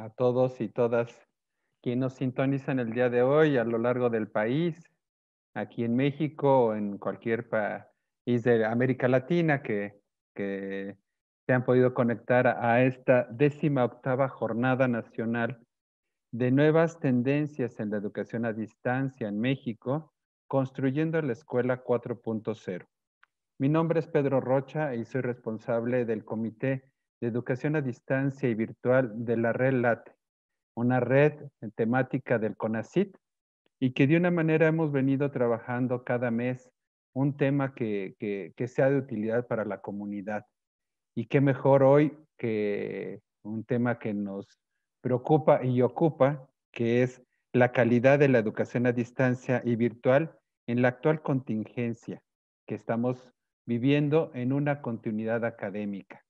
a todos y todas quienes nos sintonizan el día de hoy a lo largo del país, aquí en México o en cualquier país de América Latina que, que se han podido conectar a esta décima octava jornada nacional de nuevas tendencias en la educación a distancia en México, construyendo la escuela 4.0. Mi nombre es Pedro Rocha y soy responsable del Comité de educación a distancia y virtual de la red LATE, una red temática del CONACIT y que de una manera hemos venido trabajando cada mes un tema que, que sea de utilidad para la comunidad. Y qué mejor hoy que un tema que nos preocupa y ocupa, que es la calidad de la educación a distancia y virtual en la actual contingencia que estamos viviendo en una continuidad académica.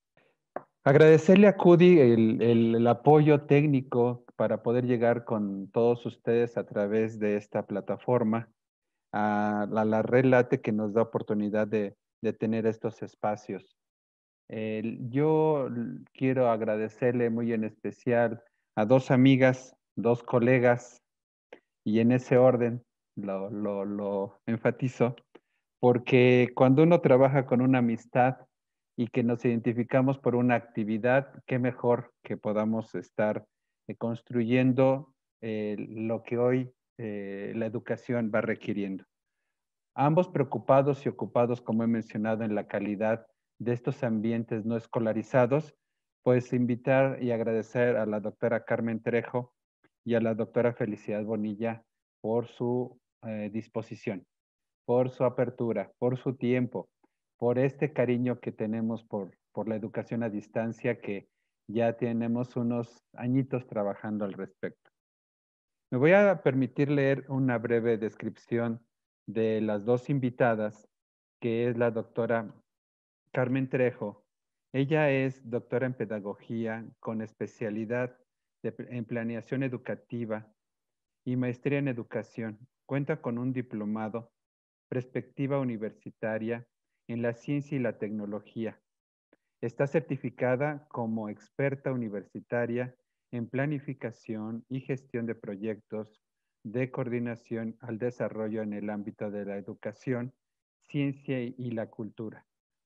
Agradecerle a Cudi el, apoyo técnico para poder llegar con todos ustedes a través de esta plataforma, a la, la red Late que nos da oportunidad de, tener estos espacios. yo quiero agradecerle muy en especial a dos amigas, dos colegas, y en ese orden lo, lo enfatizo, porque cuando uno trabaja con una amistad, y que nos identificamos por una actividad, qué mejor que podamos estar eh, construyendo eh, lo que hoy eh, la educación va requiriendo. Ambos preocupados y ocupados, como he mencionado, en la calidad de estos ambientes no escolarizados, pues invitar y agradecer a la doctora Carmen Trejo y a la doctora Felicidad Bonilla por su disposición, por su apertura, por su tiempo, por este cariño que tenemos por, la educación a distancia que ya tenemos unos añitos trabajando al respecto. Me voy a permitir leer una breve descripción de las dos invitadas, que es la doctora Carmen Trejo. Ella es doctora en pedagogía con especialidad en planeación educativa y maestría en educación. Cuenta con un diplomado, perspectiva universitaria en la ciencia y la tecnología. Está certificada como experta universitaria en planificación y gestión de proyectos de coordinación al desarrollo en el ámbito de la educación, ciencia y la cultura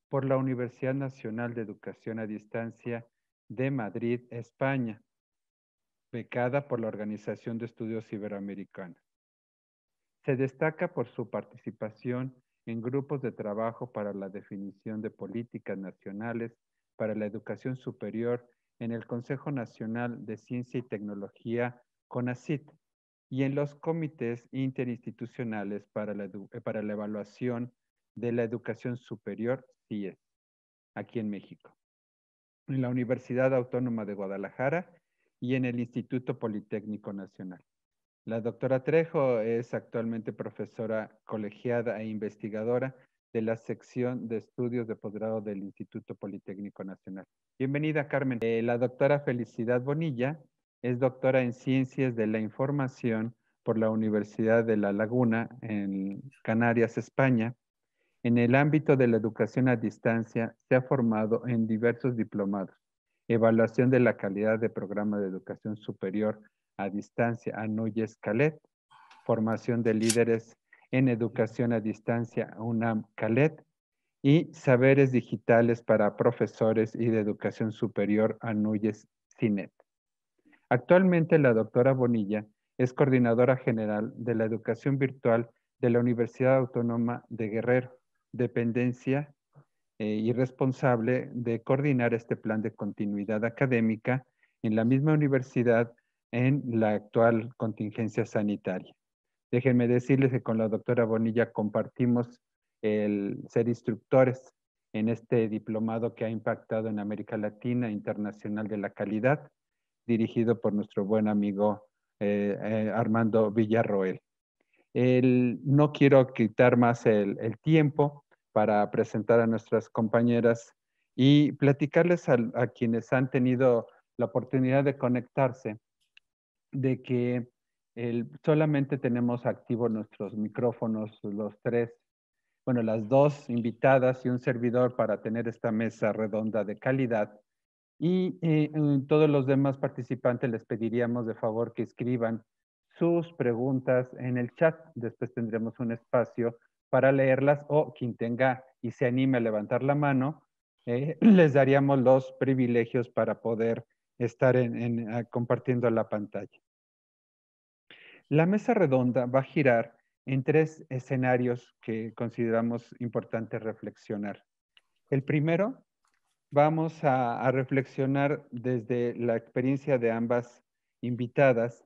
por la Universidad Nacional de Educación a Distancia de Madrid, España, becada por la Organización de Estudios Iberoamericanos. Se destaca por su participación en grupos de trabajo para la definición de políticas nacionales para la educación superior en el Consejo Nacional de Ciencia y Tecnología, CONACIT, y en los comités interinstitucionales para la, evaluación de la educación superior, CIES, aquí en México, en la Universidad Autónoma de Guadalajara y en el Instituto Politécnico Nacional. La doctora Trejo es actualmente profesora colegiada e investigadora de la sección de estudios de posgrado del Instituto Politécnico Nacional. Bienvenida, Carmen. Eh, la doctora Felicidad Bonilla es doctora en Ciencias de la Información por la Universidad de La Laguna en Canarias, España. En el ámbito de la educación a distancia se ha formado en diversos diplomados. Evaluación de la calidad de programa de educación superior a distancia a Calet, formación de líderes en educación a distancia a UNAM Calet y saberes digitales para profesores y de educación superior a Núñez CINET. Actualmente la doctora Bonilla es coordinadora general de la educación virtual de la Universidad Autónoma de Guerrero, dependencia eh, y responsable de coordinar este plan de continuidad académica en la misma universidad en la actual contingencia sanitaria. Déjenme decirles que con la doctora Bonilla compartimos el ser instructores en este diplomado que ha impactado en América Latina Internacional de la Calidad, dirigido por nuestro buen amigo eh, eh, Armando Villarroel. no quiero quitar más el, tiempo para presentar a nuestras compañeras y platicarles a quienes han tenido la oportunidad de conectarse de que solamente tenemos activos nuestros micrófonos, los tres, bueno, las dos invitadas y un servidor para tener esta mesa redonda de calidad. Y eh, todos los demás participantes les pediríamos de favor que escriban sus preguntas en el chat. Después tendremos un espacio para leerlas o quien tenga y se anime a levantar la mano, eh, les daríamos los privilegios para poder estar ah, compartiendo la pantalla. La mesa redonda va a girar en tres escenarios que consideramos importante reflexionar. El primero, vamos a, reflexionar desde la experiencia de ambas invitadas,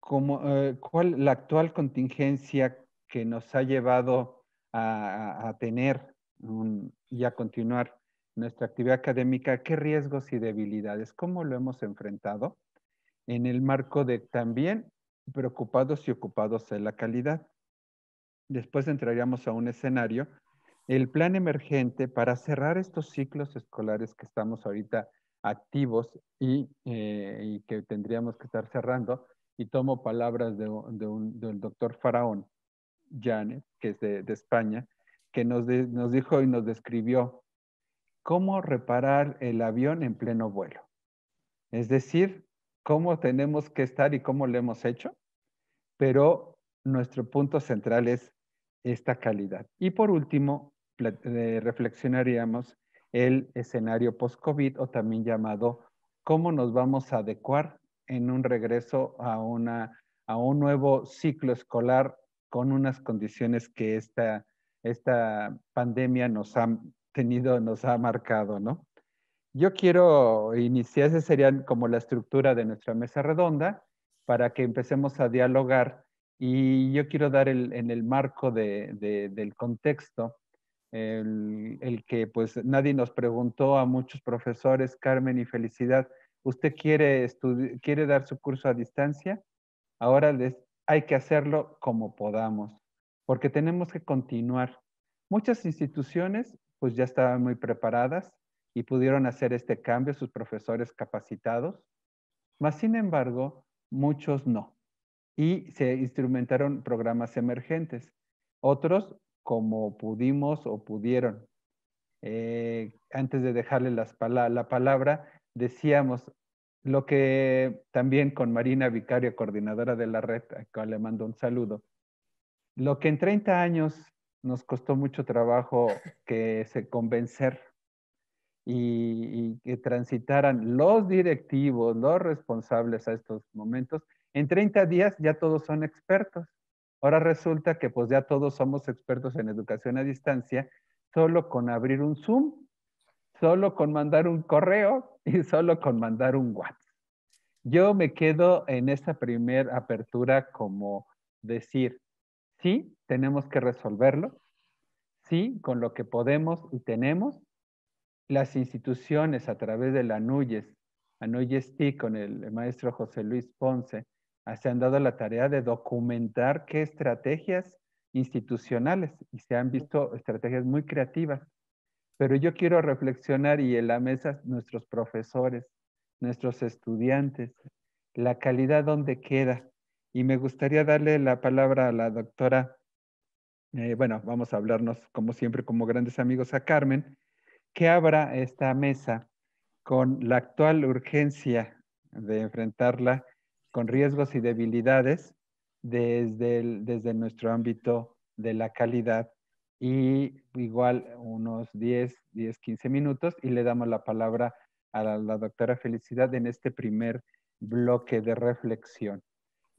como, eh, cuál la actual contingencia que nos ha llevado a, tener y a continuar nuestra actividad académica, qué riesgos y debilidades, cómo lo hemos enfrentado en el marco de también preocupados y ocupados en la calidad. Después entraríamos a un escenario, el plan emergente para cerrar estos ciclos escolares que estamos ahorita activos y, eh, que tendríamos que estar cerrando. Y tomo palabras del doctor Faraón, Janet, que es de, España, que nos, nos dijo y nos describió cómo reparar el avión en pleno vuelo. Es decir, cómo tenemos que estar y cómo lo hemos hecho, pero nuestro punto central es esta calidad. Y por último, eh, reflexionaríamos el escenario post-COVID o también llamado cómo nos vamos a adecuar en un regreso a, una, a un nuevo ciclo escolar con unas condiciones que esta, esta pandemia nos ha tenido, nos ha marcado, ¿no? Yo quiero iniciar, esa sería como la estructura de nuestra mesa redonda para que empecemos a dialogar y yo quiero dar el, en el marco de, del contexto, el, que pues nadie nos preguntó a muchos profesores, Carmen y Felicidad, ¿usted quiere, quiere dar su curso a distancia? Ahora hay que hacerlo como podamos, porque tenemos que continuar. Muchas instituciones pues ya estaban muy preparadas y pudieron hacer este cambio sus profesores capacitados, mas sin embargo, muchos no. Y se instrumentaron programas emergentes. Otros, como pudimos o pudieron. Eh, antes de dejarle la palabra, decíamos lo que también con Marina Vicario, coordinadora de la red, a la cual le mando un saludo, lo que en 30 años nos costó mucho trabajo que se convencer y, que transitaran los directivos, los responsables a estos momentos. En 30 días ya todos son expertos. Ahora resulta que pues ya todos somos expertos en educación a distancia, solo con abrir un Zoom, solo con mandar un correo y solo con mandar un WhatsApp. Yo me quedo en esta primera apertura como decir, Sí, tenemos que resolverlo. Sí, con lo que podemos y tenemos, las instituciones a través de la NUYES, anuyes TI con el maestro José Luis Ponce, ah, se han dado la tarea de documentar qué estrategias institucionales y se han visto estrategias muy creativas. Pero yo quiero reflexionar y en la mesa nuestros profesores, nuestros estudiantes, la calidad dónde queda, y me gustaría darle la palabra a la doctora, eh, bueno, vamos a hablarnos como siempre como grandes amigos a Carmen, que abra esta mesa con la actual urgencia de enfrentarla con riesgos y debilidades desde, desde nuestro ámbito de la calidad y igual unos 10, 10, 15 minutos y le damos la palabra a la doctora Felicidad en este primer bloque de reflexión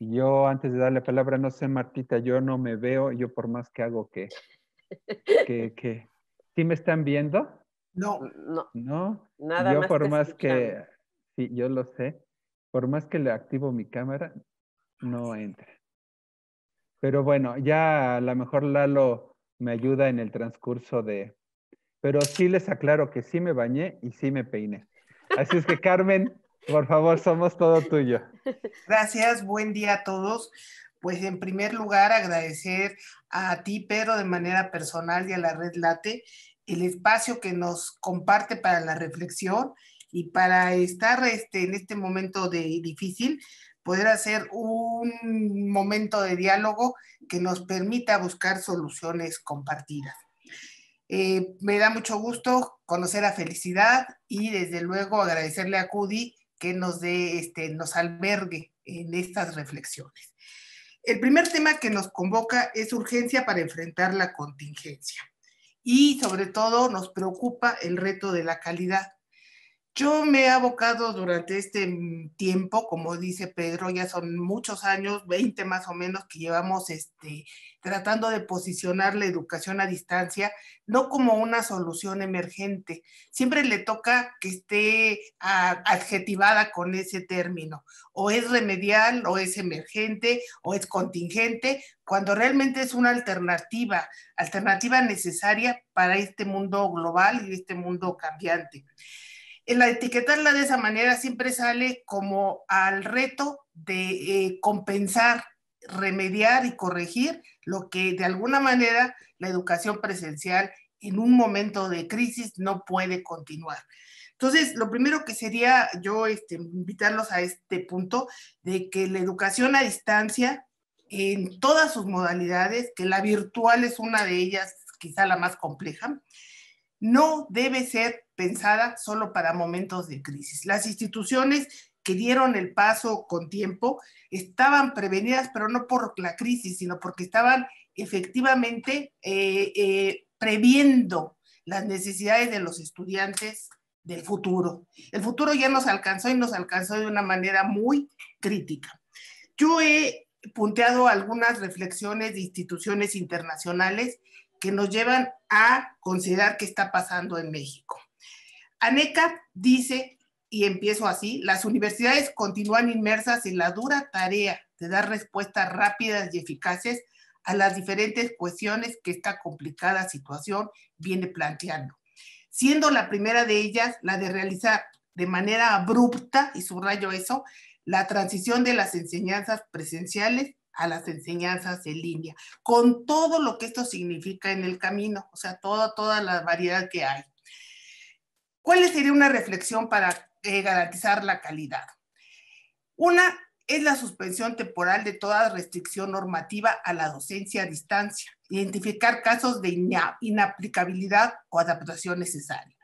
yo, antes de darle la palabra, no sé, Martita, yo no me veo, yo por más que hago que, que, que, ¿sí me están viendo? No. No. ¿No? Nada yo por más que, sí, yo lo sé, por más que le activo mi cámara, no entra. Pero bueno, ya a lo mejor Lalo me ayuda en el transcurso de, pero sí les aclaro que sí me bañé y sí me peiné. Así es que Carmen, por favor, somos todo tuyo. Gracias, buen día a todos. Pues en primer lugar, agradecer a ti, Pedro, de manera personal y a la Red Late, el espacio que nos comparte para la reflexión y para estar este, en este momento de, difícil, poder hacer un momento de diálogo que nos permita buscar soluciones compartidas. Eh, me da mucho gusto conocer a Felicidad y desde luego agradecerle a Cudi que nos este, nos albergue en estas reflexiones. El primer tema que nos convoca es urgencia para enfrentar la contingencia y sobre todo nos preocupa el reto de la calidad. Yo me he abocado durante este mm, tiempo, como dice Pedro, ya son muchos años, 20 más o menos, que llevamos este, tratando de posicionar la educación a distancia, no como una solución emergente. Siempre le toca que esté ah, adjetivada con ese término. O es remedial, o es emergente, o es contingente, cuando realmente es una alternativa, alternativa necesaria para este mundo global y este mundo cambiante en la etiquetarla de esa manera siempre sale como al reto de eh, compensar, remediar y corregir lo que de alguna manera la educación presencial en un momento de crisis no puede continuar. Entonces, lo primero que sería yo este, invitarlos a este punto de que la educación a distancia en todas sus modalidades, que la virtual es una de ellas, quizá la más compleja, no debe ser pensada solo para momentos de crisis. Las instituciones que dieron el paso con tiempo estaban prevenidas, pero no por la crisis, sino porque estaban efectivamente eh, eh, previendo las necesidades de los estudiantes del futuro. El futuro ya nos alcanzó y nos alcanzó de una manera muy crítica. Yo he punteado algunas reflexiones de instituciones internacionales que nos llevan a considerar qué está pasando en México. ANECA dice, y empiezo así, las universidades continúan inmersas en la dura tarea de dar respuestas rápidas y eficaces a las diferentes cuestiones que esta complicada situación viene planteando, siendo la primera de ellas la de realizar de manera abrupta, y subrayo eso, la transición de las enseñanzas presenciales a las enseñanzas en línea, con todo lo que esto significa en el camino, o sea, toda, toda la variedad que hay. ¿Cuál sería una reflexión para eh, garantizar la calidad? Una es la suspensión temporal de toda restricción normativa a la docencia a distancia, identificar casos de inaplicabilidad o adaptación necesaria.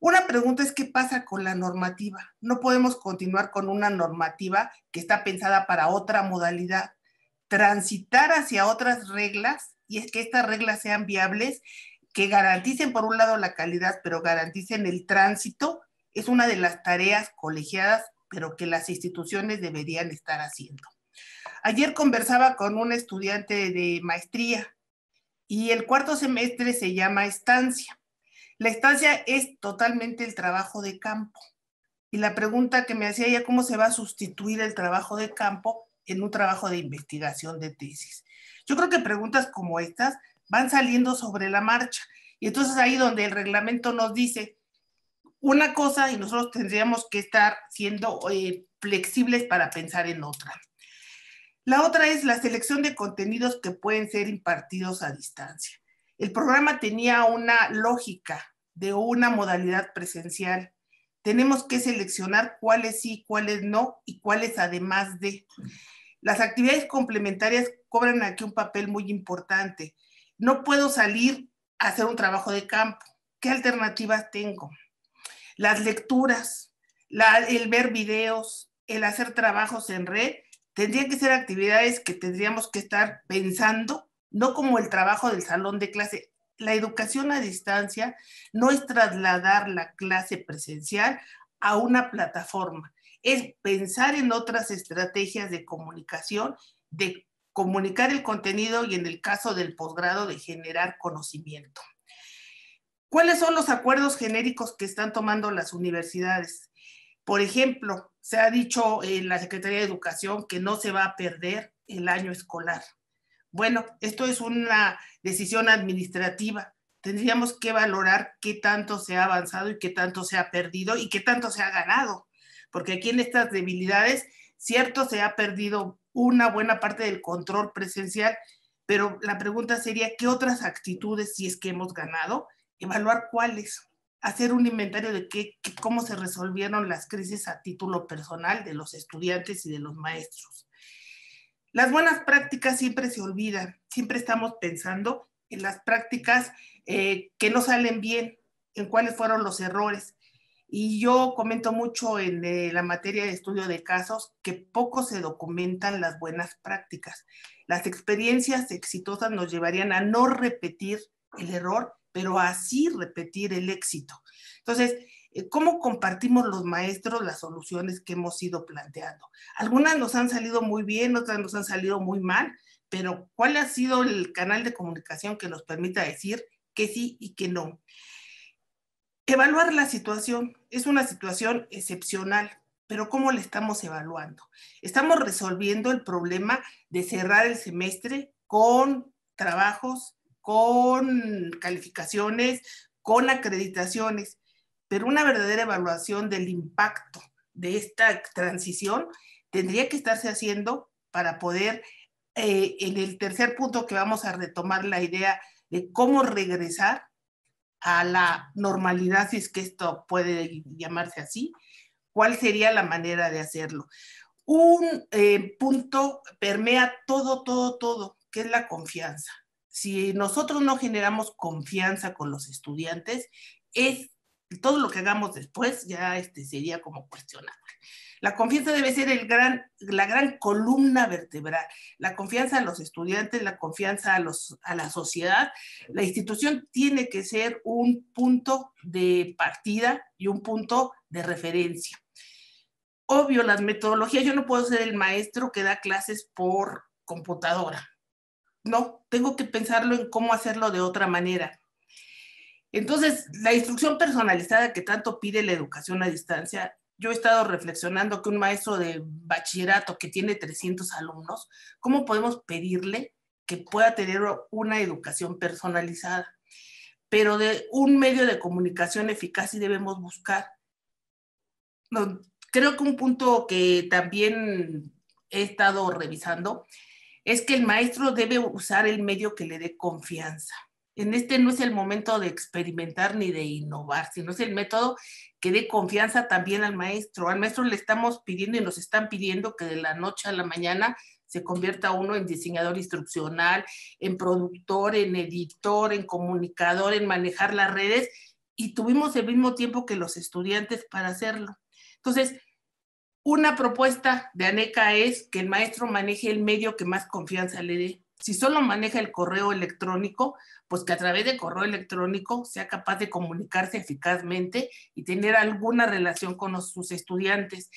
Una pregunta es qué pasa con la normativa. No podemos continuar con una normativa que está pensada para otra modalidad transitar hacia otras reglas y es que estas reglas sean viables, que garanticen por un lado la calidad, pero garanticen el tránsito, es una de las tareas colegiadas, pero que las instituciones deberían estar haciendo. Ayer conversaba con un estudiante de maestría y el cuarto semestre se llama estancia. La estancia es totalmente el trabajo de campo. Y la pregunta que me hacía ella, ¿cómo se va a sustituir el trabajo de campo en un trabajo de investigación de tesis. Yo creo que preguntas como estas van saliendo sobre la marcha. Y entonces ahí donde el reglamento nos dice una cosa y nosotros tendríamos que estar siendo eh, flexibles para pensar en otra. La otra es la selección de contenidos que pueden ser impartidos a distancia. El programa tenía una lógica de una modalidad presencial. Tenemos que seleccionar cuáles sí, cuáles no y cuáles además de. Las actividades complementarias cobran aquí un papel muy importante. No puedo salir a hacer un trabajo de campo. ¿Qué alternativas tengo? Las lecturas, el ver videos, el hacer trabajos en red, tendrían que ser actividades que tendríamos que estar pensando, no como el trabajo del salón de clase. La educación a distancia no es trasladar la clase presencial a una plataforma, es pensar en otras estrategias de comunicación, de comunicar el contenido y en el caso del posgrado de generar conocimiento. ¿Cuáles son los acuerdos genéricos que están tomando las universidades? Por ejemplo, se ha dicho en la Secretaría de Educación que no se va a perder el año escolar. Bueno, esto es una decisión administrativa. Tendríamos que valorar qué tanto se ha avanzado y qué tanto se ha perdido y qué tanto se ha ganado porque aquí en estas debilidades, cierto, se ha perdido una buena parte del control presencial, pero la pregunta sería, ¿qué otras actitudes, si es que hemos ganado, evaluar cuáles? hacer un inventario de cómo se resolvieron las crisis a título personal de los estudiantes y de los maestros. Las buenas prácticas siempre se olvidan, siempre estamos pensando en las prácticas eh, que no salen bien, en cuáles fueron los errores. Y yo comento mucho en la materia de estudio de casos que poco se documentan las buenas prácticas. Las experiencias exitosas nos llevarían a no repetir el error, pero así repetir el éxito. Entonces, eh, ¿cómo compartimos los maestros las soluciones que hemos ido planteando? Algunas nos han salido muy bien, otras nos han salido muy mal, pero ¿cuál ha sido el canal de comunicación que nos permita decir que sí y que no? Evaluar la situación es una situación excepcional, pero ¿cómo la estamos evaluando? ¿Estamos resolviendo el problema de cerrar el semestre con trabajos, con calificaciones, con acreditaciones? Pero una verdadera evaluación del impacto de esta transición tendría que estarse haciendo para poder, eh, en el tercer punto que vamos a retomar la idea de cómo regresar a la normalidad, si es que esto puede llamarse así, cuál sería la manera de hacerlo. Un eh, punto permea todo, todo, todo, que es la confianza. Si nosotros no generamos confianza con los estudiantes, es todo lo que hagamos después ya este, sería como cuestionable. La confianza debe ser el gran, la gran columna vertebral, la confianza a los estudiantes, la confianza a, a la sociedad. La institución tiene que ser un punto de partida y un punto de referencia. Obvio, las metodologías, yo no puedo ser el maestro que da clases por computadora. No, tengo que pensarlo en cómo hacerlo de otra manera entonces, la instrucción personalizada que tanto pide la educación a distancia, yo he estado reflexionando que un maestro de bachillerato que tiene 300 alumnos, ¿cómo podemos pedirle que pueda tener una educación personalizada? Pero de un medio de comunicación eficaz y debemos buscar. creo que un punto que también he estado revisando es que el maestro debe usar el medio que le dé confianza en este no es el momento de experimentar ni de innovar, sino es el método que dé confianza también al maestro. Al maestro le estamos pidiendo y nos están pidiendo que de la noche a la mañana se convierta uno en diseñador instruccional, en productor, en editor, en comunicador, en manejar las redes, y tuvimos el mismo tiempo que los estudiantes para hacerlo. Entonces, una propuesta de ANECA es que el maestro maneje el medio que más confianza le dé si solo maneja el correo electrónico, pues que a través de correo electrónico sea capaz de comunicarse eficazmente y tener alguna relación con sus estudiantes.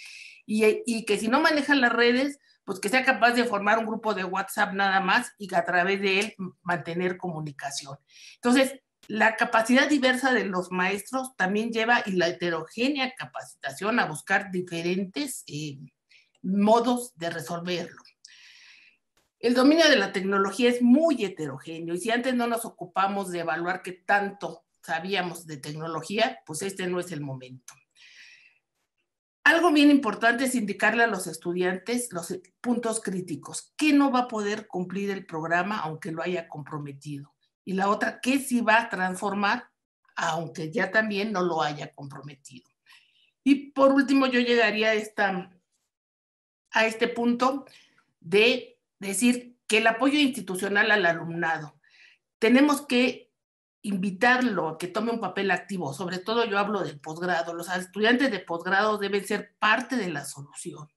Y, que si no maneja las redes, pues que sea capaz de formar un grupo de WhatsApp nada más y que a través de él mantener comunicación. Entonces, la capacidad diversa de los maestros también lleva y la heterogénea capacitación a buscar diferentes eh, modos de resolverlo. El dominio de la tecnología es muy heterogéneo y si antes no nos ocupamos de evaluar qué tanto sabíamos de tecnología, pues este no es el momento. Algo bien importante es indicarle a los estudiantes los puntos críticos, qué no va a poder cumplir el programa aunque lo haya comprometido y la otra, qué sí va a transformar aunque ya también no lo haya comprometido. Y por último, yo llegaría a, esta, a este punto de decir que el apoyo institucional al alumnado, tenemos que invitarlo a que tome un papel activo, sobre todo yo hablo del posgrado, los estudiantes de posgrado deben ser parte de la solución.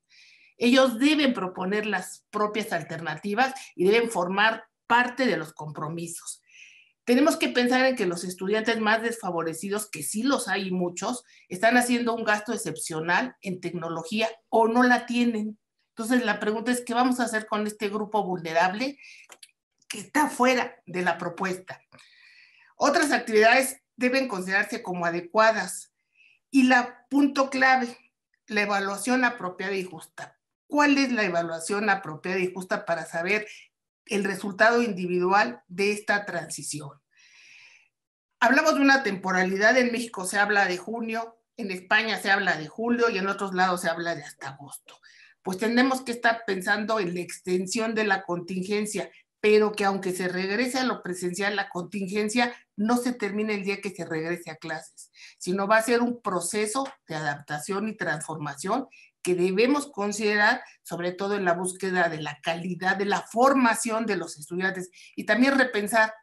Ellos deben proponer las propias alternativas y deben formar parte de los compromisos. Tenemos que pensar en que los estudiantes más desfavorecidos, que sí los hay muchos, están haciendo un gasto excepcional en tecnología o no la tienen. Entonces, la pregunta es, ¿qué vamos a hacer con este grupo vulnerable que está fuera de la propuesta? Otras actividades deben considerarse como adecuadas. Y la punto clave, la evaluación apropiada y justa. ¿Cuál es la evaluación apropiada y justa para saber el resultado individual de esta transición? Hablamos de una temporalidad, en México se habla de junio, en España se habla de julio y en otros lados se habla de hasta agosto pues tenemos que estar pensando en la extensión de la contingencia, pero que aunque se regrese a lo presencial, la contingencia no se termina el día que se regrese a clases, sino va a ser un proceso de adaptación y transformación que debemos considerar, sobre todo en la búsqueda de la calidad de la formación de los estudiantes y también repensar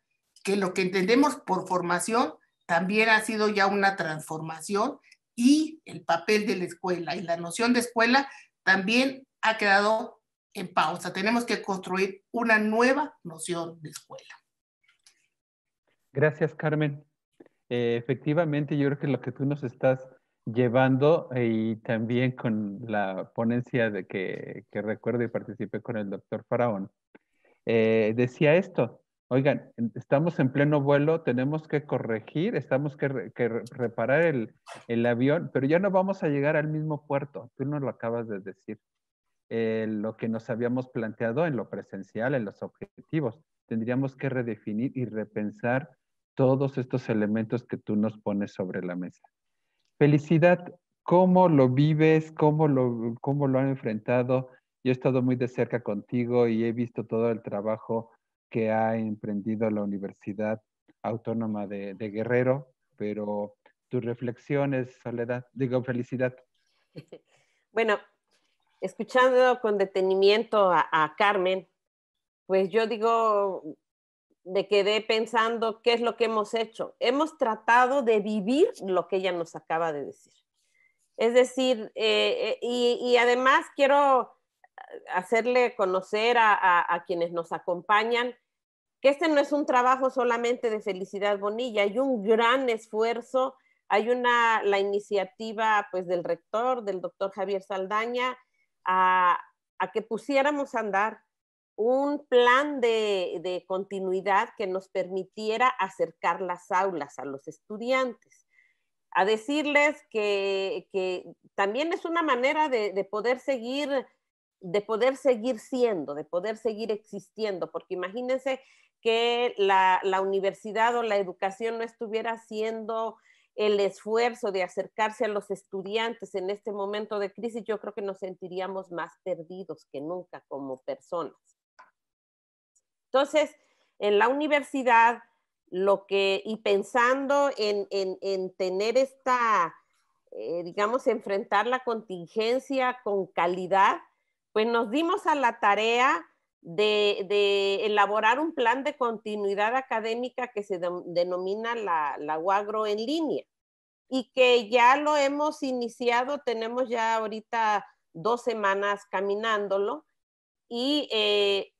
que lo que entendemos por formación también ha sido ya una transformación y el papel de la escuela y la noción de escuela también ha quedado en pausa. Tenemos que construir una nueva noción de escuela. Gracias, Carmen. Eh, efectivamente, yo creo que lo que tú nos estás llevando eh, y también con la ponencia de que, que recuerdo y participé con el doctor Faraón, eh, decía esto, oigan, estamos en pleno vuelo, tenemos que corregir, estamos que, reparar el, avión, pero ya no vamos a llegar al mismo puerto, tú nos lo acabas de decir, eh, lo que nos habíamos planteado en lo presencial, en los objetivos. Tendríamos que redefinir y repensar todos estos elementos que tú nos pones sobre la mesa. Felicidad, ¿cómo lo vives? ¿Cómo lo, cómo lo han enfrentado? Yo he estado muy de cerca contigo y he visto todo el trabajo que ha emprendido la Universidad Autónoma de, Guerrero, pero tus reflexiones, Soledad, digo, felicidad. Bueno, escuchando con detenimiento a, Carmen, pues yo digo, me quedé pensando qué es lo que hemos hecho. Hemos tratado de vivir lo que ella nos acaba de decir. Es decir, eh, eh, y, además quiero hacerle conocer a, quienes nos acompañan que este no es un trabajo solamente de Felicidad Bonilla, hay un gran esfuerzo, hay una, la iniciativa pues del rector, del doctor Javier Saldaña, a, que pusiéramos a andar un plan de, continuidad que nos permitiera acercar las aulas a los estudiantes, a decirles que, que también es una manera de, de, poder seguir de poder seguir siendo, de poder seguir existiendo, porque imagínense que la, universidad o la educación no estuviera haciendo el esfuerzo de acercarse a los estudiantes en este momento de crisis, yo creo que nos sentiríamos más perdidos que nunca como personas. Entonces, en la universidad, lo que, y pensando en, tener esta, eh, digamos, enfrentar la contingencia con calidad, pues nos dimos a la tarea de, elaborar un plan de continuidad académica que se denomina la, la UAGRO en línea y que ya lo hemos iniciado, tenemos ya ahorita dos semanas caminándolo y eh,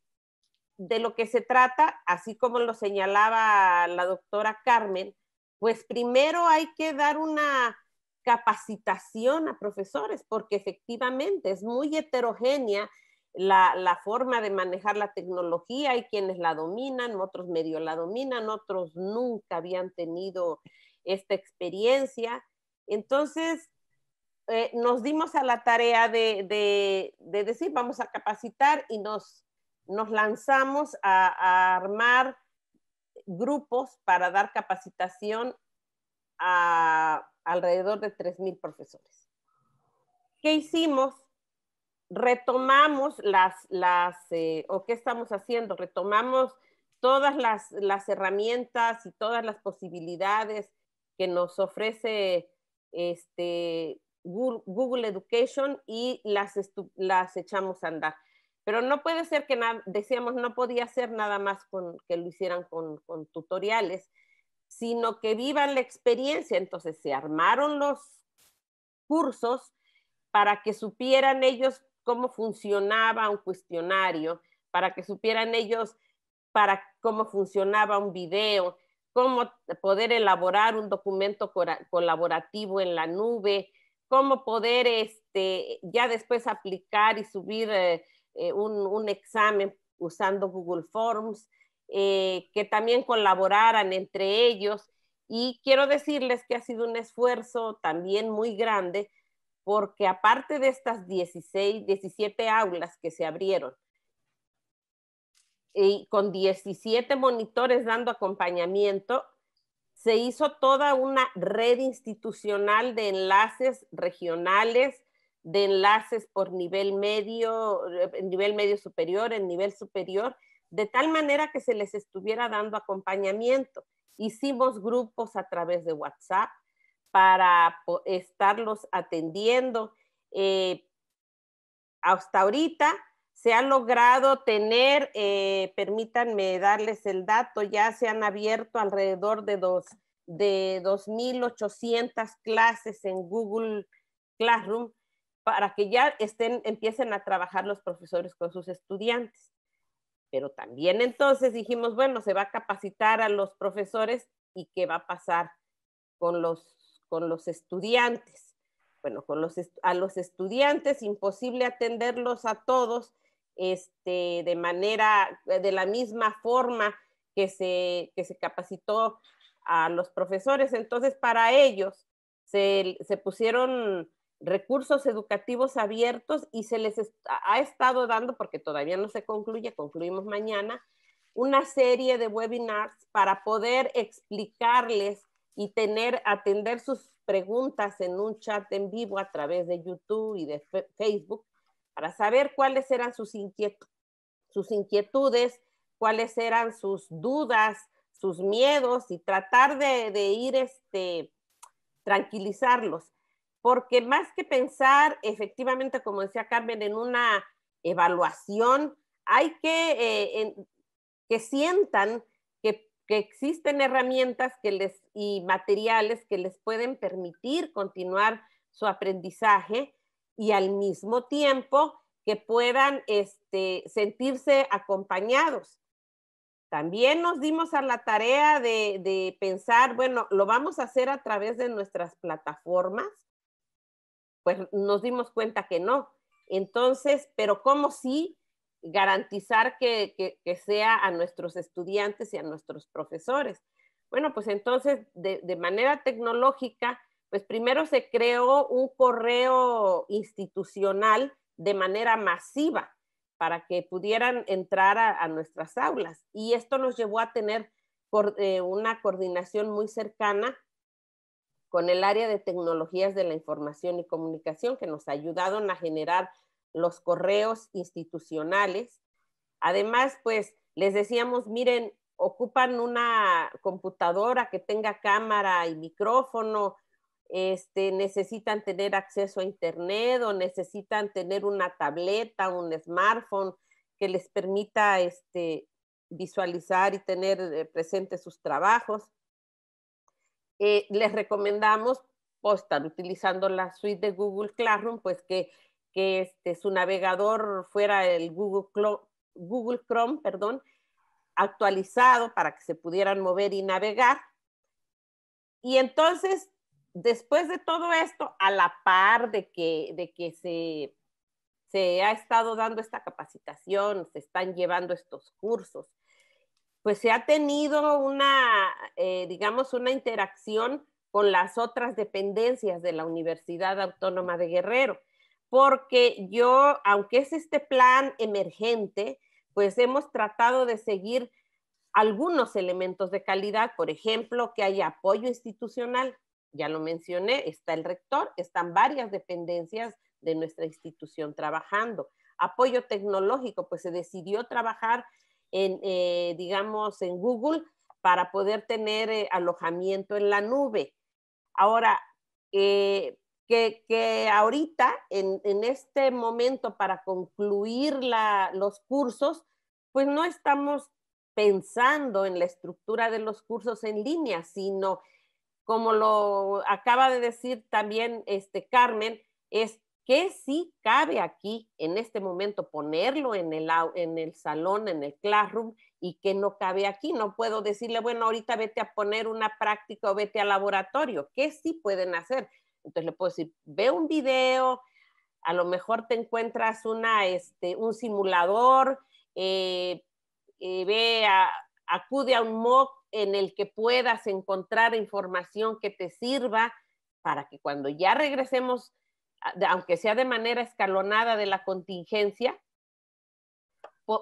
de lo que se trata, así como lo señalaba la doctora Carmen, pues primero hay que dar una capacitación a profesores porque efectivamente es muy heterogénea la, forma de manejar la tecnología, y quienes la dominan, otros medio la dominan, otros nunca habían tenido esta experiencia. Entonces, eh, nos dimos a la tarea de, decir, vamos a capacitar y nos, nos lanzamos a, a armar grupos para dar capacitación a alrededor de 3.000 profesores. ¿Qué hicimos? retomamos las, las eh, o qué estamos haciendo, retomamos todas las, herramientas y todas las posibilidades que nos ofrece este, Google Education y las, las echamos a andar. Pero no puede ser que, decíamos, no podía ser nada más con, que lo hicieran con, con tutoriales, sino que vivan la experiencia. Entonces se armaron los cursos para que supieran ellos cómo funcionaba un cuestionario, para que supieran ellos para cómo funcionaba un video, cómo poder elaborar un documento colaborativo en la nube, cómo poder este, ya después aplicar y subir eh, eh, un, examen usando Google Forms, eh, que también colaboraran entre ellos. Y quiero decirles que ha sido un esfuerzo también muy grande porque aparte de estas 16, 17 aulas que se abrieron, y con 17 monitores dando acompañamiento, se hizo toda una red institucional de enlaces regionales, de enlaces por nivel medio, nivel medio superior, en nivel superior, de tal manera que se les estuviera dando acompañamiento. Hicimos grupos a través de WhatsApp, para estarlos atendiendo. Eh, hasta ahorita se ha logrado tener, eh, permítanme darles el dato, ya se han abierto alrededor de, dos, de 2.800 clases en Google Classroom para que ya estén, empiecen a trabajar los profesores con sus estudiantes. Pero también entonces dijimos, bueno, se va a capacitar a los profesores y qué va a pasar con los con los estudiantes. Bueno, con los a los estudiantes imposible atenderlos a todos este, de manera, de la misma forma que se, que se capacitó a los profesores. Entonces, para ellos se, se pusieron recursos educativos abiertos y se les ha estado dando, porque todavía no se concluye, concluimos mañana, una serie de webinars para poder explicarles y tener, atender sus preguntas en un chat en vivo a través de YouTube y de Facebook para saber cuáles eran sus, inquietudes, cuáles eran sus dudas, sus miedos y tratar de, ir este, tranquilizarlos. Porque más que pensar, efectivamente, como decía Carmen, en una evaluación, hay que, eh, que sientan que existen herramientas que les, y materiales que les pueden permitir continuar su aprendizaje y al mismo tiempo que puedan este, sentirse acompañados. También nos dimos a la tarea de, de, pensar, bueno, lo vamos a hacer a través de nuestras plataformas. Pues nos dimos cuenta que no. Entonces, pero ¿cómo sí? garantizar que, sea a nuestros estudiantes y a nuestros profesores. Bueno, pues entonces, de, manera tecnológica, pues primero se creó un correo institucional de manera masiva para que pudieran entrar a, nuestras aulas. Y esto nos llevó a tener por, eh, una coordinación muy cercana con el área de tecnologías de la información y comunicación, que nos ayudaron a generar los correos institucionales. Además, pues les decíamos, miren, ocupan una computadora que tenga cámara y micrófono, este, necesitan tener acceso a Internet o necesitan tener una tableta, un smartphone que les permita este, visualizar y tener eh, presentes sus trabajos. Eh, les recomendamos, postar pues, utilizando la suite de Google Classroom, pues que que este, su navegador fuera el Google, Google Chrome perdón, actualizado para que se pudieran mover y navegar. Y entonces, después de todo esto, a la par de que, de que se, se ha estado dando esta capacitación, se están llevando estos cursos, pues se ha tenido una, eh, digamos, una interacción con las otras dependencias de la Universidad Autónoma de Guerrero porque yo, aunque es este plan emergente, pues hemos tratado de seguir algunos elementos de calidad, por ejemplo, que haya apoyo institucional, ya lo mencioné, está el rector, están varias dependencias de nuestra institución trabajando. Apoyo tecnológico, pues se decidió trabajar en, eh, digamos, en Google para poder tener eh, alojamiento en la nube. Ahora, eh, que, ahorita, en, este momento, para concluir los cursos, pues no estamos pensando en la estructura de los cursos en línea, sino, como lo acaba de decir también este Carmen, es que sí cabe aquí en este momento ponerlo en el, salón, en el classroom, y que no cabe aquí. No puedo decirle, bueno, ahorita vete a poner una práctica o vete al laboratorio. ¿Qué sí pueden hacer? Entonces le puedo decir, ve un video, a lo mejor te encuentras este, un simulador, eh, eh, ve acude a un MOOC en el que puedas encontrar información que te sirva para que cuando ya regresemos, aunque sea de manera escalonada de la contingencia,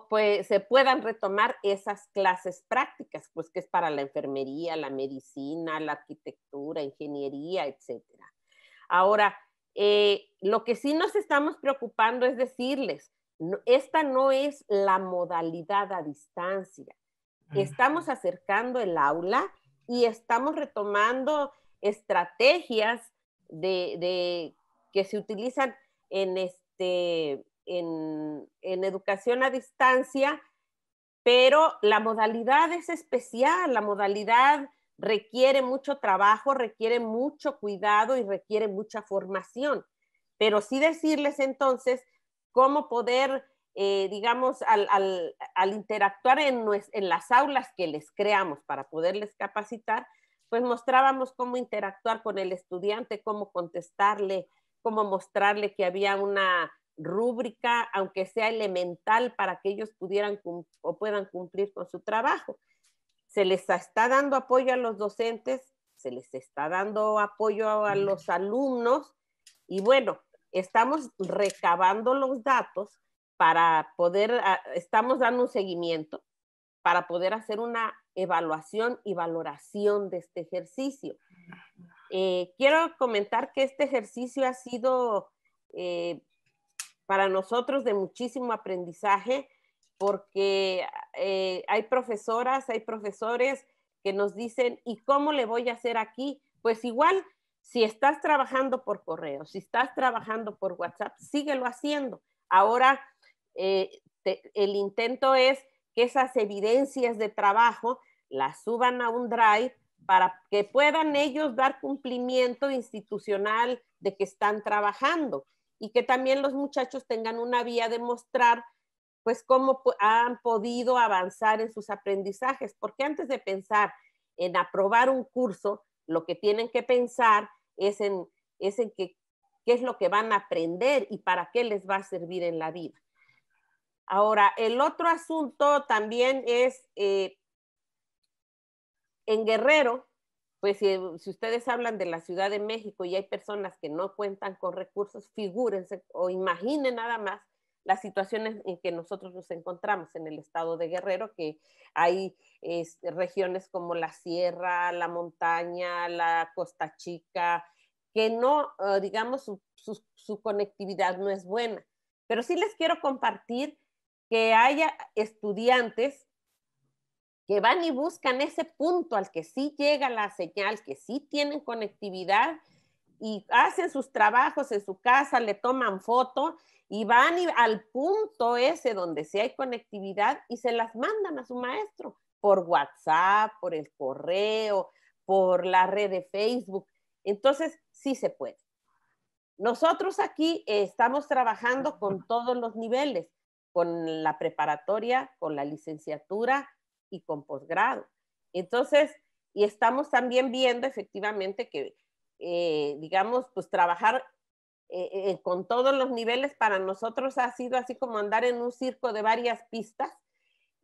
pues se puedan retomar esas clases prácticas, pues que es para la enfermería, la medicina, la arquitectura, ingeniería, etcétera. Ahora, eh, lo que sí nos estamos preocupando es decirles, esta no es la modalidad a distancia. Estamos acercando el aula y estamos retomando estrategias que se utilizan este, en educación a distancia, pero la modalidad es especial, la modalidad requiere mucho trabajo, requiere mucho cuidado y requiere mucha formación. Pero sí decirles entonces cómo poder, eh, digamos, al, interactuar en, en, las aulas que les creamos para poderles capacitar, pues mostrábamos cómo interactuar con el estudiante, cómo contestarle, cómo mostrarle que había una rúbrica, aunque sea elemental, para que ellos pudieran o puedan cumplir con su trabajo se les está dando apoyo a los docentes, se les está dando apoyo a, los alumnos y bueno, estamos recabando los datos para poder, ah, estamos dando un seguimiento para poder hacer una evaluación y valoración de este ejercicio. Eh, quiero comentar que este ejercicio ha sido eh, para nosotros de muchísimo aprendizaje porque eh, hay profesoras, hay profesores que nos dicen, ¿y cómo le voy a hacer aquí? Pues igual, si estás trabajando por correo, si estás trabajando por WhatsApp, síguelo haciendo. Ahora, eh, el intento es que esas evidencias de trabajo las suban a un drive para que puedan ellos dar cumplimiento institucional de que están trabajando y que también los muchachos tengan una vía de mostrar pues cómo han podido avanzar en sus aprendizajes, porque antes de pensar en aprobar un curso, lo que tienen que pensar es en, es qué es lo que van a aprender y para qué les va a servir en la vida. Ahora, el otro asunto también es, eh, en Guerrero, pues si, si, ustedes hablan de la Ciudad de México y hay personas que no cuentan con recursos, figúrense o imaginen nada más las situaciones en que nosotros nos encontramos en el estado de Guerrero, que hay regiones como la sierra, la montaña, la costa chica, que no, ah, digamos, su, su conectividad no es buena. Pero sí les quiero compartir que haya estudiantes que van y buscan ese punto al que sí llega la señal, que sí tienen conectividad y hacen sus trabajos en su casa, le toman foto y van al punto ese donde sí hay conectividad y se las mandan a su maestro por WhatsApp, por el correo, por la red de Facebook. Entonces, sí se puede. Nosotros aquí estamos trabajando con todos los niveles, con la preparatoria, con la licenciatura y con posgrado. Entonces, y estamos también viendo efectivamente que eh, digamos, pues trabajar eh, eh, con todos los niveles para nosotros ha sido así como andar en un circo de varias pistas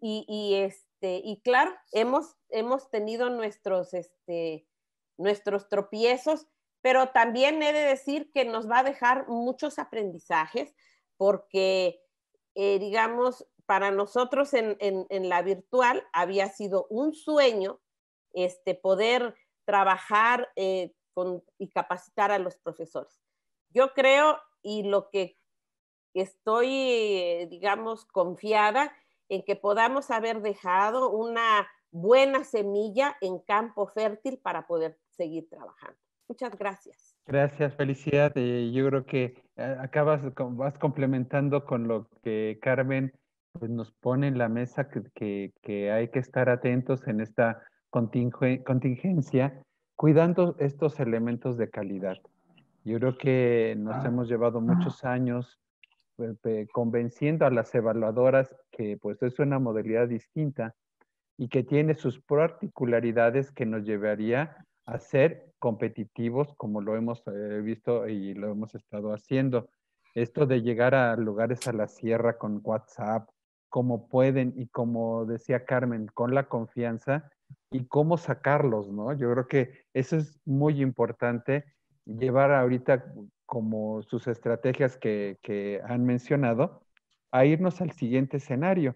y, este, y claro, hemos, hemos tenido nuestros, este, nuestros tropiezos, pero también he de decir que nos va a dejar muchos aprendizajes porque, digamos, para nosotros en, la virtual había sido un sueño este, poder trabajar y capacitar a los profesores. Yo creo y lo que estoy, digamos, confiada en que podamos haber dejado una buena semilla en campo fértil para poder seguir trabajando. Muchas gracias. Gracias, Felicidad. yo creo que eh, acabas vas complementando con lo que Carmen pues, nos pone en la mesa, que, que, que, hay que estar atentos en esta contingencia cuidando estos elementos de calidad. Yo creo que nos ah. hemos llevado muchos años eh, convenciendo a las evaluadoras que pues es una modalidad distinta y que tiene sus particularidades que nos llevaría a ser competitivos como lo hemos eh, visto y lo hemos estado haciendo. Esto de llegar a lugares a la sierra con WhatsApp, como pueden y como decía Carmen, con la confianza, y cómo sacarlos, ¿no? Yo creo que eso es muy importante, llevar ahorita como sus estrategias que, que han mencionado, a irnos al siguiente escenario.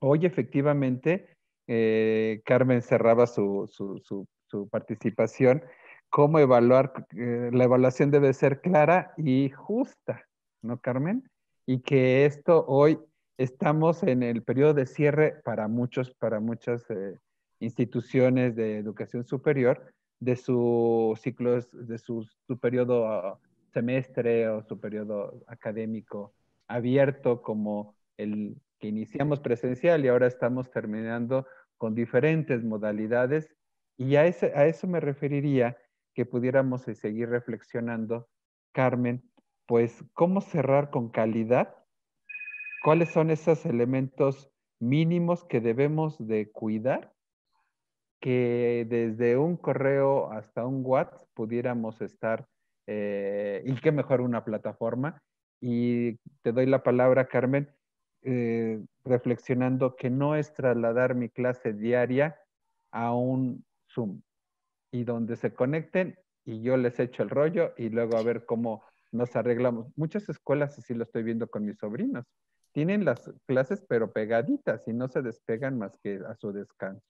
Hoy efectivamente, eh, Carmen cerraba su, su, participación, cómo evaluar, eh, la evaluación debe ser clara y justa, ¿no, Carmen? Y que esto hoy estamos en el periodo de cierre para muchos, para muchas... Eh, instituciones de educación superior de su ciclo, de su, periodo semestre o su periodo académico abierto como el que iniciamos presencial y ahora estamos terminando con diferentes modalidades. Y a, a eso me referiría que pudiéramos eh, seguir reflexionando, Carmen, pues cómo cerrar con calidad, cuáles son esos elementos mínimos que debemos de cuidar que desde un correo hasta un WhatsApp pudiéramos estar, eh, y qué mejor una plataforma. Y te doy la palabra, Carmen, eh, reflexionando que no es trasladar mi clase diaria a un Zoom y donde se conecten y yo les echo el rollo y luego a ver cómo nos arreglamos. Muchas escuelas, así lo estoy viendo con mis sobrinos, tienen las clases pero pegaditas y no se despegan más que a su descanso.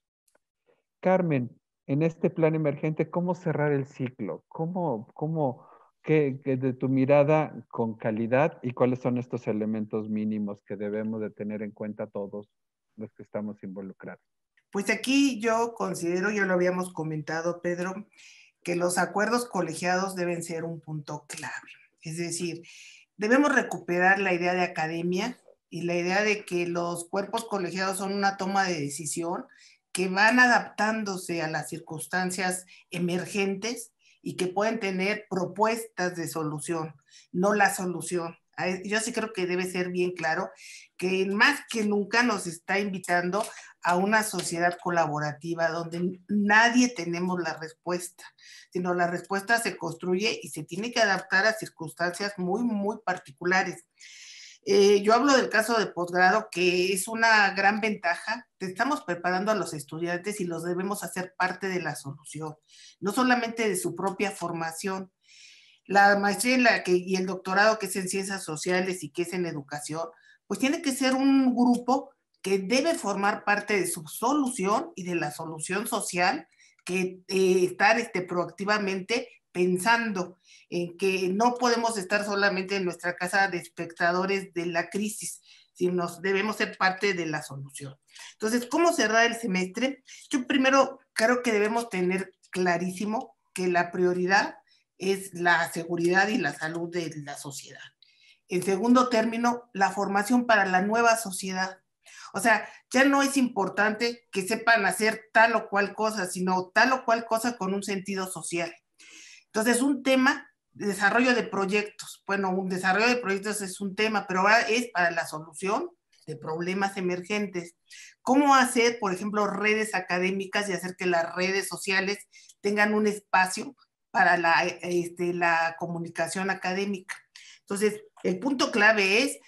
Carmen, en este plan emergente, ¿cómo cerrar el ciclo? ¿Cómo, cómo, qué, de tu mirada con calidad y cuáles son estos elementos mínimos que debemos de tener en cuenta todos los que estamos involucrados? Pues aquí yo considero, yo lo habíamos comentado, Pedro, que los acuerdos colegiados deben ser un punto clave. Es decir, debemos recuperar la idea de academia y la idea de que los cuerpos colegiados son una toma de decisión que van adaptándose a las circunstancias emergentes y que pueden tener propuestas de solución, no la solución. Ah, eh, yo sí creo que debe ser bien claro que más que nunca nos está invitando a una sociedad colaborativa donde nadie tenemos la respuesta, sino la respuesta se construye y se tiene que adaptar a circunstancias muy, muy particulares. Eh, yo hablo del caso de posgrado, que es una gran ventaja. Te estamos preparando a los estudiantes y los debemos hacer parte de la solución, no solamente de su propia formación. La maestría la que, y el doctorado que es en ciencias sociales y que es en educación, pues tiene que ser un grupo que debe formar parte de su solución y de la solución social que eh, estar este, proactivamente pensando en que no podemos estar solamente en nuestra casa de espectadores de la crisis, sino debemos ser parte de la solución. Entonces, ¿cómo cerrar el semestre? Yo primero creo que debemos tener clarísimo que la prioridad es la seguridad y la salud de la sociedad. En segundo término, la formación para la nueva sociedad. O sea, ya no es importante que sepan hacer tal o cual cosa, sino tal o cual cosa con un sentido social. Entonces, un tema, desarrollo de proyectos. Bueno, un desarrollo de proyectos es un tema, pero ahora es para la solución de problemas emergentes. ¿Cómo hacer, por ejemplo, redes académicas y hacer que las redes sociales tengan un espacio para la, este, comunicación académica? Entonces, el punto clave es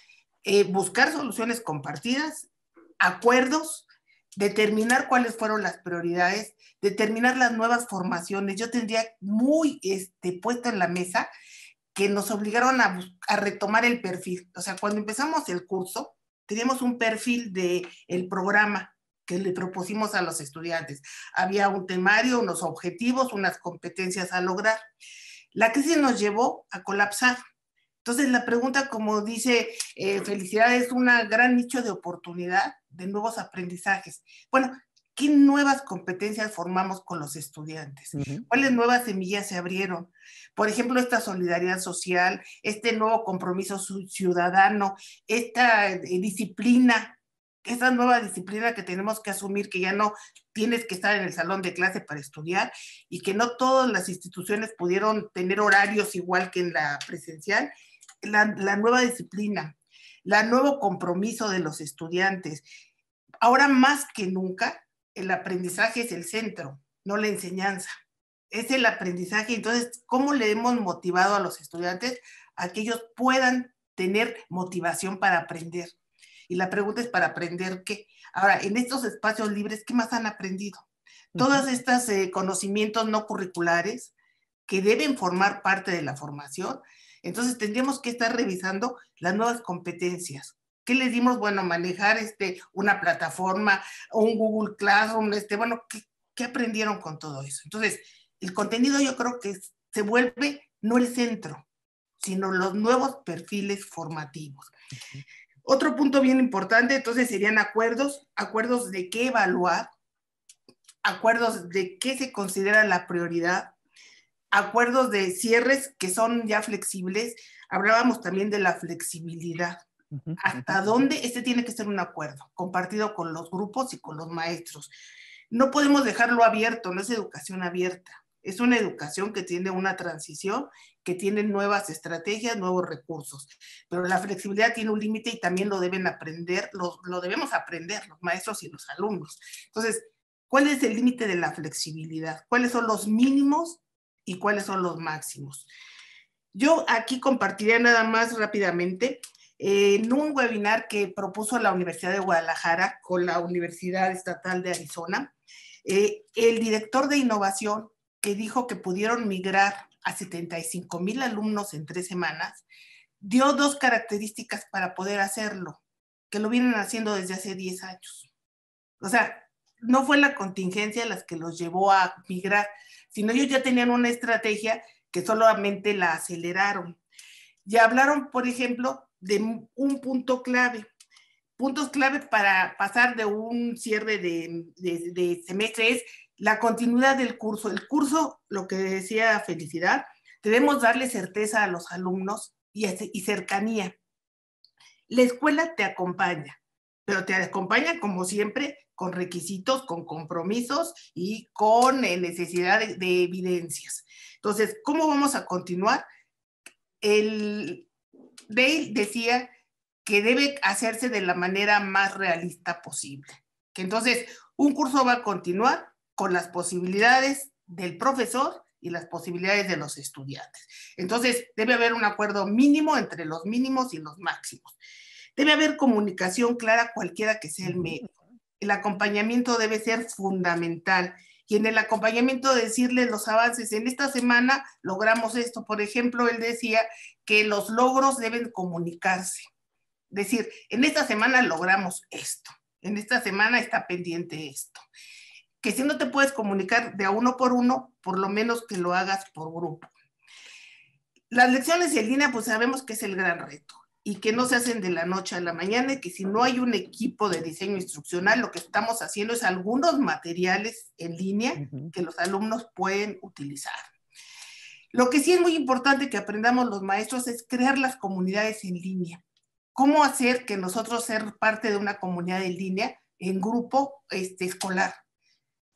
eh, buscar soluciones compartidas, acuerdos determinar cuáles fueron las prioridades, determinar las nuevas formaciones. Yo tendría muy este, puesto en la mesa que nos obligaron a, retomar el perfil. O sea, cuando empezamos el curso, teníamos un perfil del el programa que le propusimos a los estudiantes. Había un temario, unos objetivos, unas competencias a lograr. La crisis nos llevó a colapsar. Entonces, la pregunta, como dice eh, Felicidad, es un gran nicho de oportunidad de nuevos aprendizajes. Bueno, ¿qué nuevas competencias formamos con los estudiantes? ¿Cuáles nuevas semillas se abrieron? Por ejemplo, esta solidaridad social, este nuevo compromiso ciudadano, esta eh, disciplina esa nueva disciplina que tenemos que asumir, que ya no tienes que estar en el salón de clase para estudiar y que no todas las instituciones pudieron tener horarios igual que en la presencial la, nueva disciplina, el nuevo compromiso de los estudiantes. Ahora más que nunca, el aprendizaje es el centro, no la enseñanza. Es el aprendizaje. Entonces, ¿cómo le hemos motivado a los estudiantes a que ellos puedan tener motivación para aprender? Y la pregunta es, ¿para aprender qué? Ahora, en estos espacios libres, ¿qué más han aprendido? Todas estas Todos eh, estos conocimientos no curriculares que deben formar parte de la formación, entonces tendríamos que estar revisando las nuevas competencias. ¿Qué les dimos? Bueno, manejar este, una plataforma, un Google Classroom, este, bueno, ¿qué, aprendieron con todo eso? Entonces, el contenido yo creo que se vuelve no el centro, sino los nuevos perfiles formativos. Otro punto bien importante, entonces, serían acuerdos, acuerdos de qué evaluar, acuerdos de qué se considera la prioridad, acuerdos de cierres que son ya flexibles. Hablábamos también de la flexibilidad. ¿Hasta dónde? Este tiene que ser un acuerdo compartido con los grupos y con los maestros. No podemos dejarlo abierto, no es educación abierta. Es una educación que tiene una transición, que tiene nuevas estrategias, nuevos recursos. Pero la flexibilidad tiene un límite y también lo deben aprender, lo debemos aprender los maestros y los alumnos. Entonces, ¿cuál es el límite de la flexibilidad? ¿Cuáles son los mínimos y cuáles son los máximos. Yo aquí compartiría nada más rápidamente eh, en un webinar que propuso la Universidad de Guadalajara con la Universidad Estatal de Arizona, eh, el director de innovación que dijo que pudieron migrar a 75 mil alumnos en tres semanas, dio dos características para poder hacerlo, que lo vienen haciendo desde hace 10 años. O sea, no fue la contingencia las que los llevó a migrar, sino ellos ya tenían una estrategia que solamente la aceleraron. Ya hablaron, por ejemplo, de un punto clave, puntos clave para pasar de un cierre de, de, semestre es la continuidad del curso. El curso, lo que decía Felicidad, debemos darle certeza a los alumnos y, y cercanía. La escuela te acompaña, pero te acompaña como siempre con requisitos, con compromisos y con necesidades eh, necesidad de, evidencias. Entonces, ¿cómo vamos a continuar? El Dale decía que debe hacerse de la manera más realista posible. Que entonces un curso va a continuar con las posibilidades del profesor y las posibilidades de los estudiantes. Entonces, debe haber un acuerdo mínimo entre los mínimos y los máximos. Debe haber comunicación clara cualquiera que sea el medio el acompañamiento debe ser fundamental. Y en el acompañamiento decirles los avances. En esta semana logramos esto. Por ejemplo, él decía que los logros deben comunicarse. Decir, en esta semana logramos esto. En esta semana está pendiente esto. Que si no te puedes comunicar de a uno por uno, por lo menos que lo hagas por grupo. Las lecciones en línea, pues sabemos que es el gran reto y que no se hacen de la noche a la mañana y que si no hay un equipo de diseño instruccional, lo que estamos haciendo es algunos materiales en línea que los alumnos pueden utilizar. Lo que sí es muy importante que aprendamos los maestros es crear las comunidades en línea. ¿Cómo hacer que nosotros ser parte de una comunidad en línea en grupo este, escolar?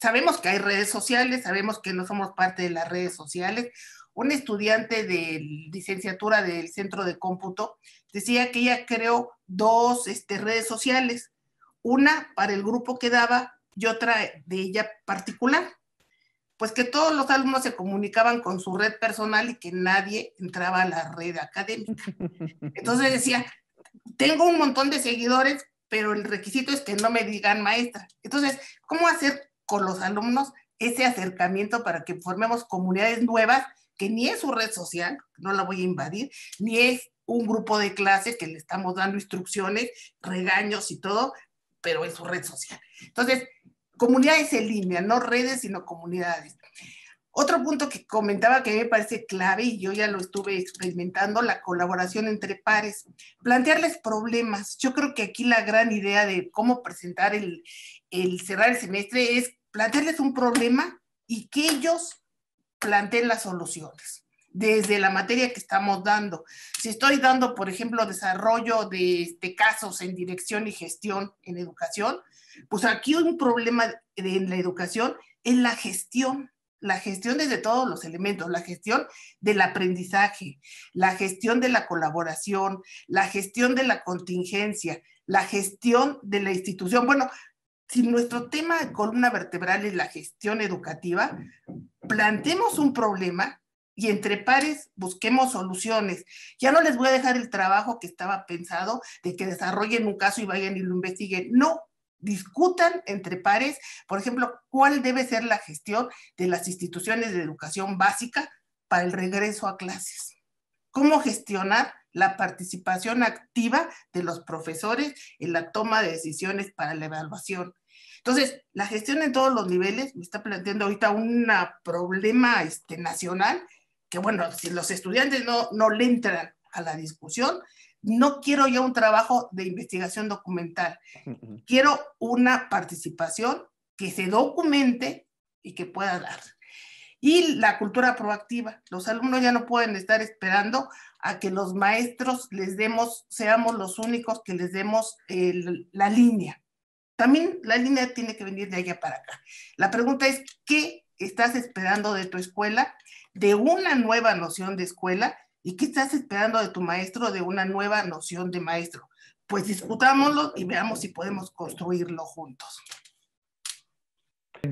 Sabemos que hay redes sociales, sabemos que no somos parte de las redes sociales, un estudiante de licenciatura del Centro de Cómputo decía que ella creó dos este, redes sociales, una para el grupo que daba y otra de ella particular. Pues que todos los alumnos se comunicaban con su red personal y que nadie entraba a la red académica. Entonces decía, tengo un montón de seguidores, pero el requisito es que no me digan maestra. Entonces, ¿cómo hacer con los alumnos ese acercamiento para que formemos comunidades nuevas que ni es su red social, no la voy a invadir, ni es un grupo de clases que le estamos dando instrucciones, regaños y todo, pero es su red social. Entonces, comunidades en línea, no redes, sino comunidades. Otro punto que comentaba que me parece clave y yo ya lo estuve experimentando, la colaboración entre pares, plantearles problemas. Yo creo que aquí la gran idea de cómo presentar el cerrar el semestre es plantearles un problema y que ellos planteen las soluciones desde la materia que estamos dando. Si estoy dando, por ejemplo, desarrollo de, este, casos en dirección y gestión en educación, pues aquí un problema en la educación es la gestión, la gestión desde todos los elementos, la gestión del aprendizaje, la gestión de la colaboración, la gestión de la contingencia, la gestión de la institución. Bueno, si nuestro tema de columna vertebral es la gestión educativa, plantemos un problema y entre pares busquemos soluciones. Ya no les voy a dejar el trabajo que estaba pensado de que desarrollen un caso y vayan y lo investiguen. No, discutan entre pares, por ejemplo, cuál debe ser la gestión de las instituciones de educación básica para el regreso a clases. Cómo gestionar la participación activa de los profesores en la toma de decisiones para la evaluación. Entonces, la gestión en todos los niveles me está planteando ahorita un problema este, nacional que, bueno, si los estudiantes no, no le entran a la discusión, no quiero yo un trabajo de investigación documental, quiero una participación que se documente y que pueda dar. Y la cultura proactiva. Los alumnos ya no pueden estar esperando a que los maestros les demos, seamos los únicos que les demos la línea. También la línea tiene que venir de allá para acá. La pregunta es, ¿qué estás esperando de tu escuela, de una nueva noción de escuela? ¿Y qué estás esperando de tu maestro, de una nueva noción de maestro? Pues discutámoslo y veamos si podemos construirlo juntos.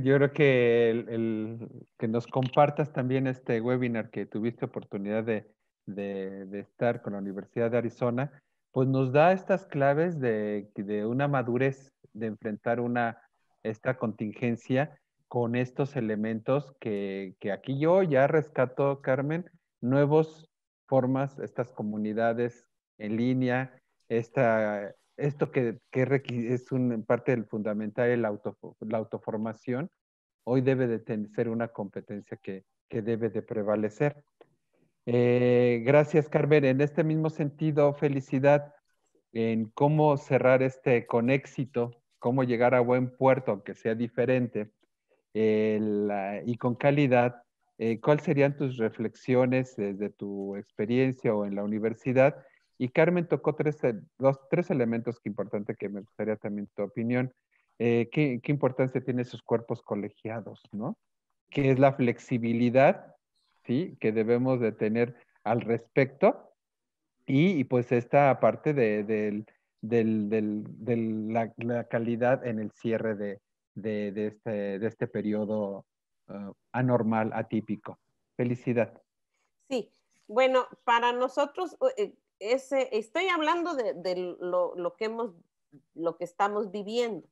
Yo creo que, que nos compartas también este webinar que tuviste oportunidad de, de estar con la Universidad de Arizona, pues nos da estas claves de, una madurez, de enfrentar una, esta contingencia con estos elementos que, aquí yo ya rescato, Carmen, nuevos formas, estas comunidades en línea, esta, esto que, que es un, parte del fundamental, de la autoformación, hoy debe de tener, ser una competencia que, que debe de prevalecer. Eh, gracias, Carmen. En este mismo sentido, felicidad en cómo cerrar este con éxito, cómo llegar a buen puerto, aunque sea diferente, eh, y con calidad. Eh, ¿Cuáles serían tus reflexiones desde tu experiencia o en la universidad? Y Carmen tocó tres, tres elementos que importante que me gustaría también tu opinión. ¿qué, importancia tienen esos cuerpos colegiados, no? ¿Qué es la flexibilidad ¿sí? que debemos de tener al respecto. Y, pues esta parte de, la, la, calidad en el cierre de, este, de este periodo uh, anormal, atípico. Felicidad. Sí, bueno, para nosotros, uh, eh, ese, estoy hablando de, lo, lo, que hemos, lo que estamos viviendo.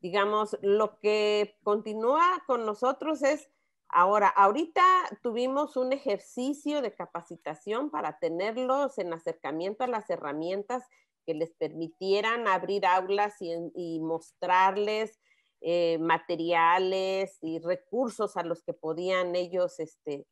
Digamos, lo que continúa con nosotros es Ahora, ahorita tuvimos un ejercicio de capacitación para tenerlos en acercamiento a las herramientas que les permitieran abrir aulas y, mostrarles eh, materiales y recursos a los que podían ellos este,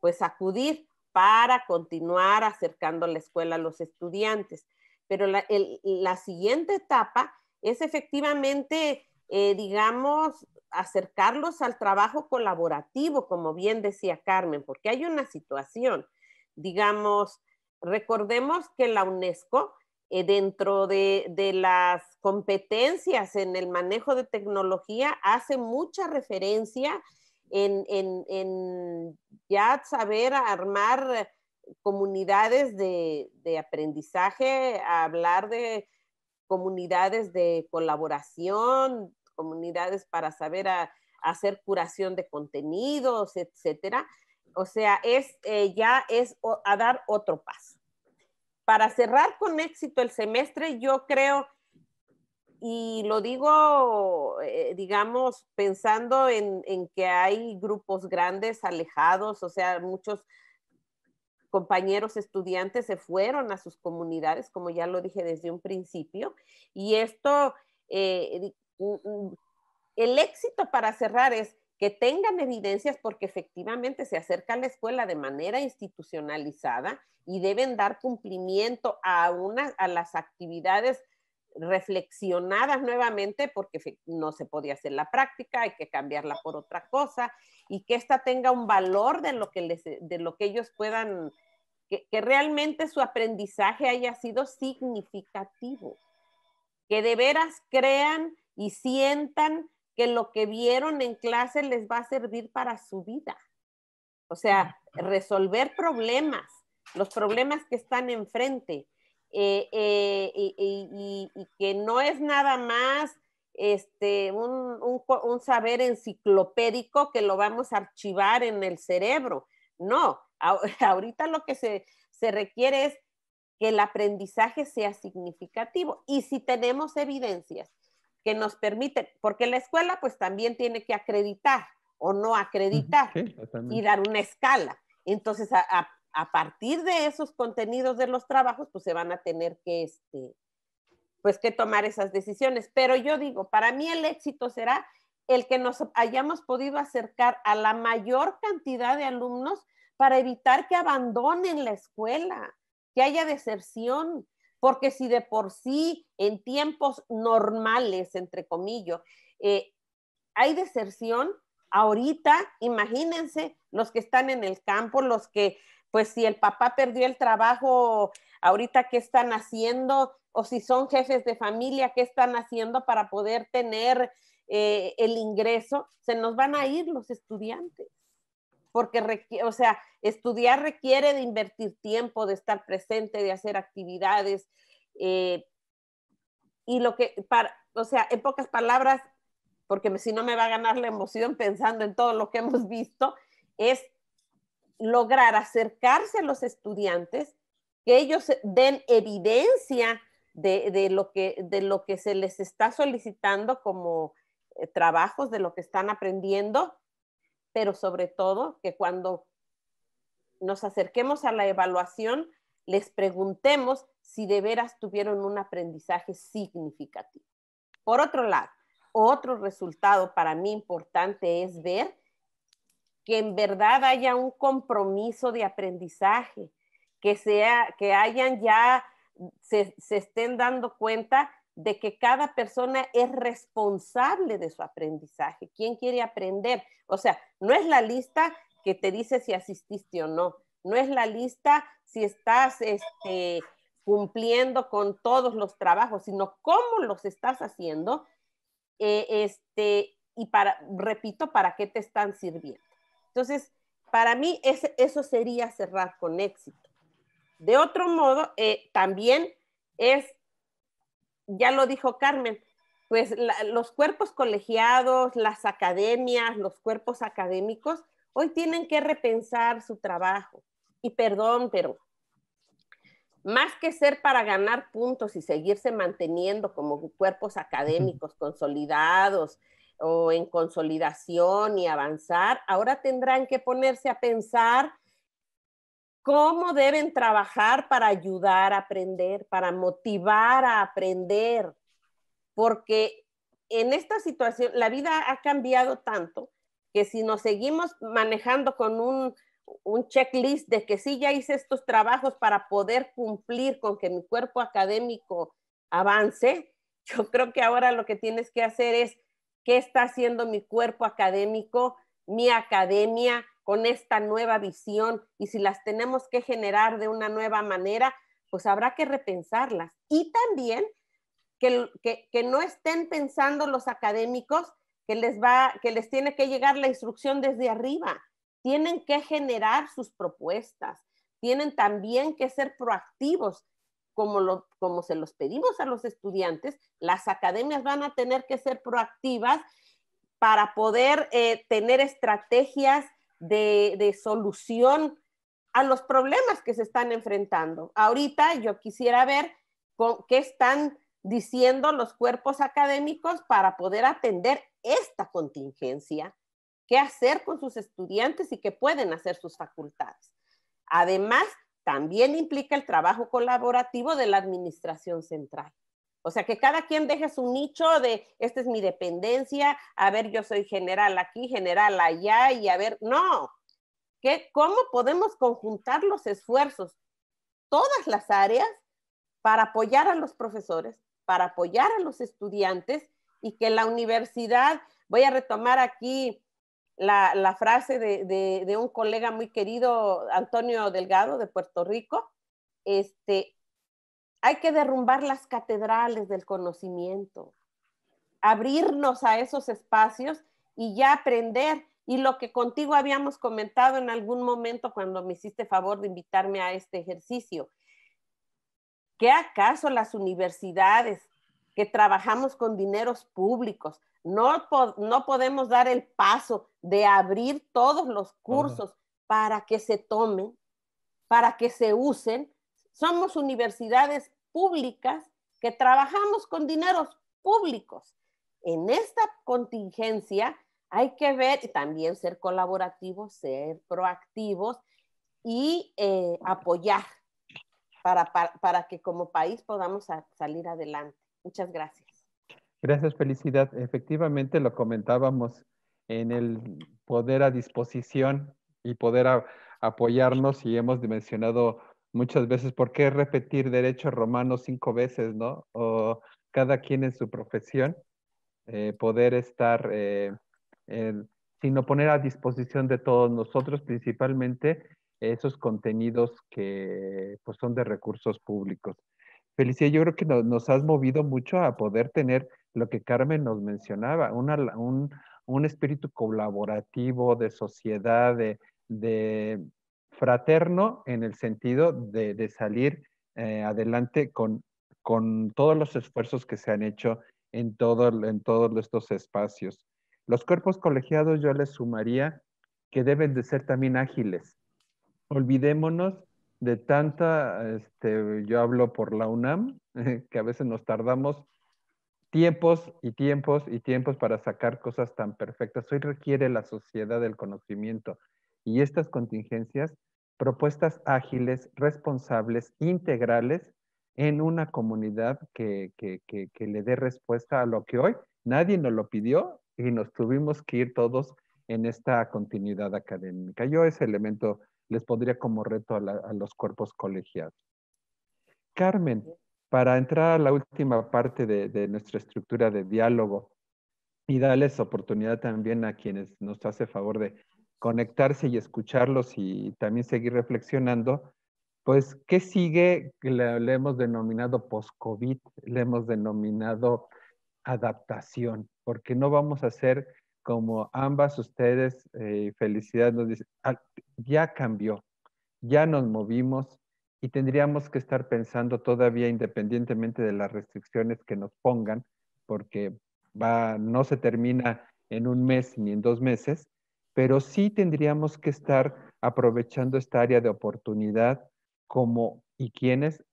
pues acudir para continuar acercando la escuela a los estudiantes. Pero la, siguiente etapa es efectivamente, eh, digamos, acercarlos al trabajo colaborativo, como bien decía Carmen, porque hay una situación, digamos, recordemos que la UNESCO eh, dentro de, las competencias en el manejo de tecnología hace mucha referencia en, ya saber armar comunidades de, de, aprendizaje, hablar de comunidades de colaboración, comunidades para saber a, hacer curación de contenidos, etcétera. O sea, es, eh, ya es a dar otro paso. Para cerrar con éxito el semestre, yo creo, y lo digo, eh, digamos, pensando en, que hay grupos grandes, alejados, o sea, muchos compañeros estudiantes se fueron a sus comunidades, como ya lo dije desde un principio, y esto eh, el éxito para cerrar es que tengan evidencias porque efectivamente se acerca a la escuela de manera institucionalizada y deben dar cumplimiento a, una, a las actividades reflexionadas nuevamente porque no se podía hacer la práctica, hay que cambiarla por otra cosa y que ésta tenga un valor de lo que, de lo que ellos puedan, que realmente su aprendizaje haya sido significativo, que de veras crean y sientan que lo que vieron en clase les va a servir para su vida. O sea, resolver problemas, los problemas que están enfrente. Eh, eh, y, que no es nada más este, un, saber enciclopédico que lo vamos a archivar en el cerebro. No, ahorita lo que se requiere es que el aprendizaje sea significativo. Y si tenemos evidencias que nos permite porque la escuela pues también tiene que acreditar o no acreditar y dar una escala. Entonces, a, partir de esos contenidos de los trabajos, pues se van a tener que, este, pues, que tomar esas decisiones. Pero yo digo, para mí el éxito será el que nos hayamos podido acercar a la mayor cantidad de alumnos para evitar que abandonen la escuela, que haya deserción, porque si de por sí en tiempos normales, entre comillas, eh, hay deserción, ahorita imagínense los que están en el campo, los que, pues si el papá perdió el trabajo, ahorita qué están haciendo, o si son jefes de familia, qué están haciendo para poder tener eh, el ingreso, se nos van a ir los estudiantes porque, o sea, estudiar requiere de invertir tiempo, de estar presente, de hacer actividades. Eh, y lo que, para, o sea, en pocas palabras, porque si no me va a ganar la emoción pensando en todo lo que hemos visto, es lograr acercarse a los estudiantes, que ellos den evidencia de, lo, que, de lo que se les está solicitando como eh, trabajos, de lo que están aprendiendo, pero sobre todo que cuando nos acerquemos a la evaluación, les preguntemos si de veras tuvieron un aprendizaje significativo. Por otro lado, otro resultado para mí importante es ver que en verdad haya un compromiso de aprendizaje, que sea que hayan ya se, se estén dando cuenta de que cada persona es responsable de su aprendizaje, quién quiere aprender. O sea, no es la lista que te dice si asististe o no, no es la lista si estás este, cumpliendo con todos los trabajos, sino cómo los estás haciendo, eh, este, y para, repito, para qué te están sirviendo. Entonces, para mí eso sería cerrar con éxito. De otro modo, eh, también es ya lo dijo Carmen, pues los cuerpos colegiados, las academias, los cuerpos académicos, hoy tienen que repensar su trabajo. Y perdón, pero más que ser para ganar puntos y seguirse manteniendo como cuerpos académicos consolidados o en consolidación y avanzar, ahora tendrán que ponerse a pensar cómo deben trabajar para ayudar a aprender, para motivar a aprender, porque en esta situación la vida ha cambiado tanto que si nos seguimos manejando con un, checklist de que sí, ya hice estos trabajos para poder cumplir con que mi cuerpo académico avance, yo creo que ahora lo que tienes que hacer es qué está haciendo mi cuerpo académico, mi academia, con esta nueva visión y si las tenemos que generar de una nueva manera, pues habrá que repensarlas. Y también que, no estén pensando los académicos que les, va, que les tiene que llegar la instrucción desde arriba. Tienen que generar sus propuestas, tienen también que ser proactivos. Como, lo, como se los pedimos a los estudiantes, las academias van a tener que ser proactivas para poder eh, tener estrategias de, solución a los problemas que se están enfrentando. Ahorita yo quisiera ver qué están diciendo los cuerpos académicos para poder atender esta contingencia, qué hacer con sus estudiantes y qué pueden hacer sus facultades. Además, también implica el trabajo colaborativo de la Administración Central. O sea, que cada quien deje su nicho de, esta es mi dependencia, a ver, yo soy general aquí, general allá, y a ver, no. ¿Qué, ¿Cómo podemos conjuntar los esfuerzos, todas las áreas, para apoyar a los profesores, para apoyar a los estudiantes y que la universidad, voy a retomar aquí la, frase de, de un colega muy querido, Antonio Delgado, de Puerto Rico, este, hay que derrumbar las catedrales del conocimiento, abrirnos a esos espacios y ya aprender. Y lo que contigo habíamos comentado en algún momento cuando me hiciste favor de invitarme a este ejercicio, ¿qué acaso las universidades que trabajamos con dineros públicos no, no podemos dar el paso de abrir todos los cursos para que se tomen, para que se usen, somos universidades públicas que trabajamos con dineros públicos. En esta contingencia hay que ver y también ser colaborativos, ser proactivos y eh, apoyar para, que como país podamos salir adelante. Muchas gracias. Gracias, Felicidad. Efectivamente, lo comentábamos en el poder a disposición y poder apoyarnos y hemos dimensionado muchas veces, ¿por qué repetir derecho romano cinco veces, no? O cada quien en su profesión, eh, poder estar, eh, sino poner a disposición de todos nosotros, principalmente esos contenidos que pues, son de recursos públicos. Felicia, yo creo que nos has movido mucho a poder tener lo que Carmen nos mencionaba, un, espíritu colaborativo de sociedad, de fraterno en el sentido de, salir eh, adelante con, con todos los esfuerzos que se han hecho en, en todos estos espacios. Los cuerpos colegiados yo les sumaría que deben de ser también ágiles. Olvidémonos de tanta, este, yo hablo por la UNAM, que a veces nos tardamos tiempos y tiempos y tiempos para sacar cosas tan perfectas. Hoy requiere la sociedad del conocimiento y estas contingencias propuestas ágiles, responsables, integrales en una comunidad que, le dé respuesta a lo que hoy nadie nos lo pidió y nos tuvimos que ir todos en esta continuidad académica. Yo ese elemento les pondría como reto a, los cuerpos colegiados. Carmen, para entrar a la última parte de, de nuestra estructura de diálogo y darles oportunidad también a quienes nos hace favor de conectarse y escucharlos y también seguir reflexionando, pues, ¿qué sigue? Le, hemos denominado post-COVID, le hemos denominado adaptación, porque no vamos a hacer como ambas ustedes, eh, felicidad nos dice, ah, ya cambió, ya nos movimos y tendríamos que estar pensando todavía independientemente de las restricciones que nos pongan, porque va, no se termina en un mes ni en dos meses, pero sí tendríamos que estar aprovechando esta área de oportunidad como y quienes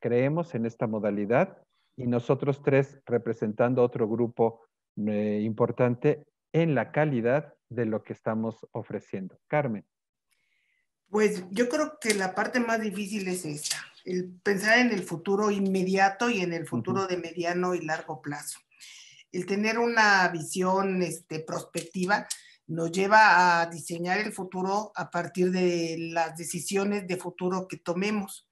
creemos en esta modalidad y nosotros tres representando otro grupo eh, importante en la calidad de lo que estamos ofreciendo. Carmen. Pues yo creo que la parte más difícil es esta, el pensar en el futuro inmediato y en el futuro de mediano y largo plazo. El tener una visión este, prospectiva nos lleva a diseñar el futuro a partir de las decisiones de futuro que tomemos.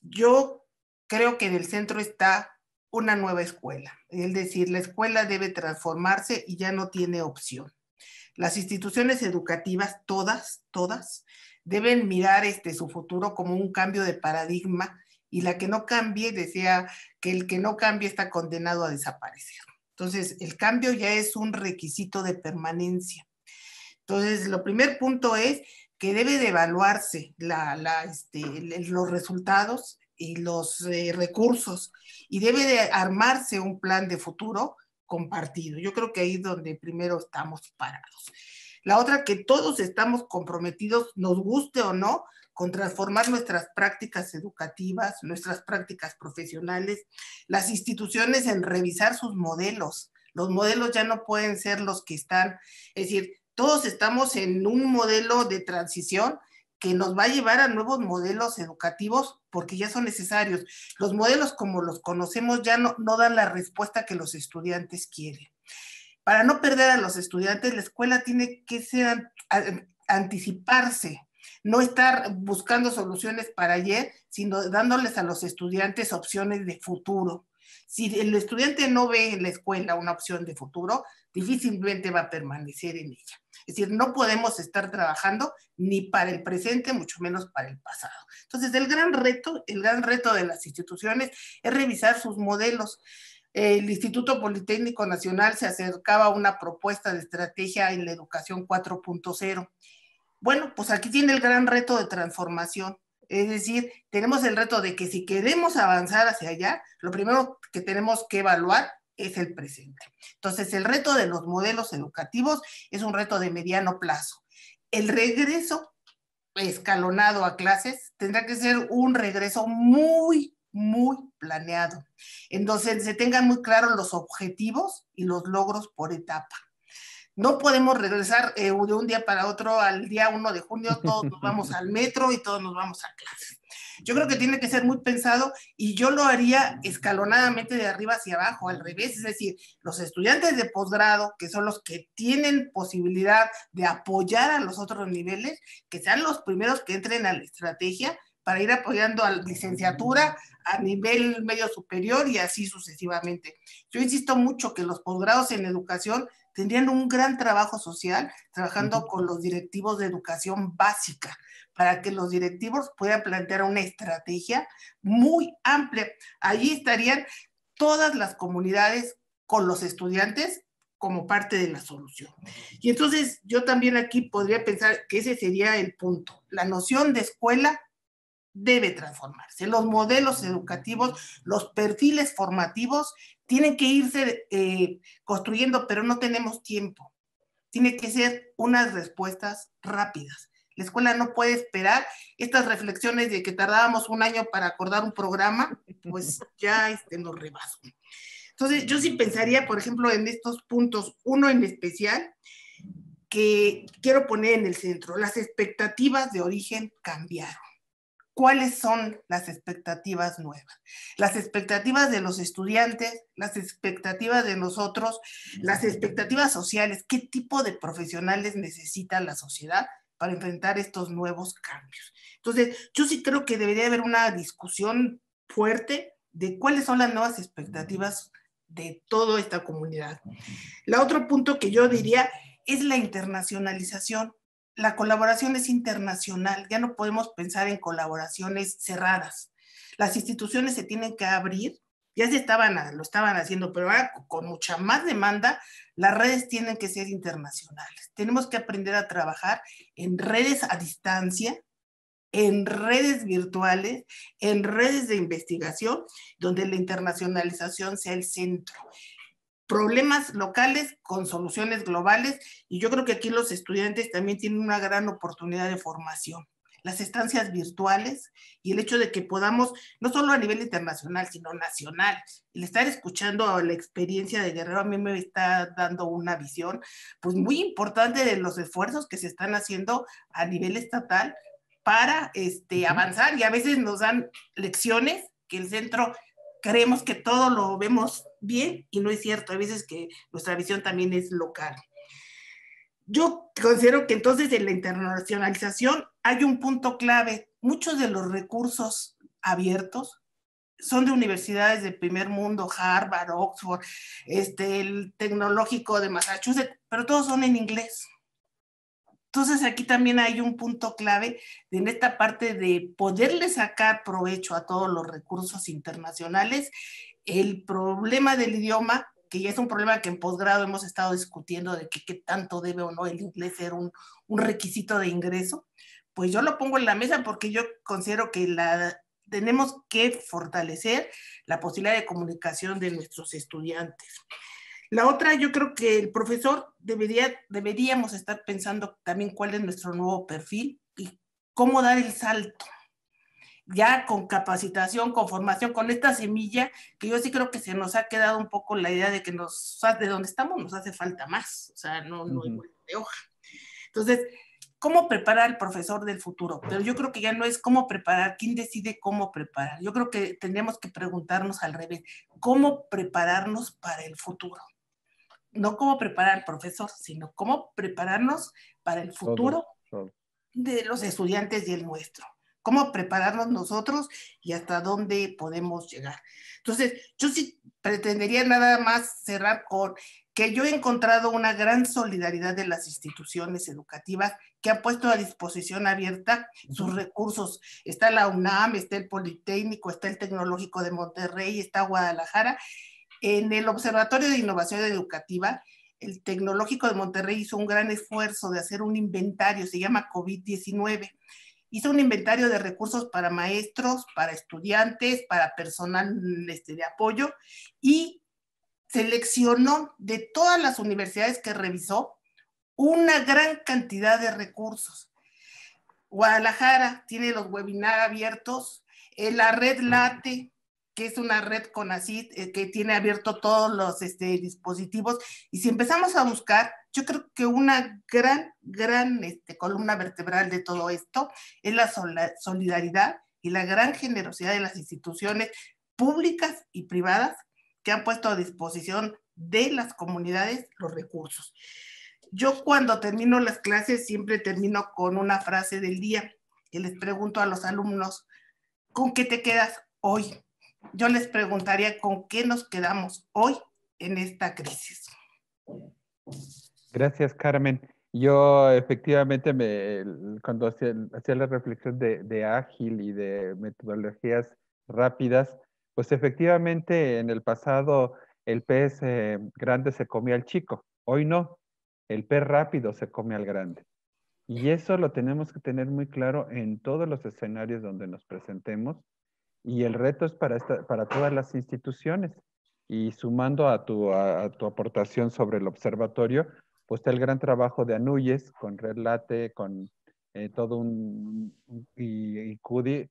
Yo creo que en el centro está una nueva escuela, es decir, la escuela debe transformarse y ya no tiene opción. Las instituciones educativas, todas, todas, deben mirar este, su futuro como un cambio de paradigma y la que no cambie, desea que el que no cambie está condenado a desaparecer. Entonces, el cambio ya es un requisito de permanencia. Entonces, lo primer punto es que debe de evaluarse este, los resultados y los eh, recursos y debe de armarse un plan de futuro compartido. Yo creo que ahí es donde primero estamos parados. La otra, que todos estamos comprometidos, nos guste o no, con transformar nuestras prácticas educativas, nuestras prácticas profesionales, las instituciones en revisar sus modelos. Los modelos ya no pueden ser los que están, es decir, todos estamos en un modelo de transición que nos va a llevar a nuevos modelos educativos porque ya son necesarios. Los modelos como los conocemos ya no, dan la respuesta que los estudiantes quieren. Para no perder a los estudiantes, la escuela tiene que ser, anticiparse, no estar buscando soluciones para ayer, sino dándoles a los estudiantes opciones de futuro. Si el estudiante no ve en la escuela una opción de futuro, difícilmente va a permanecer en ella. Es decir, no podemos estar trabajando ni para el presente, mucho menos para el pasado. Entonces, el gran reto, el gran reto de las instituciones es revisar sus modelos. El Instituto Politécnico Nacional se acercaba a una propuesta de estrategia en la educación 4.0. Bueno, pues aquí tiene el gran reto de transformación. Es decir, tenemos el reto de que si queremos avanzar hacia allá, lo primero que tenemos que evaluar es el presente. Entonces, el reto de los modelos educativos es un reto de mediano plazo. El regreso escalonado a clases tendrá que ser un regreso muy, muy planeado, entonces se tengan muy claros los objetivos y los logros por etapa. No podemos regresar eh, de un día para otro al día 1 de junio, todos nos vamos al metro y todos nos vamos a clases. Yo creo que tiene que ser muy pensado y yo lo haría escalonadamente de arriba hacia abajo, al revés, es decir, los estudiantes de posgrado, que son los que tienen posibilidad de apoyar a los otros niveles, que sean los primeros que entren a la estrategia para ir apoyando a la licenciatura a nivel medio superior y así sucesivamente. Yo insisto mucho que los posgrados en educación tendrían un gran trabajo social trabajando con los directivos de educación básica, para que los directivos puedan plantear una estrategia muy amplia. Allí estarían todas las comunidades con los estudiantes como parte de la solución. Y entonces yo también aquí podría pensar que ese sería el punto. La noción de escuela debe transformarse. Los modelos educativos, los perfiles formativos tienen que irse eh, construyendo, pero no tenemos tiempo. Tiene que ser unas respuestas rápidas. La escuela no puede esperar. Estas reflexiones de que tardábamos un año para acordar un programa, pues ya este, nos rebasó. Entonces, yo sí pensaría, por ejemplo, en estos puntos, uno en especial, que quiero poner en el centro, las expectativas de origen cambiaron. ¿Cuáles son las expectativas nuevas? Las expectativas de los estudiantes, las expectativas de nosotros, las expectativas sociales, qué tipo de profesionales necesita la sociedad para enfrentar estos nuevos cambios. Entonces, yo sí creo que debería haber una discusión fuerte de cuáles son las nuevas expectativas de toda esta comunidad. El otro punto que yo diría es la internacionalización. La colaboración es internacional, ya no podemos pensar en colaboraciones cerradas. Las instituciones se tienen que abrir ya se estaban, lo estaban haciendo, pero ahora con mucha más demanda, las redes tienen que ser internacionales. Tenemos que aprender a trabajar en redes a distancia, en redes virtuales, en redes de investigación, donde la internacionalización sea el centro. Problemas locales con soluciones globales y yo creo que aquí los estudiantes también tienen una gran oportunidad de formación las estancias virtuales y el hecho de que podamos, no solo a nivel internacional, sino nacional, el estar escuchando la experiencia de Guerrero a mí me está dando una visión pues muy importante de los esfuerzos que se están haciendo a nivel estatal para este, avanzar y a veces nos dan lecciones que el centro creemos que todo lo vemos bien y no es cierto, a veces que nuestra visión también es local. Yo considero que entonces en la internacionalización hay un punto clave. Muchos de los recursos abiertos son de universidades del primer mundo, Harvard, Oxford, este, el tecnológico de Massachusetts, pero todos son en inglés. Entonces aquí también hay un punto clave en esta parte de poderle sacar provecho a todos los recursos internacionales. El problema del idioma que ya es un problema que en posgrado hemos estado discutiendo de qué tanto debe o no el inglés ser un, un requisito de ingreso, pues yo lo pongo en la mesa porque yo considero que la, tenemos que fortalecer la posibilidad de comunicación de nuestros estudiantes. La otra, yo creo que el profesor debería, deberíamos estar pensando también cuál es nuestro nuevo perfil y cómo dar el salto, ya con capacitación, con formación, con esta semilla, que yo sí creo que se nos ha quedado un poco la idea de que nos, de donde estamos nos hace falta más, o sea, no, no hay de hoja. Entonces, ¿cómo preparar al profesor del futuro? Pero yo creo que ya no es cómo preparar, quién decide cómo preparar. Yo creo que tenemos que preguntarnos al revés, ¿cómo prepararnos para el futuro? No cómo preparar al profesor, sino cómo prepararnos para el futuro de los estudiantes y el nuestro cómo prepararnos nosotros y hasta dónde podemos llegar. Entonces, yo sí pretendería nada más cerrar con que yo he encontrado una gran solidaridad de las instituciones educativas que han puesto a disposición abierta sus recursos. Está la UNAM, está el Politécnico, está el Tecnológico de Monterrey, está Guadalajara. En el Observatorio de Innovación Educativa, el Tecnológico de Monterrey hizo un gran esfuerzo de hacer un inventario, se llama COVID-19 hizo un inventario de recursos para maestros, para estudiantes, para personal mm, este, de apoyo y seleccionó de todas las universidades que revisó una gran cantidad de recursos. Guadalajara tiene los webinars abiertos, eh, la red LATE que es una red con eh, que tiene abierto todos los este, dispositivos. Y si empezamos a buscar, yo creo que una gran, gran este, columna vertebral de todo esto es la solidaridad y la gran generosidad de las instituciones públicas y privadas que han puesto a disposición de las comunidades los recursos. Yo cuando termino las clases siempre termino con una frase del día y les pregunto a los alumnos, ¿con qué te quedas hoy? yo les preguntaría con qué nos quedamos hoy en esta crisis. Gracias, Carmen. Yo efectivamente, me, cuando hacía, la reflexión de, ágil y de metodologías rápidas, pues efectivamente en el pasado el pez eh, grande se comía al chico, hoy no, el pez rápido se come al grande. Y eso lo tenemos que tener muy claro en todos los escenarios donde nos presentemos, y el reto es para, todas las instituciones. Y sumando a tu, a, tu aportación sobre el observatorio, pues está el gran trabajo de Anuyes con Relate, con eh, todo un, y, CUDI,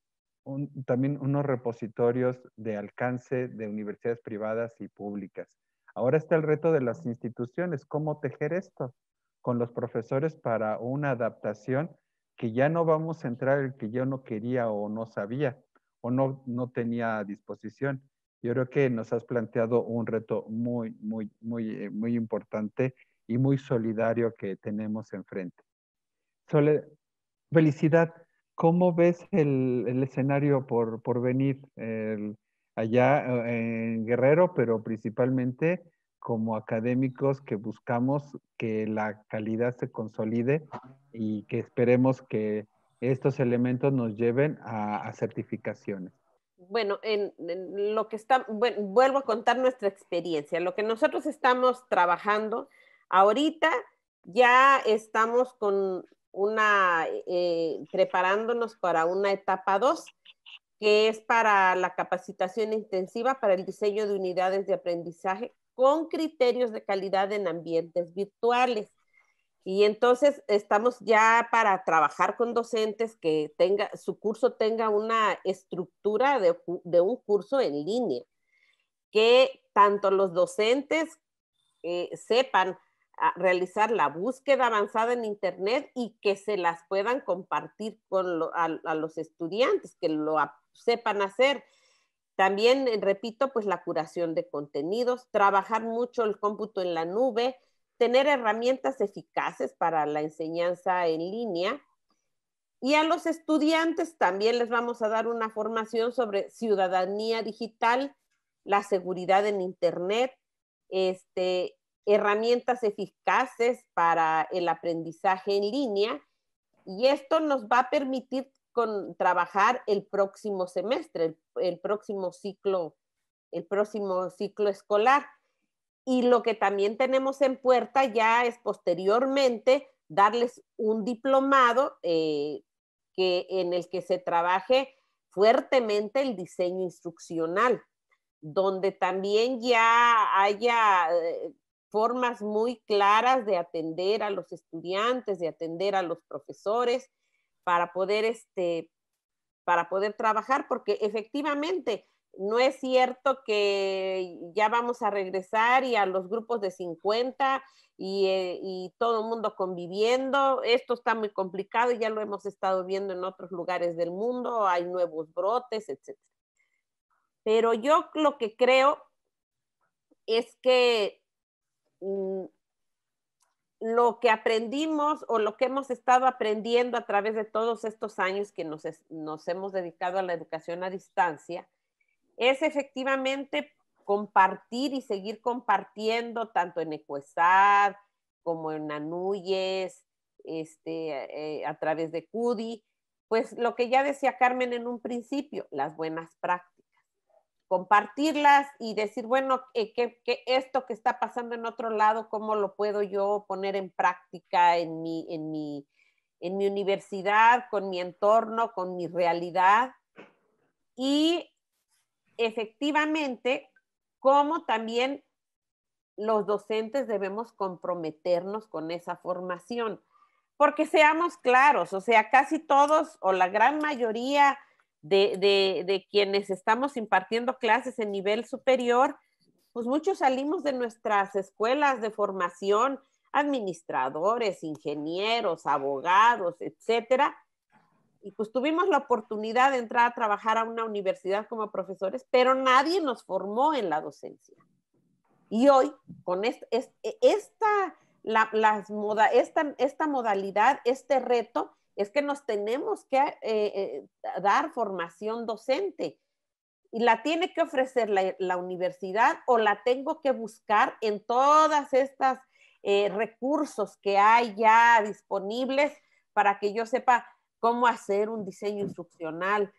también unos repositorios de alcance de universidades privadas y públicas. Ahora está el reto de las instituciones, cómo tejer esto con los profesores para una adaptación que ya no vamos a entrar el que yo no quería o no sabía, o no, no tenía disposición. Yo creo que nos has planteado un reto muy, muy, muy, eh, muy importante y muy solidario que tenemos enfrente. Sole, felicidad, ¿cómo ves el, escenario por, venir allá eh, en Guerrero, pero principalmente como académicos que buscamos que la calidad se consolide y que esperemos que estos elementos nos lleven a, certificaciones. Bueno, en, lo que está, vuelvo a contar nuestra experiencia. Lo que nosotros estamos trabajando ahorita ya estamos con una eh, preparándonos para una etapa 2 que es para la capacitación intensiva para el diseño de unidades de aprendizaje con criterios de calidad en ambientes virtuales. Y entonces estamos ya para trabajar con docentes que tenga, su curso tenga una estructura de, un curso en línea, que tanto los docentes eh, sepan ah, realizar la búsqueda avanzada en Internet y que se las puedan compartir con a, los estudiantes, que lo sepan hacer. También, repito, pues la curación de contenidos, trabajar mucho el cómputo en la nube, tener herramientas eficaces para la enseñanza en línea. Y a los estudiantes también les vamos a dar una formación sobre ciudadanía digital, la seguridad en Internet, este, herramientas eficaces para el aprendizaje en línea. Y esto nos va a permitir con, trabajar el próximo semestre, el, próximo ciclo, el próximo ciclo escolar y lo que también tenemos en puerta ya es posteriormente darles un diplomado eh, en el que se trabaje fuertemente el diseño instruccional, donde también ya haya eh, formas muy claras de atender a los estudiantes, de atender a los profesores, para poder, este, para poder trabajar, porque efectivamente no es cierto que ya vamos a regresar y a los grupos de 50 eh, y, todo el mundo conviviendo. Esto está muy complicado, y ya lo hemos estado viendo en otros lugares del mundo, hay nuevos brotes, etc. Pero yo lo que creo es que mm, lo que aprendimos o lo que hemos estado aprendiendo a través de todos estos años que nos hemos dedicado a la educación a distancia, es efectivamente compartir y seguir compartiendo tanto en Ecuestad como en Anuyes, este, eh, a través de CUDI, pues lo que ya decía Carmen en un principio, las buenas prácticas. Compartirlas y decir, bueno, eh, esto que está pasando en otro lado, ¿cómo lo puedo yo poner en práctica en mi, en mi, en mi universidad, con mi entorno, con mi realidad? Y efectivamente, como también los docentes debemos comprometernos con esa formación. Porque seamos claros, o sea, casi todos o la gran mayoría de, de, quienes estamos impartiendo clases en nivel superior, pues muchos salimos de nuestras escuelas de formación, administradores, ingenieros, abogados, etcétera, y pues tuvimos la oportunidad de entrar a trabajar a una universidad como profesores, pero nadie nos formó en la docencia. Y hoy, con e, esta, esta, las esta, modalidad, este reto, es que nos tenemos que eh, eh, dar formación docente. Y la tiene que ofrecer la, universidad o la tengo que buscar en todas estas eh, recursos que hay ya disponibles para que yo sepa cómo hacer un diseño instruccional,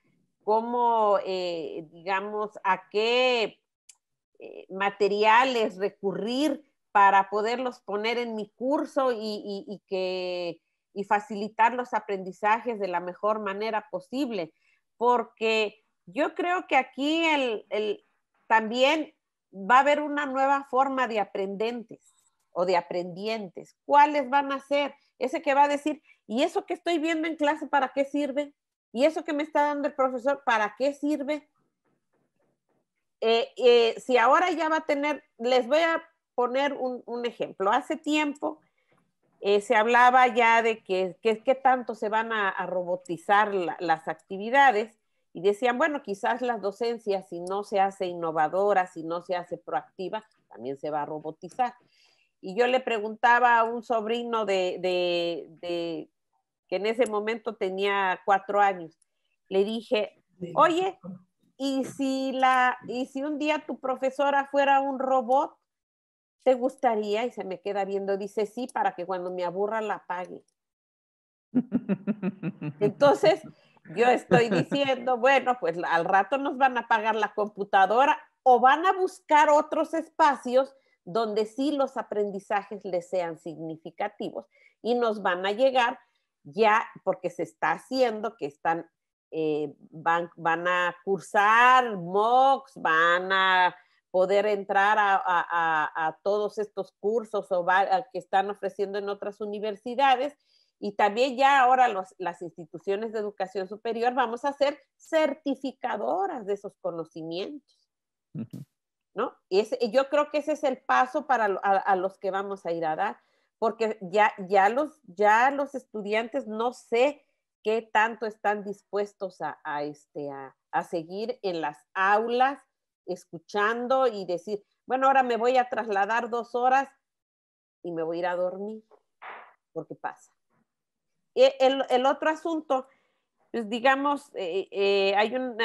cómo, eh, digamos, a qué eh, materiales recurrir para poderlos poner en mi curso y, que, facilitar los aprendizajes de la mejor manera posible. Porque yo creo que aquí también va a haber una nueva forma de aprendentes o de aprendientes. ¿Cuáles van a ser? Ese que va a decir, ¿Y eso que estoy viendo en clase, para qué sirve? ¿Y eso que me está dando el profesor, para qué sirve? Eh, eh, si ahora ya va a tener, les voy a poner un, ejemplo. Hace tiempo eh, se hablaba ya de que, que, que tanto se van a, robotizar las actividades y decían, bueno, quizás las docencias, si no se hace innovadora, si no se hace proactiva, también se va a robotizar y yo le preguntaba a un sobrino de, de, que en ese momento tenía cuatro años, le dije, oye, ¿y si, la, ¿y si un día tu profesora fuera un robot? ¿Te gustaría? Y se me queda viendo, dice sí, para que cuando me aburra la apague. Entonces, yo estoy diciendo, bueno, pues al rato nos van a pagar la computadora o van a buscar otros espacios donde sí los aprendizajes les sean significativos y nos van a llegar ya porque se está haciendo que están eh, van, a cursar MOOCs, van a poder entrar a, todos estos cursos o que están ofreciendo en otras universidades. Y también ya ahora las instituciones de educación superior vamos a ser certificadoras de esos conocimientos. ¿no? Y, ese, yo creo que ese es el paso para a, los que vamos a ir a dar, porque ya, ya, los, ya los estudiantes no sé qué tanto están dispuestos a, este, a, seguir en las aulas, escuchando y decir, bueno, ahora me voy a trasladar dos horas y me voy a ir a dormir, porque pasa. E, el, el otro asunto, pues digamos, eh, eh, hay, un,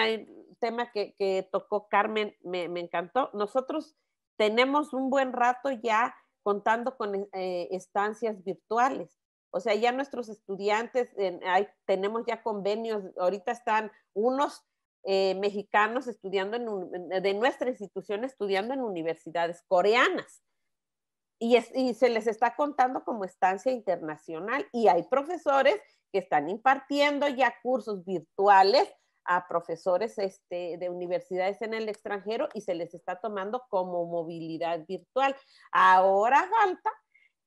tema que, tocó Carmen me, encantó. Nosotros tenemos un buen rato ya contando con eh, estancias virtuales. O sea, ya nuestros estudiantes, tenemos ya convenios, ahorita están unos eh, mexicanos estudiando en, de nuestra institución, estudiando en universidades coreanas. y se les está contando como estancia internacional. Y hay profesores que están impartiendo ya cursos virtuales a profesores este, de universidades en el extranjero y se les está tomando como movilidad virtual. Ahora falta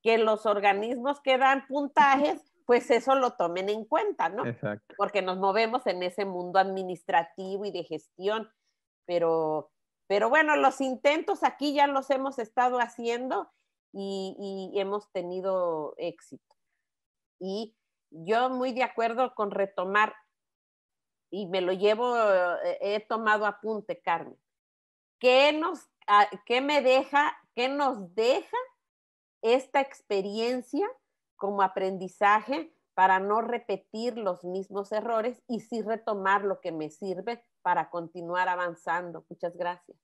que los organismos que dan puntajes pues eso lo tomen en cuenta, ¿no? Exacto. Porque nos movemos en ese mundo administrativo y de gestión, pero, pero bueno, los intentos aquí ya los hemos estado haciendo y, y hemos tenido éxito. Y yo muy de acuerdo con retomar y me lo llevo, eh, he tomado apunte, Carmen. ¿Qué nos, ah, qué me deja, qué nos deja esta experiencia como aprendizaje para no repetir los mismos errores y sí retomar lo que me sirve para continuar avanzando? Muchas gracias.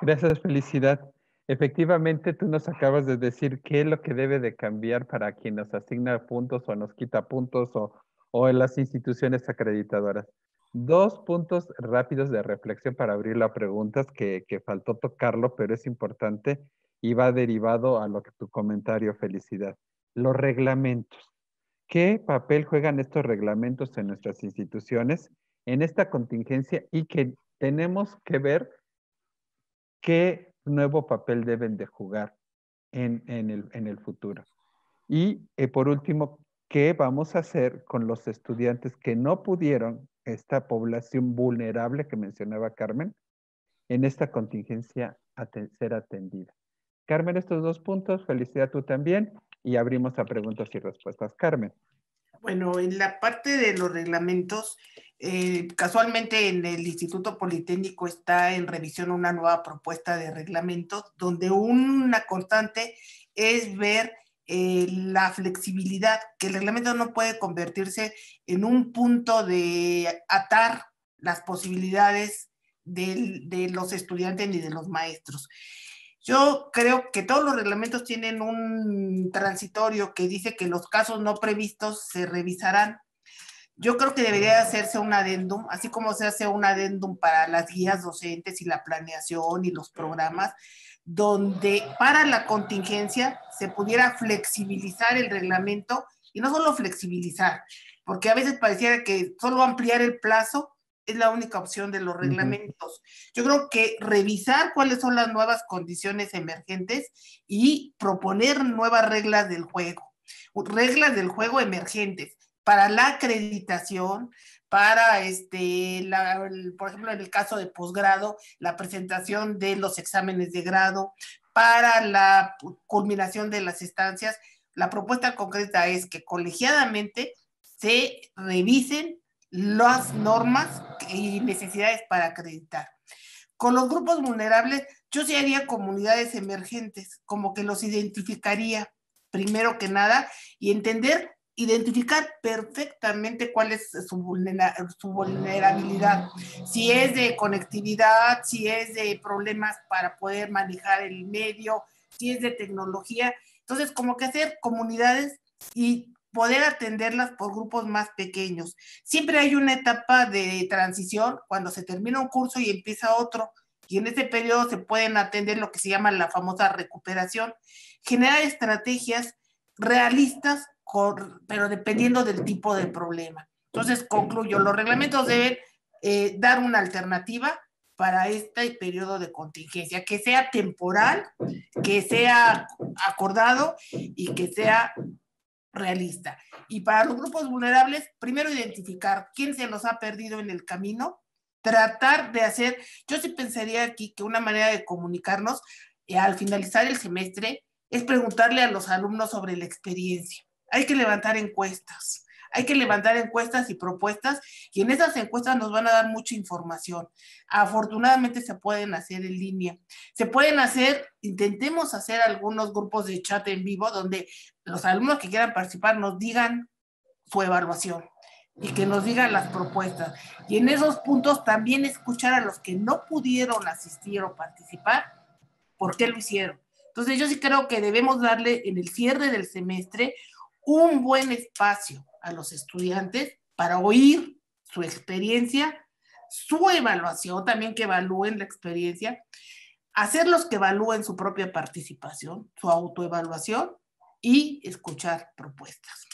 Gracias, Felicidad. Efectivamente, tú nos acabas de decir qué es lo que debe de cambiar para quien nos asigna puntos o nos quita puntos o o en las instituciones acreditadoras. Dos puntos rápidos de reflexión para abrir las preguntas que, que faltó tocarlo, pero es importante y va derivado a lo que tu comentario, felicidad. Los reglamentos. ¿Qué papel juegan estos reglamentos en nuestras instituciones en esta contingencia y que tenemos que ver qué nuevo papel deben de jugar en, en, el, en el, futuro? Y eh, por último, qué vamos a hacer con los estudiantes que no pudieron, esta población vulnerable que mencionaba Carmen, en esta contingencia a ser atendida. Carmen, estos dos puntos, felicidad tú también, y abrimos a preguntas y respuestas. Carmen. Bueno, en la parte de los reglamentos, eh, casualmente en el Instituto Politécnico está en revisión una nueva propuesta de reglamento donde una constante es ver eh, la flexibilidad, que el reglamento no puede convertirse en un punto de atar las posibilidades de los estudiantes ni de los maestros. Yo creo que todos los reglamentos tienen un transitorio que dice que los casos no previstos se revisarán. Yo creo que debería hacerse un adendum, así como se hace un adendum para las guías docentes y la planeación y los programas, donde para la contingencia se pudiera flexibilizar el reglamento y no solo flexibilizar, porque a veces pareciera que solo ampliar el plazo es la única opción de los reglamentos. Yo creo que revisar cuáles son las nuevas condiciones emergentes y proponer nuevas reglas del juego, reglas del juego emergentes para la acreditación, para, este, por ejemplo, en el caso de posgrado, la presentación de los exámenes de grado, para la culminación de las estancias. La propuesta concreta es que colegiadamente se revisen las normas y necesidades para acreditar. Con los grupos vulnerables, yo se haría comunidades emergentes, como que los identificaría primero que nada y entender identificar perfectamente cuál es su, vulnerabilidad, si es de conectividad, si es de problemas para poder manejar el medio, si es de tecnología. Entonces, como que hacer comunidades y poder atenderlas por grupos más pequeños. Siempre hay una etapa de transición cuando se termina un curso y empieza otro y en ese periodo se pueden atender lo que se llama la famosa recuperación, generar estrategias realistas, pero dependiendo del tipo de problema. Entonces, concluyo, los reglamentos deben eh, dar una alternativa para este periodo de contingencia, que sea temporal, que sea acordado y que sea realista. Y para los grupos vulnerables, primero identificar quién se nos ha perdido en el camino, tratar de hacer, yo sí pensaría aquí que una manera de comunicarnos eh, al finalizar el semestre, es preguntarle a los alumnos sobre la experiencia. Hay que levantar encuestas, hay que levantar encuestas y propuestas y en esas encuestas nos van a dar mucha información. Afortunadamente se pueden hacer en línea. Se pueden hacer, intentemos hacer algunos grupos de chat en vivo donde los alumnos que quieran participar nos digan su evaluación y que nos digan las propuestas. Y en esos puntos también escuchar a los que no pudieron asistir o participar, por qué lo hicieron entonces yo sí creo que debemos darle en el cierre del semestre un buen espacio a los estudiantes para oír su experiencia, su evaluación, también que evalúen la experiencia, hacerlos que evalúen su propia participación, su autoevaluación y escuchar propuestas.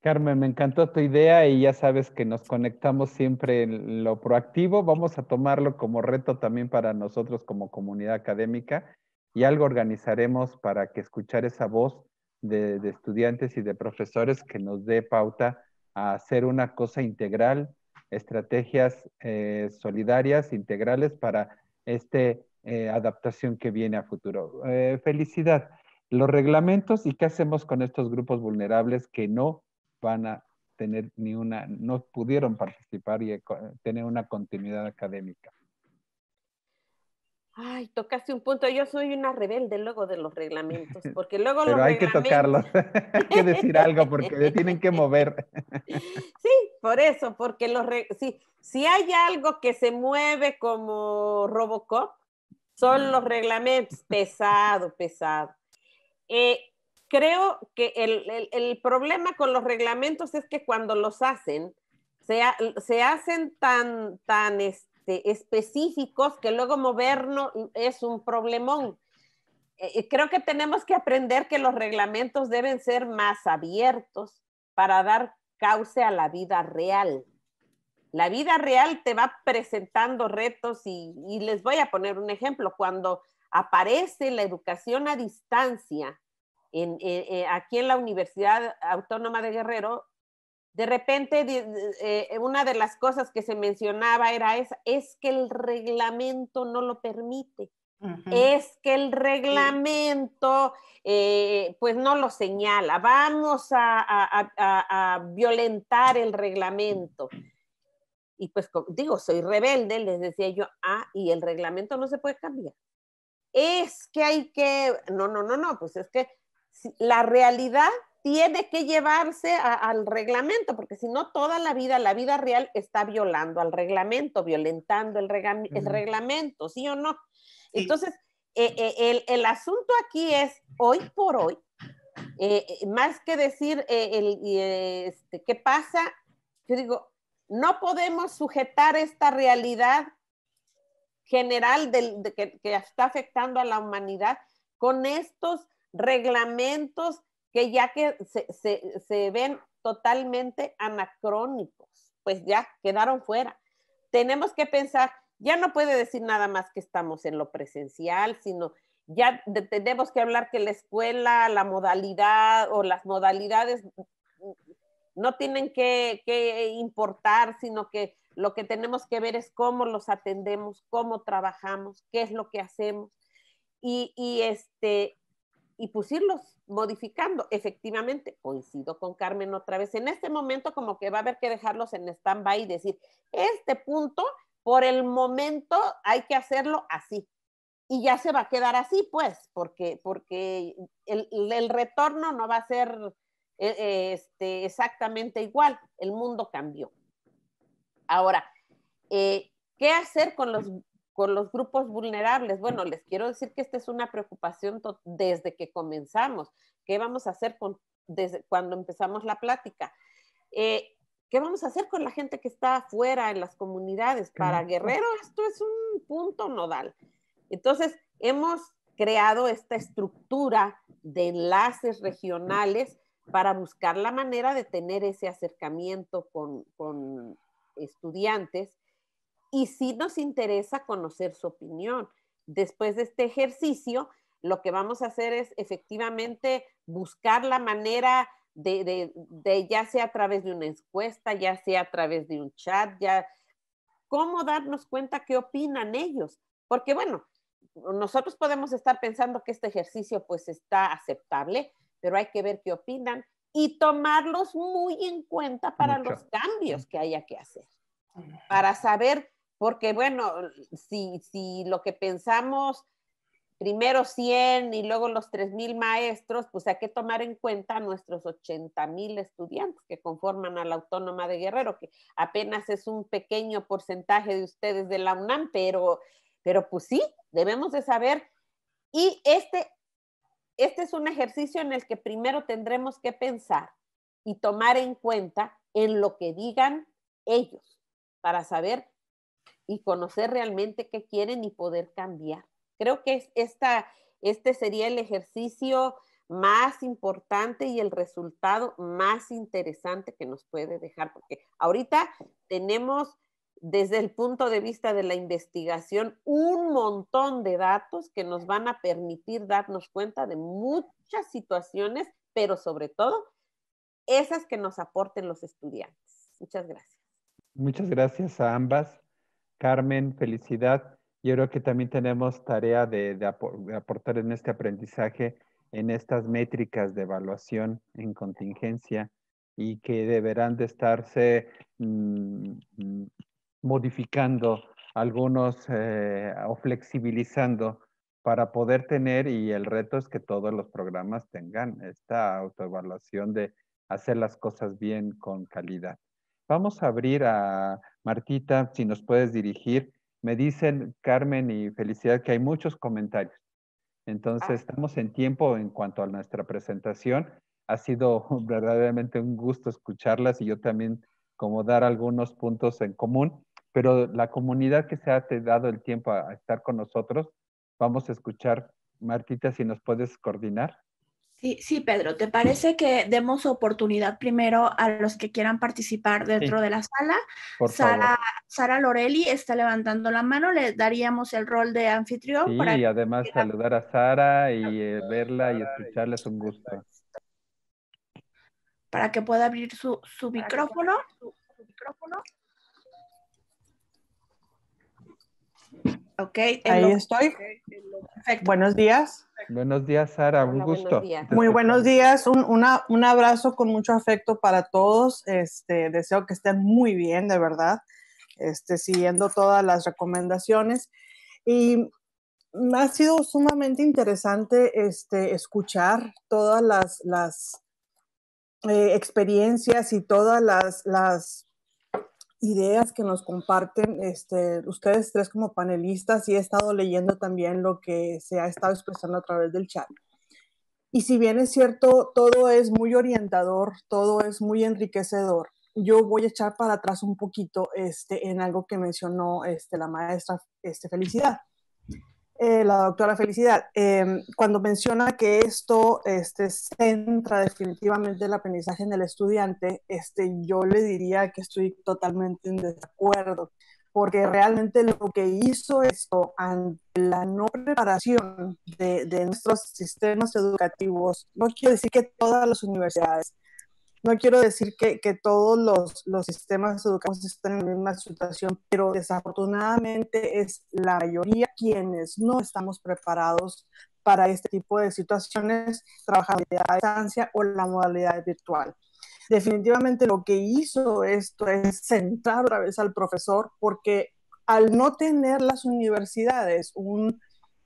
Carmen, me encantó tu idea y ya sabes que nos conectamos siempre en lo proactivo. Vamos a tomarlo como reto también para nosotros como comunidad académica y algo organizaremos para que escuchar esa voz de, estudiantes y de profesores que nos dé pauta a hacer una cosa integral, estrategias eh, solidarias, integrales para esta eh, adaptación que viene a futuro. Eh, felicidad. Los reglamentos y qué hacemos con estos grupos vulnerables que no van a tener ni una, no pudieron participar y tener una continuidad académica. Ay, tocaste un punto. Yo soy una rebelde luego de los reglamentos, porque luego Pero hay que tocarlos, hay que decir algo porque tienen que mover. sí, por eso, porque los sí, si hay algo que se mueve como Robocop, son los reglamentos. Pesado, pesado. Eh, creo que el, el, el, problema con los reglamentos es que cuando los hacen, se, se hacen tan, tan, este, específicos que luego movernos es un problemón. Eh, eh, creo que tenemos que aprender que los reglamentos deben ser más abiertos para dar cauce a la vida real. La vida real te va presentando retos y, les voy a poner un ejemplo. Cuando aparece la educación a distancia en, eh, aquí en la Universidad Autónoma de Guerrero, de repente eh, eh, una de las cosas que se mencionaba era esa, es que el reglamento no lo permite. Es que el reglamento eh, pues no lo señala, vamos a, a, violentar el reglamento. Y pues digo, soy rebelde, les decía yo, ah, y el reglamento no se puede cambiar. Es que hay que, no, no, no, no, pues es que la realidad tiene que llevarse al reglamento, porque si no, toda la vida, la vida real está violando al reglamento, violentando el, reglamento, ¿sí o no? Entonces, eh, eh, el, asunto aquí es, hoy por hoy, eh, más que decir el, este, qué pasa, yo digo, no podemos sujetar esta realidad general que, que está afectando a la humanidad con estos reglamentos que ya que se, ven totalmente anacrónicos, pues ya quedaron fuera. Tenemos que pensar, ya no puede decir nada más que estamos en lo presencial, sino ya tenemos que hablar que la escuela, la modalidad o las modalidades no tienen que, importar, sino que lo que tenemos que ver es cómo los atendemos, cómo trabajamos, qué es lo que hacemos. Y, y este, y pusirlos modificando. Efectivamente, coincido con Carmen otra vez. En este momento como que va a haber que dejarlos en stand-by y decir, este punto, por el momento hay que hacerlo así. Y ya se va a quedar así, pues, porque, porque el, el retorno no va a ser eh, eh, este, exactamente igual. El mundo cambió. Ahora, eh, ¿qué hacer con los con los grupos vulnerables. Bueno, les quiero decir que esta es una preocupación desde que comenzamos. ¿Qué vamos a hacer con, desde cuando empezamos la plática? Eh, ¿Qué vamos a hacer con la gente que está afuera en las comunidades? Para Guerrero esto es un punto nodal. Entonces, hemos creado esta estructura de enlaces regionales para buscar la manera de tener ese acercamiento con, con estudiantes y sí nos interesa conocer su opinión. Después de este ejercicio, lo que vamos a hacer es efectivamente buscar la manera de, de, de ya sea a través de una encuesta, ya sea a través de un chat, ya cómo darnos cuenta qué opinan ellos. Porque bueno, nosotros podemos estar pensando que este ejercicio pues está aceptable, pero hay que ver qué opinan y tomarlos muy en cuenta para los cambios que haya que hacer, para saber porque bueno, si, si lo que pensamos primero 100 y luego los 3.000 maestros, pues hay que tomar en cuenta a nuestros 80.000 estudiantes que conforman a la Autónoma de Guerrero, que apenas es un pequeño porcentaje de ustedes de la UNAM, pero, pero pues sí, debemos de saber. Y este, este es un ejercicio en el que primero tendremos que pensar y tomar en cuenta en lo que digan ellos para saber y conocer realmente qué quieren y poder cambiar. Creo que este sería el ejercicio más importante y el resultado más interesante que nos puede dejar, porque ahorita tenemos desde el punto de vista de la investigación un montón de datos que nos van a permitir darnos cuenta de muchas situaciones, pero sobre todo esas que nos aporten los estudiantes. Muchas gracias. Muchas gracias a ambas. Carmen, felicidad. Yo creo que también tenemos tarea de, aportar en este aprendizaje, en estas métricas de evaluación en contingencia y que deberán de estarse mm, mm, modificando algunos eh, o flexibilizando para poder tener, y el reto es que todos los programas tengan esta autoevaluación de hacer las cosas bien con calidad. Vamos a abrir a Martita, si nos puedes dirigir. Me dicen Carmen y Felicidad que hay muchos comentarios. Entonces, ah. estamos en tiempo en cuanto a nuestra presentación. Ha sido verdaderamente un gusto escucharlas y yo también como dar algunos puntos en común, pero la comunidad que se ha dado el tiempo a estar con nosotros, vamos a escuchar, Martita, si nos puedes coordinar. Sí, Pedro, ¿te parece que demos oportunidad primero a los que quieran participar dentro de la sala? Sara, Sara Lorelli está levantando la mano, le daríamos el rol de anfitrión. Sí, y además saludar a Sara y eh, verla y escucharla es un gusto. Para que pueda abrir su, micrófono. su micrófono. Ahí estoy. Buenos días. Buenos días, Sara. Un gusto. Muy buenos días. Un, abrazo con mucho afecto para todos. Este, deseo que estén muy bien, de verdad, este, siguiendo todas las recomendaciones. Y ha sido sumamente interesante este, escuchar todas las, eh, experiencias y todas las ideas que nos comparten este, ustedes tres como panelistas y he estado leyendo también lo que se ha estado expresando a través del chat. Y si bien es cierto, todo es muy orientador, todo es muy enriquecedor, yo voy a echar para atrás un poquito este, en algo que mencionó este, la maestra este, Felicidad. Eh, la doctora Felicidad, em, cuando menciona que esto este, centra definitivamente el aprendizaje en el estudiante, este, yo le diría que estoy totalmente en desacuerdo, porque realmente lo que hizo esto ante la no preparación de, nuestros sistemas educativos, no quiero decir que todas las universidades, no quiero decir que, todos los, sistemas educativos estén en la misma situación, pero desafortunadamente es la mayoría quienes no estamos preparados para este tipo de situaciones, trabajar a distancia o la modalidad virtual. Definitivamente lo que hizo esto es centrar otra vez al profesor porque al no tener las universidades un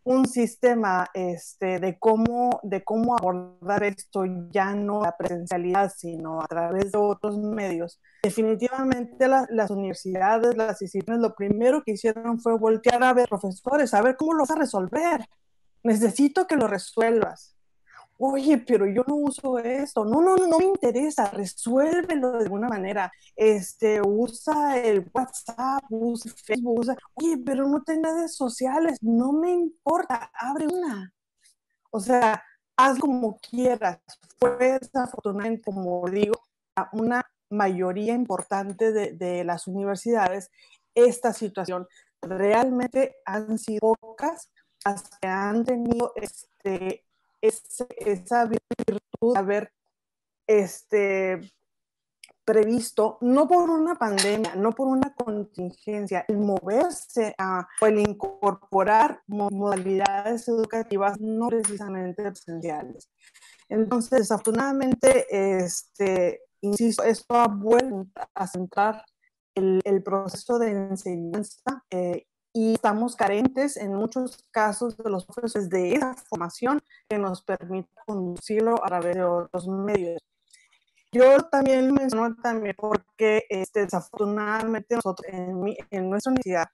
un sistema este, de, cómo, de cómo abordar esto ya no a presencialidad, sino a través de otros medios. Definitivamente las universidades, las instituciones, lo primero que hicieron fue voltear a ver profesores, a ver cómo lo vas a resolver. Necesito que lo resuelvas oye, pero yo no uso esto, no, no, no, no me interesa, resuélvelo de alguna manera, este, usa el WhatsApp, usa Facebook, usa, oye, pero no tenga redes sociales, no me importa, abre una. O sea, haz como quieras. Fue desafortunadamente, como digo, a una mayoría importante de, de las universidades esta situación. Realmente han sido pocas las que han tenido este, esa virtud de haber este, previsto, no por una pandemia, no por una contingencia, el moverse o el incorporar modalidades educativas no precisamente presenciales. Entonces, desafortunadamente, este, insisto, esto ha vuelto a centrar el, el proceso de enseñanza eh, y estamos carentes en muchos casos de los procesos de esa formación que nos permite conducirlo a través de otros medios. Yo también menciono también porque este, desafortunadamente nosotros en, nuestra universidad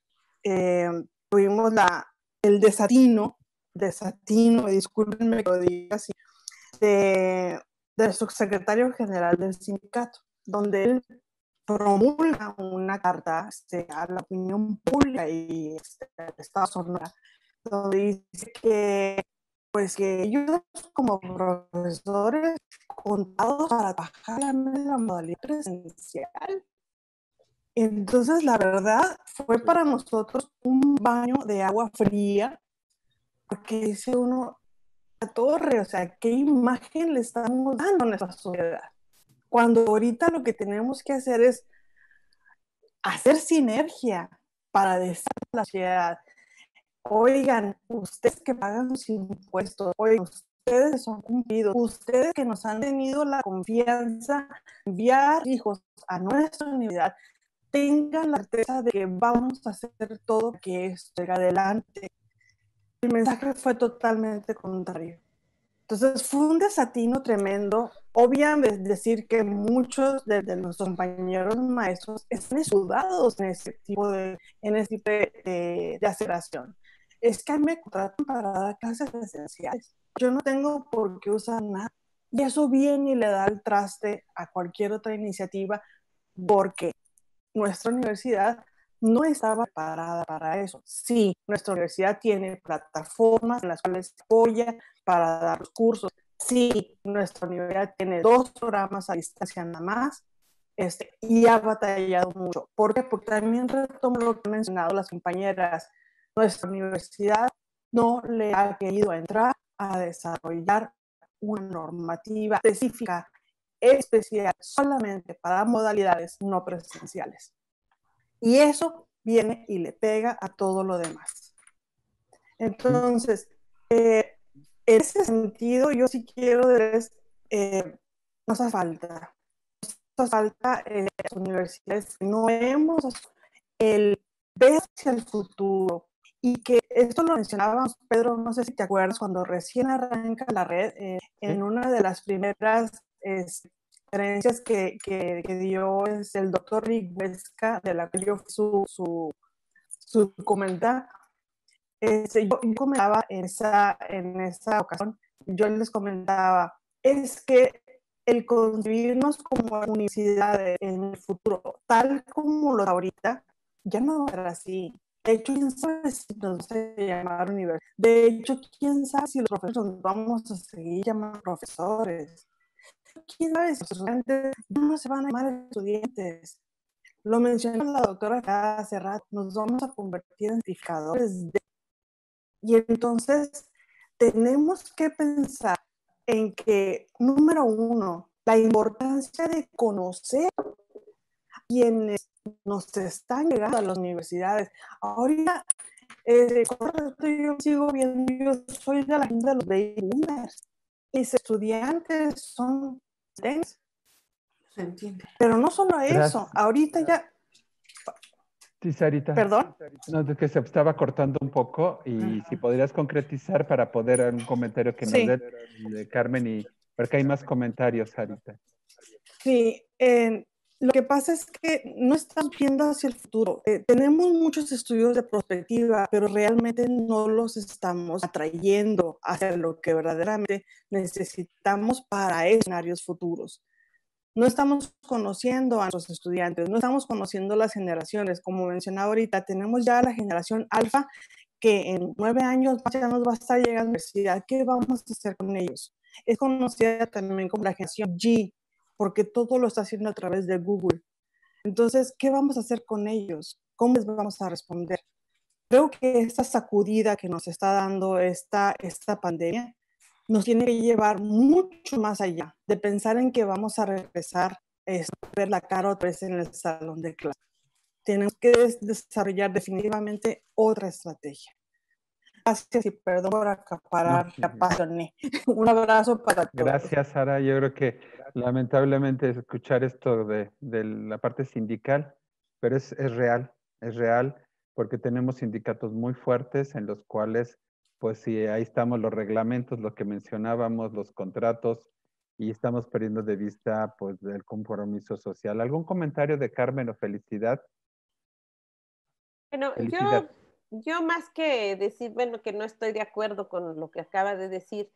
em, tuvimos la, el desatino, desatino, discúlpenme que lo diga así, del subsecretario general del sindicato, donde él promulga una carta este, a la opinión pública y esta Estados dice que pues que ellos como profesores contados para bajar la modalidad presencial. Entonces, la verdad, fue para nosotros un baño de agua fría, porque dice uno, a torre, o sea, ¿qué imagen le estamos dando a nuestra sociedad? Cuando ahorita lo que tenemos que hacer es hacer sinergia para desarrollar la sociedad. Oigan, ustedes que pagan sus impuestos, oigan, ustedes que son cumplidos, ustedes que nos han tenido la confianza de enviar hijos a nuestra universidad, tengan la certeza de que vamos a hacer todo que esto adelante. El mensaje fue totalmente contrario. Entonces fue un desatino tremendo obviamente decir que muchos de, nuestros compañeros maestros están sudados en ese tipo de, en de, aceleración. Es que me contratan para dar clases esenciales. Yo no tengo por qué usar nada. Y eso viene y le da el traste a cualquier otra iniciativa porque nuestra universidad no estaba preparada para eso. Sí, nuestra universidad tiene plataformas en las cuales apoya para dar los cursos, Sí, nuestra universidad tiene dos programas a distancia nada más este, y ha batallado mucho. ¿Por qué? Porque también retomo lo que han mencionado las compañeras. Nuestra universidad no le ha querido entrar a desarrollar una normativa específica, especial, solamente para modalidades no presenciales. Y eso viene y le pega a todo lo demás. Entonces, eh, en ese sentido, yo sí quiero decir, eh, nos hace falta, nos hace falta eh, las universidades, no vemos el ver hacia el futuro. Y que esto lo mencionábamos, Pedro, no sé si te acuerdas, cuando recién arranca la red, eh, en una de las primeras creencias que, dio es el doctor Rick Vesca, de la que dio su, su, su comentario, este, yo, comentaba en esa, en ocasión, yo les comentaba, es que el concebirnos como universidades en el futuro, tal como lo ahorita, ya no será así. De hecho, quién sabe si nos a llamar universidad. De hecho, quién sabe si los profesores nos vamos a seguir llamando profesores. Quién sabe si los estudiantes no se van a llamar estudiantes. Lo mencionó la doctora hace nos vamos a convertir en de y entonces tenemos que pensar en que, número uno, la importancia de conocer quienes nos están llegando a las universidades. Ahorita, eh, yo sigo viendo, yo soy de la gente de los baby boomers. Mis estudiantes son Pero no solo eso, ahorita ya Sí, Sarita. ¿Perdón? No, que se estaba cortando un poco y si podrías concretizar para poder un comentario que me dé de Carmen y porque hay más comentarios, Sarita. Sí, lo que pasa es que no estamos viendo hacia el futuro. Eh, tenemos muchos estudios de perspectiva, pero realmente no los estamos atrayendo hacia lo que verdaderamente necesitamos para escenarios futuros no estamos conociendo a los estudiantes, no estamos conociendo las generaciones. Como mencionaba ahorita, tenemos ya la generación alfa que en nueve años ya nos va a estar llegando a la universidad. ¿Qué vamos a hacer con ellos? Es conocida también como la generación G, porque todo lo está haciendo a través de Google. Entonces, ¿qué vamos a hacer con ellos? ¿Cómo les vamos a responder? Creo que esta sacudida que nos está dando esta, esta pandemia nos tiene que llevar mucho más allá de pensar en que vamos a regresar este, a ver la cara otra vez en el salón de clase. Tenemos que desarrollar definitivamente otra estrategia. Gracias y perdón por acaparar la pasión. Un abrazo para todos. Gracias, Sara. Yo creo que lamentablemente escuchar esto de, de la parte sindical, pero es, es real, es real, porque tenemos sindicatos muy fuertes en los cuales pues sí, ahí estamos los reglamentos, lo que mencionábamos, los contratos, y estamos perdiendo de vista pues del compromiso social. ¿Algún comentario de Carmen o Felicidad? Bueno, Yo, más que decir, bueno, que no estoy de acuerdo con lo que acaba de decir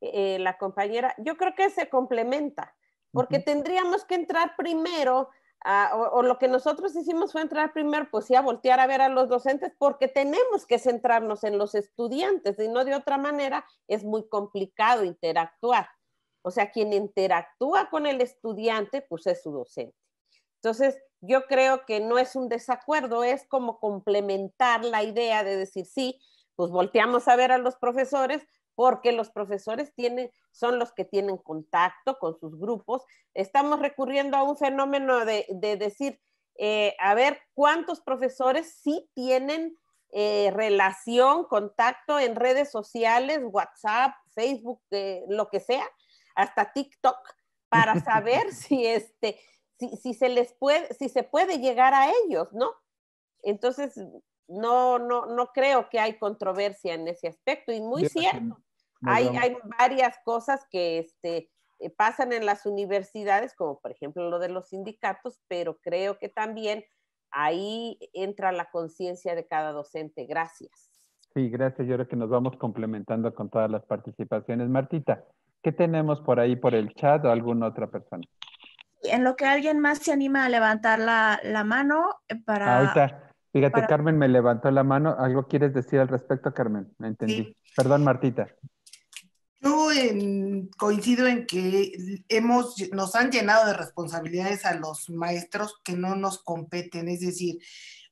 eh, la compañera, yo creo que se complementa, porque tendríamos que entrar primero Ah, o, o, lo que nosotros hicimos fue entrar primero, pues sí, a voltear a ver a los docentes, porque tenemos que centrarnos en los estudiantes, y no de otra manera es muy complicado interactuar. O sea, quien interactúa con el estudiante, pues es su docente. Entonces, yo creo que no es un desacuerdo, es como complementar la idea de decir, sí, pues volteamos a ver a los profesores, porque los profesores tienen, son los que tienen contacto con sus grupos. Estamos recurriendo a un fenómeno de, decir, eh, a ver cuántos profesores sí tienen eh, relación, contacto en redes sociales, WhatsApp, Facebook, eh, lo que sea, hasta TikTok, para saber si este, si, se les puede, si se puede llegar a ellos, ¿no? Entonces, no, no, no creo que hay controversia en ese aspecto y muy cierto. Hay, varias cosas que este, eh, pasan en las universidades, como por ejemplo lo de los sindicatos, pero creo que también ahí entra la conciencia de cada docente. Gracias. Sí, gracias. Yo creo que nos vamos complementando con todas las participaciones. Martita, ¿qué tenemos por ahí por el chat o alguna otra persona? En lo que alguien más se anima a levantar la, mano eh, para... Ahorita, fíjate, Carmen me levantó la mano. ¿Algo quieres decir al respecto, Carmen? Me entendí. Perdón, Martita coincido en que hemos, nos han llenado de responsabilidades a los maestros que no nos competen, es decir,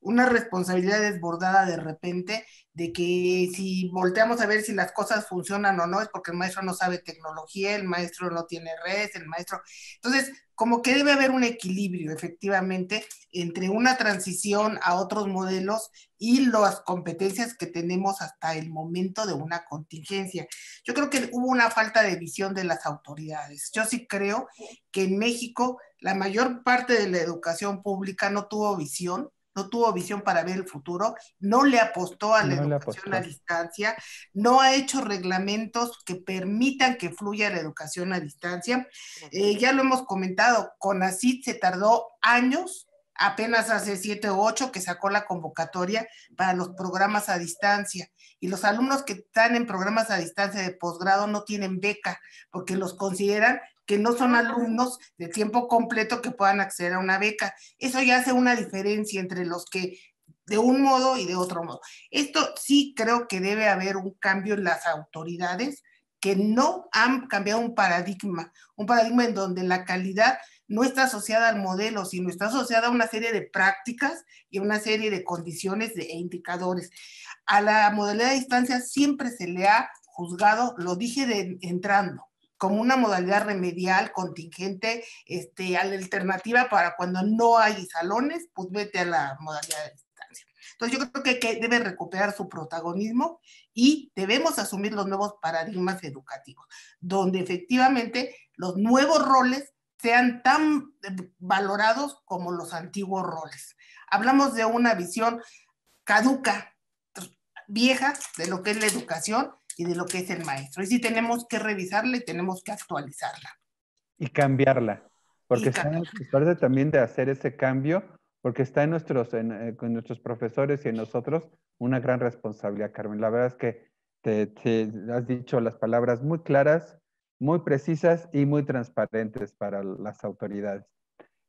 una responsabilidad desbordada de repente de que si volteamos a ver si las cosas funcionan o no, es porque el maestro no sabe tecnología, el maestro no tiene redes, el maestro... Entonces, como que debe haber un equilibrio, efectivamente, entre una transición a otros modelos y las competencias que tenemos hasta el momento de una contingencia. Yo creo que hubo una falta de visión de las autoridades. Yo sí creo que en México la mayor parte de la educación pública no tuvo visión no tuvo visión para ver el futuro, no le apostó a la educación a distancia, no ha hecho reglamentos que permitan que fluya la educación a distancia. Eh, ya lo hemos comentado, con ACID se tardó años apenas hace siete u ocho que sacó la convocatoria para los programas a distancia. Y los alumnos que están en programas a distancia de posgrado no tienen beca porque los consideran que no son alumnos de tiempo completo que puedan acceder a una beca. Eso ya hace una diferencia entre los que de un modo y de otro modo. Esto sí creo que debe haber un cambio en las autoridades que no han cambiado un paradigma, un paradigma en donde la calidad no está asociada al modelo, sino está asociada a una serie de prácticas y a una serie de condiciones de, e indicadores. A la modalidad de distancia siempre se le ha juzgado, lo dije de, entrando, como una modalidad remedial, contingente, este, alternativa para cuando no hay salones, pues vete a la modalidad de distancia. Entonces yo creo que debe recuperar su protagonismo y debemos asumir los nuevos paradigmas educativos, donde efectivamente los nuevos roles sean tan eh, valorados como los antiguos roles. Hablamos de una visión caduca, vieja, de lo que es la educación, y de lo que es el maestro. Y si tenemos que revisarla y tenemos que actualizarla. Y cambiarla, porque estamos cambiarla. también de hacer ese cambio, porque está en nuestros, en, eh, nuestros profesores y en nosotros una gran responsabilidad, Carmen. La verdad es que te, has dicho las palabras muy claras, muy precisas y muy transparentes para las autoridades.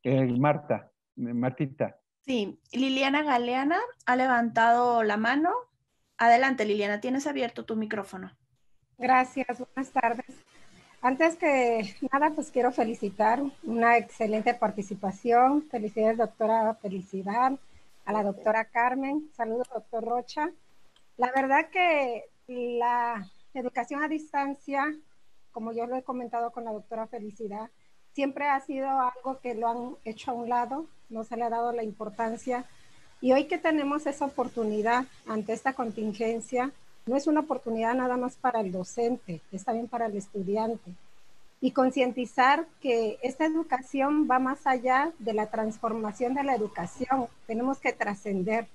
Eh, Marta, eh, Martita. Sí, Liliana Galeana ha levantado la mano Adelante, Liliana, tienes abierto tu micrófono. Gracias, buenas tardes. Antes que nada, pues quiero felicitar una excelente participación. Felicidades, doctora Felicidad, a la doctora Carmen. Saludos, doctor Rocha. La verdad que la educación a distancia, como yo lo he comentado con la doctora Felicidad, siempre ha sido algo que lo han hecho a un lado, no se le ha dado la importancia y hoy que tenemos esa oportunidad ante esta contingencia, no es una oportunidad nada más para el docente, está bien para el estudiante. Y concientizar que esta educación va más allá de la transformación de la educación, tenemos que trascender.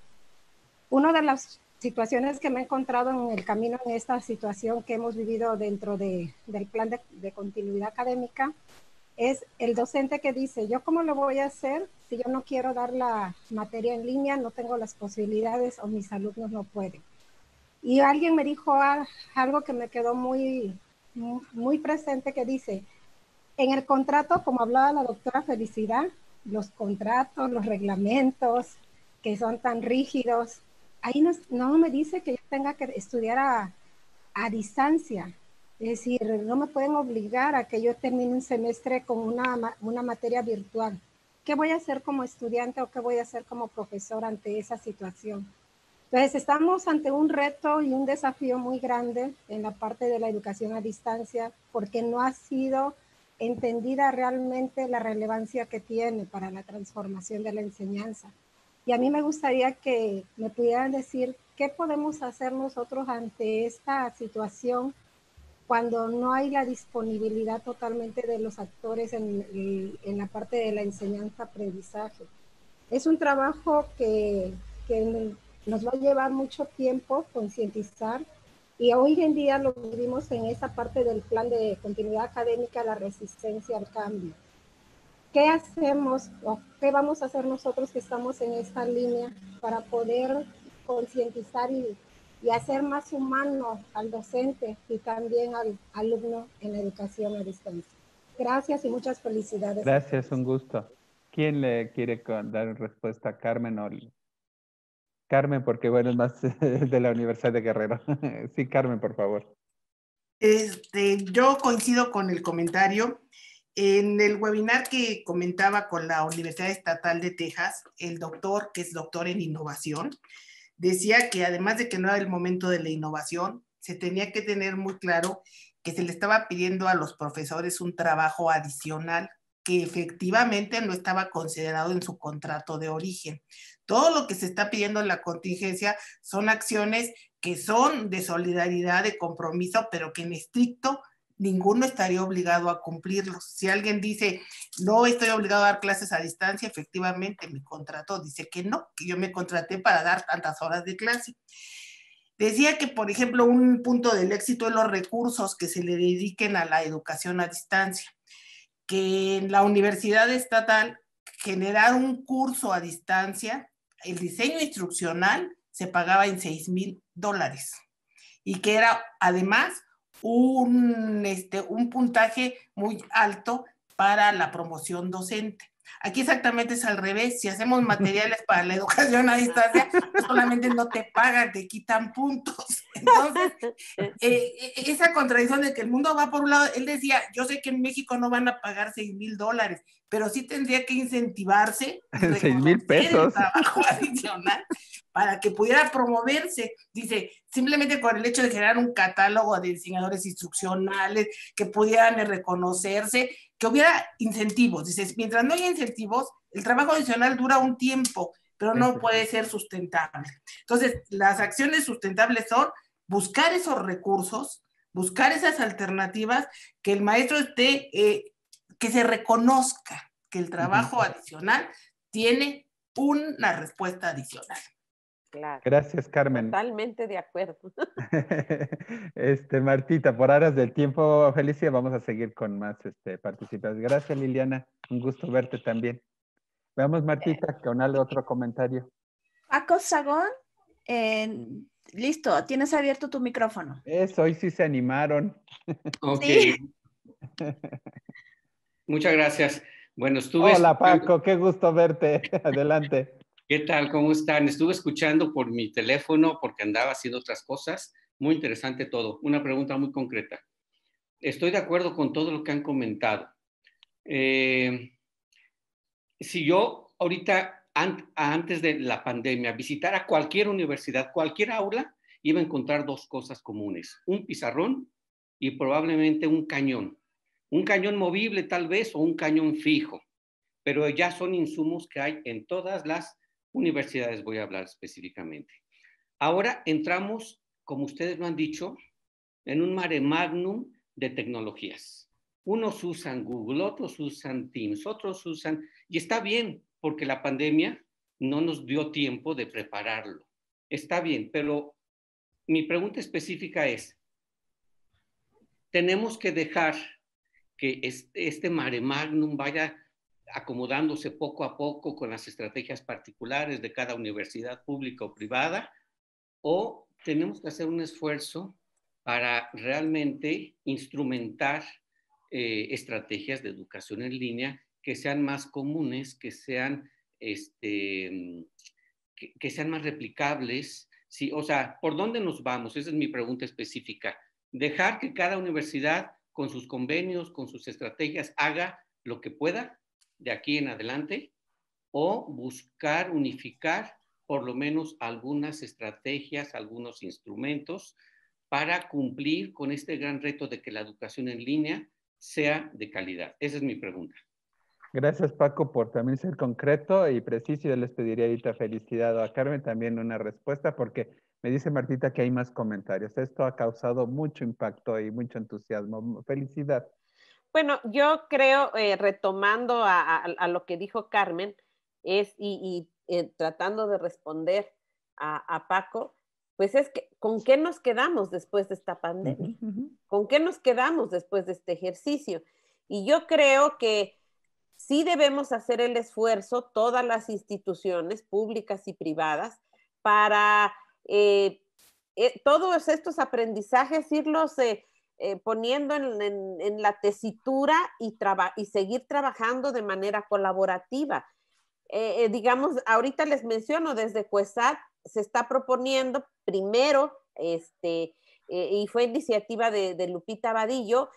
Una de las situaciones que me he encontrado en el camino en esta situación que hemos vivido dentro del plan de continuidad académica es el docente que dice, yo cómo lo voy a hacer yo no quiero dar la materia en línea, no tengo las posibilidades o mis alumnos no pueden. Y alguien me dijo algo que me quedó muy, muy presente que dice, en el contrato, como hablaba la doctora Felicidad, los contratos, los reglamentos que son tan rígidos, ahí no, no me dice que yo tenga que estudiar a, a distancia. Es decir, no me pueden obligar a que yo termine un semestre con una, una materia virtual. ¿qué voy a hacer como estudiante o qué voy a hacer como profesor ante esa situación? Entonces, estamos ante un reto y un desafío muy grande en la parte de la educación a distancia, porque no ha sido entendida realmente la relevancia que tiene para la transformación de la enseñanza. Y a mí me gustaría que me pudieran decir qué podemos hacer nosotros ante esta situación cuando no hay la disponibilidad totalmente de los actores en, en la parte de la enseñanza-aprendizaje. Es un trabajo que, que nos va a llevar mucho tiempo concientizar y hoy en día lo vimos en esa parte del plan de continuidad académica, la resistencia al cambio. ¿Qué hacemos o qué vamos a hacer nosotros que estamos en esta línea para poder concientizar y y hacer más humano al docente y también al alumno en la educación a distancia. Gracias y muchas felicidades. Gracias, un gusto. ¿Quién le quiere dar respuesta Carmen Oli? Carmen, porque bueno, es más de la Universidad de Guerrero. Sí, Carmen, por favor. Este, yo coincido con el comentario. En el webinar que comentaba con la Universidad Estatal de Texas, el doctor, que es doctor en innovación, decía que además de que no era el momento de la innovación, se tenía que tener muy claro que se le estaba pidiendo a los profesores un trabajo adicional que efectivamente no estaba considerado en su contrato de origen. Todo lo que se está pidiendo en la contingencia son acciones que son de solidaridad, de compromiso, pero que en estricto ninguno estaría obligado a cumplirlo. Si alguien dice, no estoy obligado a dar clases a distancia, efectivamente mi contrato dice que no, que yo me contraté para dar tantas horas de clase. Decía que, por ejemplo, un punto del éxito es los recursos que se le dediquen a la educación a distancia, que en la universidad estatal generar un curso a distancia, el diseño instruccional se pagaba en 6 mil dólares y que era además un, este, un puntaje muy alto para la promoción docente. Aquí exactamente es al revés. Si hacemos materiales para la educación a distancia, pues, solamente no te pagan, te quitan puntos. Entonces, eh, eh, esa contradicción de que el mundo va por un lado, él decía, yo sé que en México no van a pagar 6 mil dólares, pero sí tendría que incentivarse. 6 mil pesos. adicional para que pudiera promoverse. Dice, simplemente con el hecho de generar un catálogo de diseñadores instruccionales que pudieran reconocerse, que hubiera incentivos. Dices, mientras no haya incentivos, el trabajo adicional dura un tiempo, pero no puede ser sustentable. Entonces, las acciones sustentables son buscar esos recursos, buscar esas alternativas, que el maestro esté, eh, que se reconozca que el trabajo adicional tiene una respuesta adicional. Gracias, Carmen. Totalmente de acuerdo. este, Martita, por aras del tiempo, Felicia, vamos a seguir con más este, participantes. Gracias, Liliana. Un gusto verte también. Veamos, Martita, con algo, otro comentario. Paco Sagón, listo, tienes abierto tu micrófono. Eso, hoy sí se animaron. ok. Muchas gracias. Bueno, estuve. Hola, Paco, qué gusto verte. Adelante. ¿Qué tal? ¿Cómo están? Estuve escuchando por mi teléfono porque andaba haciendo otras cosas. Muy interesante todo. Una pregunta muy concreta. Estoy de acuerdo con todo lo que han comentado. Eh, si yo ahorita, antes de la pandemia, visitara cualquier universidad, cualquier aula, iba a encontrar dos cosas comunes. Un pizarrón y probablemente un cañón. Un cañón movible tal vez o un cañón fijo, pero ya son insumos que hay en todas las universidades voy a hablar específicamente. Ahora entramos, como ustedes lo han dicho, en un mare magnum de tecnologías. Unos usan Google, otros usan Teams, otros usan, y está bien, porque la pandemia no nos dio tiempo de prepararlo. Está bien, pero mi pregunta específica es, tenemos que dejar que este, mare magnum vaya acomodándose poco a poco con las estrategias particulares de cada universidad pública o privada, o tenemos que hacer un esfuerzo para realmente instrumentar eh, estrategias de educación en línea que sean más comunes, que sean, este, mm, sean más replicables. Sí, o sea, ¿por dónde nos vamos? Esa es mi pregunta específica. Dejar que cada universidad con sus convenios, con sus estrategias, haga lo que pueda de aquí en adelante o buscar unificar por lo menos algunas estrategias, algunos instrumentos para cumplir con este gran reto de que la educación en línea sea de calidad. Esa es mi pregunta. Gracias Paco por también ser concreto y preciso. Yo les pediría ahorita felicidad a Carmen también una respuesta porque me dice Martita que hay más comentarios. Esto ha causado mucho impacto y mucho entusiasmo. Felicidad. Bueno, yo creo, eh, retomando a, lo que dijo Carmen, es, y, eh, tratando de responder a, Paco, pues es que, ¿con qué nos quedamos después de esta pandemia? ¿Con qué nos quedamos después de este ejercicio? Y yo creo que sí debemos hacer el esfuerzo, todas las instituciones públicas y privadas, para eh, todos estos aprendizajes irlos eh, poniendo en, la tesitura y, y seguir trabajando de manera colaborativa. Eh, eh, digamos, ahorita les menciono, desde CUESAT se está proponiendo primero, este, y fue iniciativa de, Lupita Vadillo,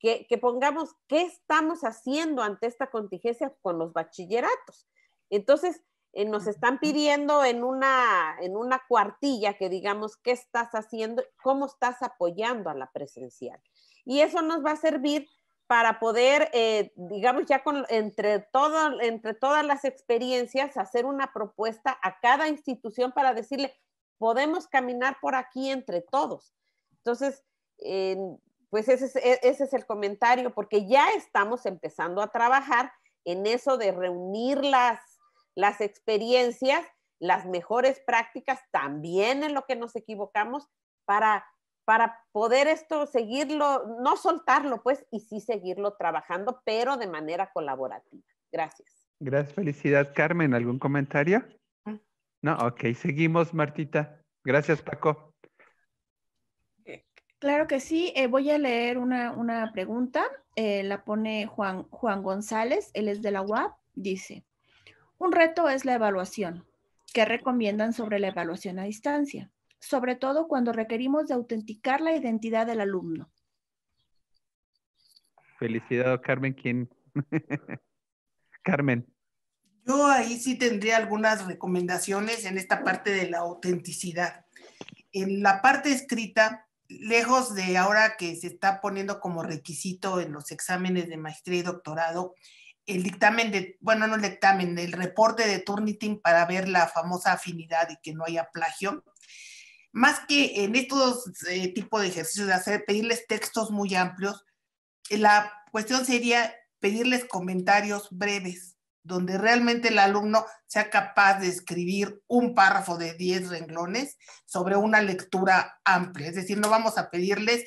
que, pongamos qué estamos haciendo ante esta contingencia con los bachilleratos. Entonces, eh, nos están pidiendo en una, en una cuartilla que digamos qué estás haciendo, cómo estás apoyando a la presencial. Y eso nos va a servir para poder, eh, digamos, ya con, entre, todo, entre todas las experiencias, hacer una propuesta a cada institución para decirle, podemos caminar por aquí entre todos. Entonces, eh, pues ese es, e, ese es el comentario, porque ya estamos empezando a trabajar en eso de reunirlas las las experiencias, las mejores prácticas, también en lo que nos equivocamos, para, para poder esto seguirlo, no soltarlo, pues, y sí seguirlo trabajando, pero de manera colaborativa. Gracias. Gracias, felicidad. Carmen, ¿algún comentario? Ah. No, ok, seguimos, Martita. Gracias, Paco. Claro que sí. Eh, voy a leer una, pregunta. Eh, la pone Juan, Juan González, él es de la UAP. Dice, un reto es la evaluación. ¿Qué recomiendan sobre la evaluación a distancia? Sobre todo cuando requerimos de autenticar la identidad del alumno. Felicidad, Carmen. ¿Quién? Carmen. Yo ahí sí tendría algunas recomendaciones en esta parte de la autenticidad. En la parte escrita, lejos de ahora que se está poniendo como requisito en los exámenes de maestría y doctorado, el dictamen de, bueno, no el dictamen, el reporte de Turnitin para ver la famosa afinidad y que no haya plagio. Más que en estos eh, tipos de ejercicios de hacer, pedirles textos muy amplios, la cuestión sería pedirles comentarios breves, donde realmente el alumno sea capaz de escribir un párrafo de 10 renglones sobre una lectura amplia. Es decir, no vamos a pedirles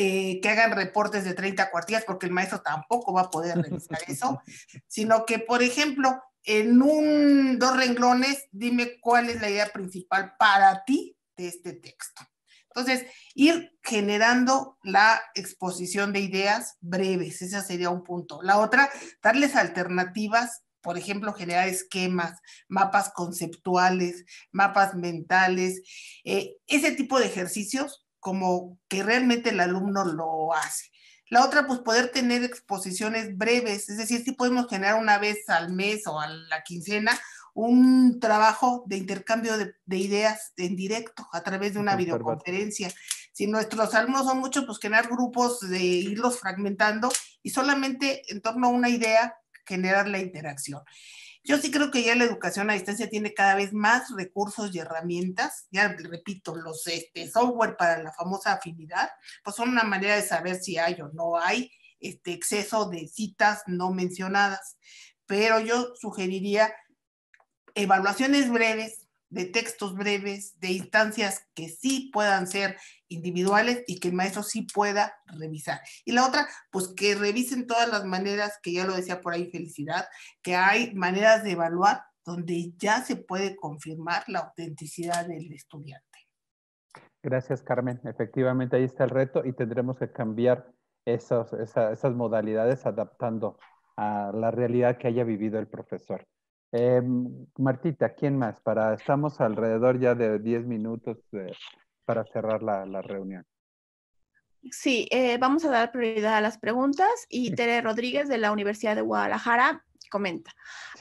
eh, que hagan reportes de 30 cuartillas, porque el maestro tampoco va a poder revisar eso, sino que, por ejemplo, en un, dos renglones, dime cuál es la idea principal para ti de este texto. Entonces, ir generando la exposición de ideas breves, ese sería un punto. La otra, darles alternativas, por ejemplo, generar esquemas, mapas conceptuales, mapas mentales, eh, ese tipo de ejercicios como que realmente el alumno lo hace. La otra, pues poder tener exposiciones breves, es decir, si podemos generar una vez al mes o a la quincena un trabajo de intercambio de, ideas en directo a través de una videoconferencia. Si nuestros alumnos son muchos, pues generar grupos de irlos fragmentando y solamente en torno a una idea generar la interacción. Yo sí creo que ya la educación a distancia tiene cada vez más recursos y herramientas. Ya repito, los este, software para la famosa afinidad, pues son una manera de saber si hay o no hay este exceso de citas no mencionadas. Pero yo sugeriría evaluaciones breves de textos breves, de instancias que sí puedan ser individuales y que el maestro sí pueda revisar. Y la otra, pues que revisen todas las maneras, que ya lo decía por ahí Felicidad, que hay maneras de evaluar donde ya se puede confirmar la autenticidad del estudiante. Gracias, Carmen. Efectivamente, ahí está el reto y tendremos que cambiar esas modalidades adaptando a la realidad que haya vivido el profesor. Em, Martita, ¿quién más? Para, estamos alrededor ya de 10 minutos para cerrar la, reunión. Sí, eh, vamos a dar prioridad a las preguntas y Tere Rodríguez de la Universidad de Guadalajara comenta.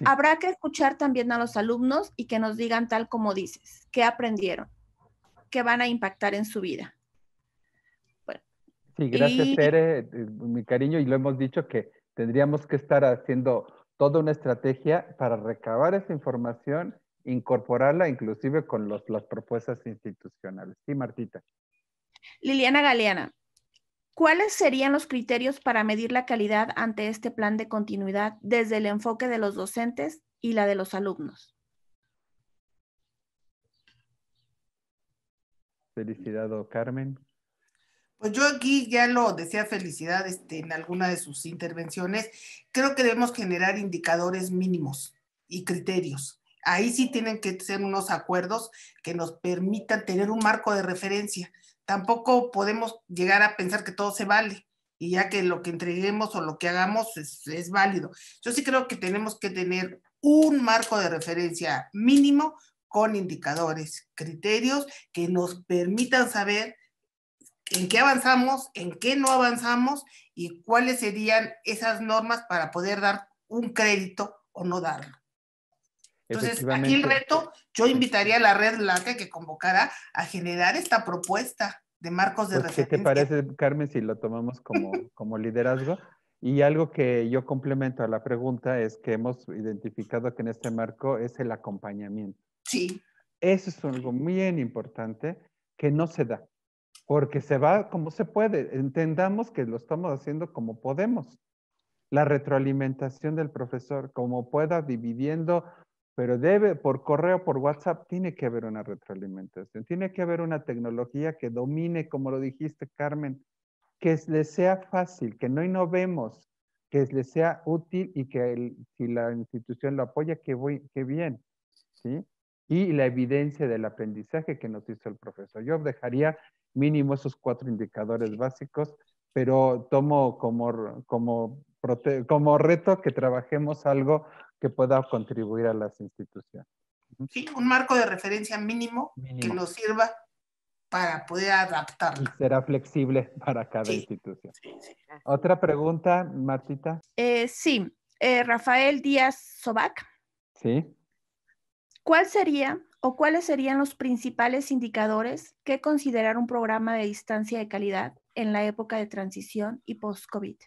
Habrá que escuchar también a los alumnos y que nos digan tal como dices, qué aprendieron, qué van a impactar en su vida. sí, gracias Tere, eh, mi cariño, y lo hemos dicho que tendríamos que estar haciendo toda una estrategia para recabar esa información, incorporarla inclusive con las propuestas institucionales. Sí, Martita. Liliana Galeana, ¿cuáles serían los criterios para medir la calidad ante este plan de continuidad desde el enfoque de los docentes y la de los alumnos? Felicidad, oh, Carmen. Pues yo aquí ya lo decía Felicidad este, en alguna de sus intervenciones, creo que debemos generar indicadores mínimos y criterios. Ahí sí tienen que ser unos acuerdos que nos permitan tener un marco de referencia. Tampoco podemos llegar a pensar que todo se vale y ya que lo que entreguemos o lo que hagamos es válido. Yo sí creo que tenemos que tener un marco de referencia mínimo con indicadores, criterios que nos permitan saber en qué avanzamos, en qué no avanzamos y cuáles serían esas normas para poder dar un crédito o no darlo. Entonces, aquí el reto, yo invitaría a la Red larga que convocara a generar esta propuesta de marcos de referencia. Pues, ¿Qué te parece, Carmen, si lo tomamos como, como liderazgo? Y algo que yo complemento a la pregunta es que hemos identificado que en este marco es el acompañamiento. Sí. Eso es algo bien importante que no se da porque se va como se puede. Entendamos que lo estamos haciendo como podemos. La retroalimentación del profesor, como pueda, dividiendo, pero debe, por correo, por WhatsApp, tiene que haber una retroalimentación, tiene que haber una tecnología que domine, como lo dijiste, Carmen, que les sea fácil, que no innovemos, que les sea útil y que si la institución lo apoya, que, voy, que bien, ¿sí? Y la evidencia del aprendizaje que nos hizo el profesor. Yo dejaría mínimo esos cuatro indicadores básicos, pero tomo como, como, como reto que trabajemos algo que pueda contribuir a las instituciones. Sí, un marco de referencia mínimo, que nos sirva para poder adaptar Y será flexible para cada institución. sí. Otra pregunta, Martita. Eh, sí, eh, Rafael Díaz Sobac. Sí. ¿Cuál sería o cuáles serían los principales indicadores que considerar un programa de distancia de calidad en la época de transición y post-COVID?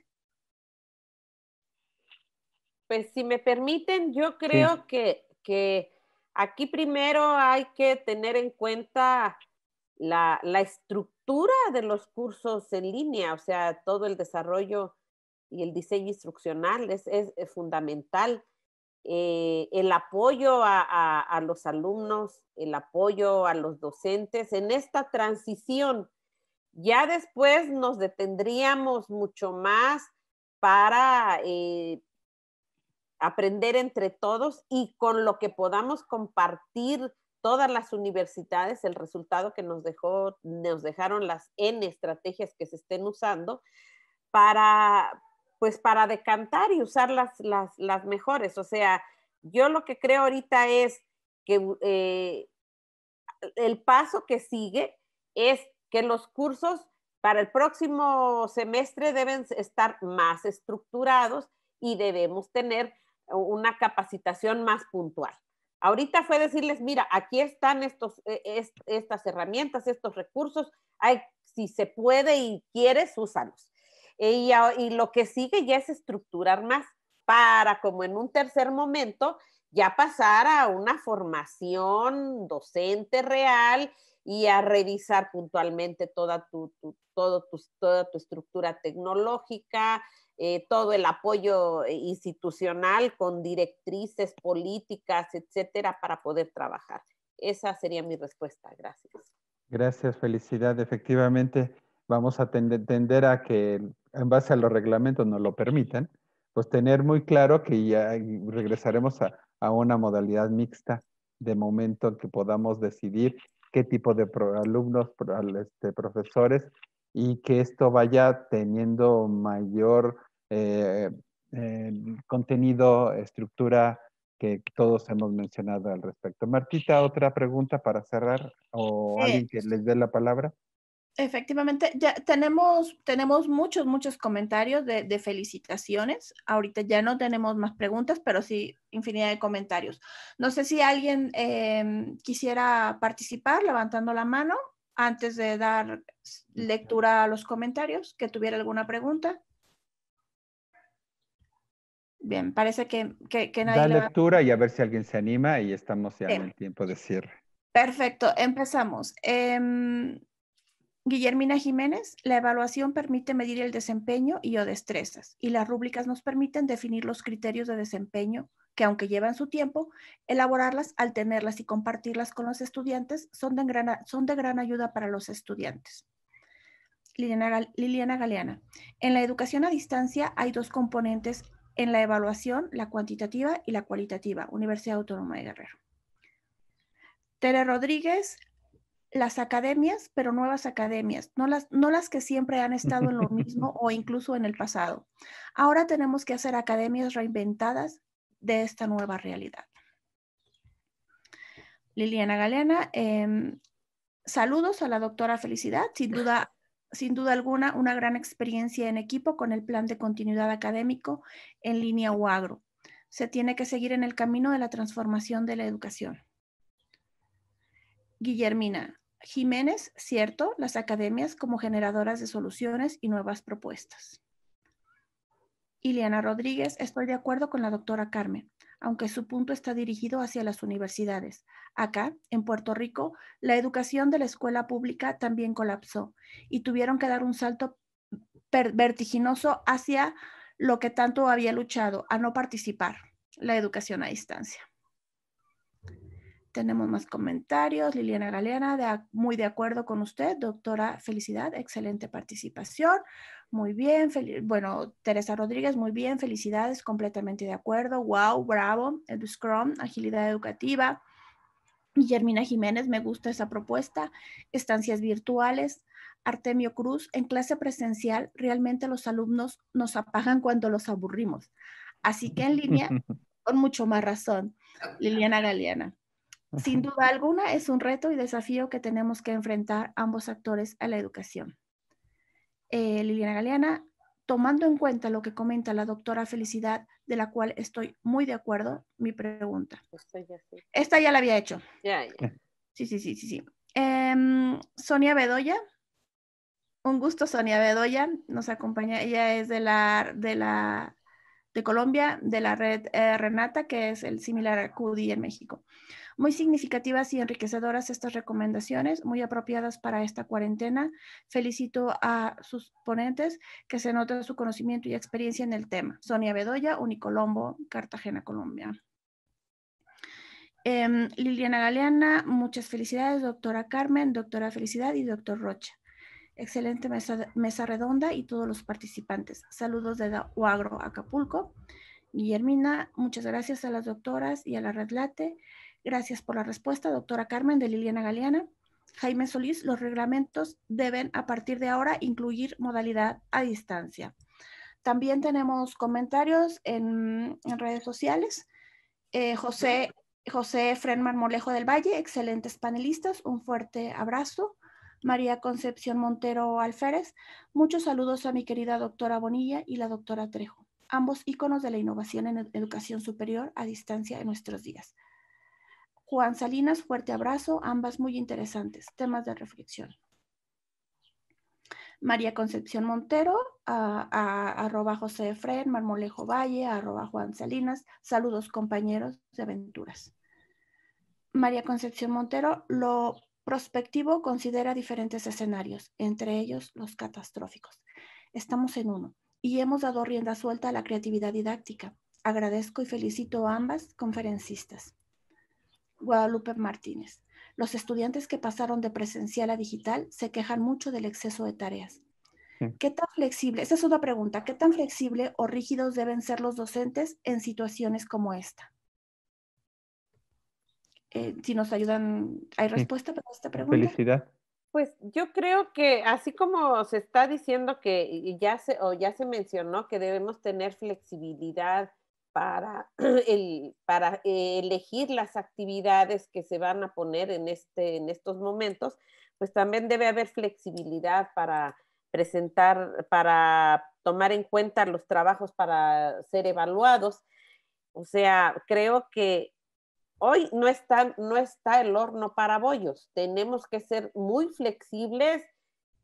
Pues si me permiten, yo creo que, aquí primero hay que tener en cuenta la, estructura de los cursos en línea, o sea, todo el desarrollo y el diseño instruccional es, es fundamental. Eh, el apoyo a, los alumnos, el apoyo a los docentes en esta transición. Ya después nos detendríamos mucho más para eh, aprender entre todos y con lo que podamos compartir todas las universidades, el resultado que nos, dejó, nos dejaron las N estrategias que se estén usando para, pues para decantar y usar las, mejores. O sea, yo lo que creo ahorita es que eh, el paso que sigue es que los cursos para el próximo semestre deben estar más estructurados y debemos tener una capacitación más puntual. Ahorita fue decirles, mira, aquí están estos, eh, estas herramientas, estos recursos, hay, si se puede y quieres, úsalos. Y, lo que sigue ya es estructurar más para, como en un tercer momento, ya pasar a una formación docente real y a revisar puntualmente toda tu, toda tu estructura tecnológica, eh, todo el apoyo institucional con directrices políticas, etcétera, para poder trabajar. Esa sería mi respuesta. Gracias. Gracias, felicidad. Efectivamente, vamos a tender a que en base a los reglamentos nos lo permitan, pues tener muy claro que ya regresaremos a, una modalidad mixta de momento en que podamos decidir qué tipo de alumnos, este, profesores y que esto vaya teniendo mayor eh, eh, contenido, estructura que todos hemos mencionado al respecto. Martita, otra pregunta para cerrar o alguien que les dé la palabra. Efectivamente, ya tenemos, tenemos muchos, muchos comentarios de, de, felicitaciones. Ahorita ya no tenemos más preguntas, pero sí infinidad de comentarios. No sé si alguien em, quisiera participar levantando la mano antes de dar lectura a los comentarios, que tuviera alguna pregunta. Bien, parece que, que, nadie... Da la... lectura y a ver si alguien se anima y estamos ya en el tiempo de cierre. Perfecto, empezamos. Em, Guillermina Jiménez, la evaluación permite medir el desempeño y o destrezas, y las rúbricas nos permiten definir los criterios de desempeño que, aunque llevan su tiempo, elaborarlas al tenerlas y compartirlas con los estudiantes son de gran, son de gran ayuda para los estudiantes. Liliana, Liliana Galeana, en la educación a distancia hay dos componentes en la evaluación, la cuantitativa y la cualitativa, Universidad Autónoma de Guerrero. Tere Rodríguez, las academias, pero nuevas academias, no las, no las que siempre han estado en lo mismo o incluso en el pasado. Ahora tenemos que hacer academias reinventadas de esta nueva realidad. Liliana Galena, em, saludos a la doctora Felicidad, sin duda sin duda alguna, una gran experiencia en equipo con el plan de continuidad académico en línea UAGRO. Se tiene que seguir en el camino de la transformación de la educación. Guillermina, Jiménez, cierto, las academias como generadoras de soluciones y nuevas propuestas. Iliana Rodríguez, estoy de acuerdo con la doctora Carmen, aunque su punto está dirigido hacia las universidades. Acá, en Puerto Rico, la educación de la escuela pública también colapsó y tuvieron que dar un salto vertiginoso hacia lo que tanto había luchado, a no participar, la educación a distancia. Tenemos más comentarios. Liliana Galeana, muy de acuerdo con usted. Doctora Felicidad, excelente participación. Muy bien. bueno, Teresa Rodríguez, muy bien. Felicidades, completamente de acuerdo. Wow, bravo. scrum agilidad educativa. Guillermina Jiménez, me gusta esa propuesta. Estancias virtuales. Artemio Cruz, en clase presencial realmente los alumnos nos apagan cuando los aburrimos. Así que en línea, con mucho más razón. Liliana Galeana. Sin duda alguna, es un reto y desafío que tenemos que enfrentar ambos actores a la educación. Eh, Liliana Galeana, tomando en cuenta lo que comenta la doctora Felicidad, de la cual estoy muy de acuerdo, mi pregunta. Esta ya, la había hecho. Sí, sí, sí, sí. sí. Em, Sonia Bedoya. Un gusto, Sonia Bedoya. Nos acompaña. Ella es de la, de la de Colombia, de la red eh, Renata, que es el similar a CUDI en México. Muy significativas y enriquecedoras estas recomendaciones, muy apropiadas para esta cuarentena. Felicito a sus ponentes, que se nota su conocimiento y experiencia en el tema. Sonia Bedoya, Unicolombo, Cartagena, Colombia. Em, Liliana Galeana, muchas felicidades, doctora Carmen, doctora Felicidad y doctor Rocha. Excelente mesa, redonda y todos los participantes. Saludos de Agro Acapulco. Guillermina, muchas gracias a las doctoras y a la Red Late. Gracias por la respuesta, doctora Carmen de Liliana Galeana. Jaime Solís, los reglamentos deben a partir de ahora incluir modalidad a distancia. También tenemos comentarios en, redes sociales. Eh, José, José Frenman Morejo del Valle, excelentes panelistas, un fuerte abrazo. María Concepción Montero Alférez. Muchos saludos a mi querida doctora Bonilla y la doctora Trejo, ambos íconos de la innovación en educación superior a distancia en nuestros días. Juan Salinas, fuerte abrazo, ambas muy interesantes, temas de reflexión. María Concepción Montero, arroba José Marmolejo Valle, arroba Juan Salinas, saludos compañeros de aventuras. María Concepción Montero, lo prospectivo considera diferentes escenarios, entre ellos los catastróficos. Estamos en uno y hemos dado rienda suelta a la creatividad didáctica. Agradezco y felicito a ambas conferencistas. Guadalupe Martínez. Los estudiantes que pasaron de presencial a digital se quejan mucho del exceso de tareas. ¿Qué tan flexible? Esa es una pregunta. ¿Qué tan flexible o rígidos deben ser los docentes en situaciones como esta? Eh, si nos ayudan, ¿hay respuesta para esta pregunta? Felicidad. Pues yo creo que así como se está diciendo que ya se, ya se mencionó que debemos tener flexibilidad para, para elegir las actividades que se van a poner en, este, en estos momentos, pues también debe haber flexibilidad para presentar, para tomar en cuenta los trabajos para ser evaluados. O sea, creo que hoy no está, no está el horno para bollos. Tenemos que ser muy flexibles,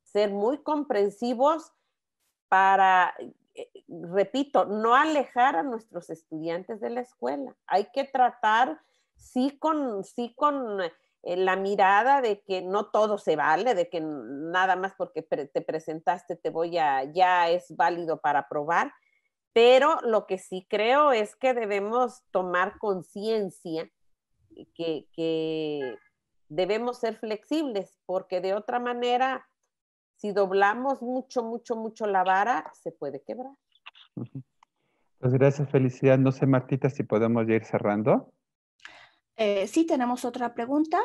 ser muy comprensivos para, eh, repito, no alejar a nuestros estudiantes de la escuela. Hay que tratar, sí, con, sí con eh, la mirada de que no todo se vale, de que nada más porque te presentaste te voy a, ya es válido para probar. pero lo que sí creo es que debemos tomar conciencia que, debemos ser flexibles, porque de otra manera, si doblamos mucho, mucho, mucho la vara, se puede quebrar. Pues gracias, Felicidad. No sé, Martita, si podemos ir cerrando. Eh, sí, tenemos otra pregunta.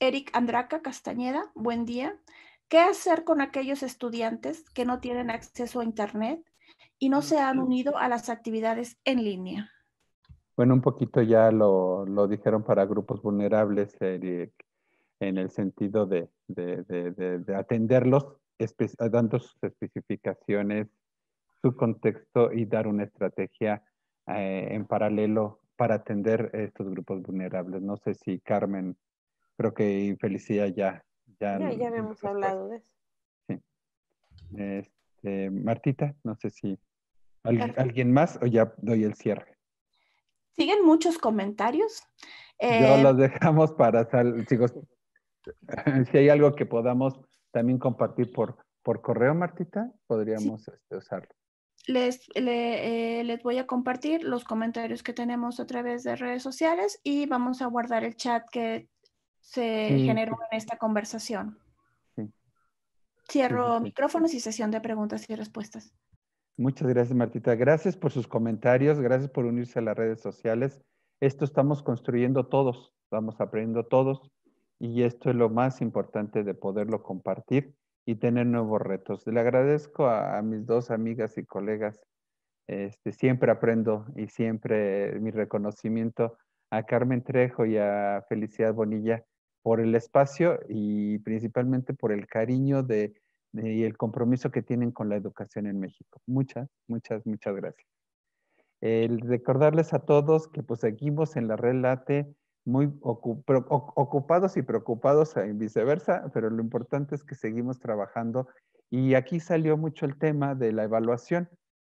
Eric Andraca Castañeda, buen día. ¿Qué hacer con aquellos estudiantes que no tienen acceso a Internet y no se han unido a las actividades en línea? Bueno, un poquito ya lo, dijeron para grupos vulnerables en el sentido de, atenderlos dando sus especificaciones, su contexto y dar una estrategia eh, en paralelo para atender estos grupos vulnerables. No sé si Carmen, creo que Felicidad ya. Ya, ya, habíamos hablado de eso. Este, Martita, no sé si... ¿Alguien más o ya doy el cierre? Siguen muchos comentarios. Yo eh, los dejamos para, chicos, si hay algo que podamos también compartir por, por correo, Martita, podríamos este, usarlo. Eh, les, voy a compartir los comentarios que tenemos a través de redes sociales y vamos a guardar el chat que se generó en esta conversación. Cierro micrófonos y sesión de preguntas y respuestas. Muchas gracias, Martita. Gracias por sus comentarios, gracias por unirse a las redes sociales. Esto estamos construyendo todos, estamos aprendiendo todos y esto es lo más importante de poderlo compartir y tener nuevos retos. Le agradezco a, a mis dos amigas y colegas. Este, siempre aprendo y siempre mi reconocimiento a Carmen Trejo y a Felicidad Bonilla por el espacio y principalmente por el cariño de eh, y el compromiso que tienen con la educación en México. Muchas, muchas, muchas gracias. El recordarles a todos que pues seguimos en la red late muy ocupados y preocupados en eh, viceversa, pero lo importante es que seguimos trabajando y aquí salió mucho el tema de la evaluación.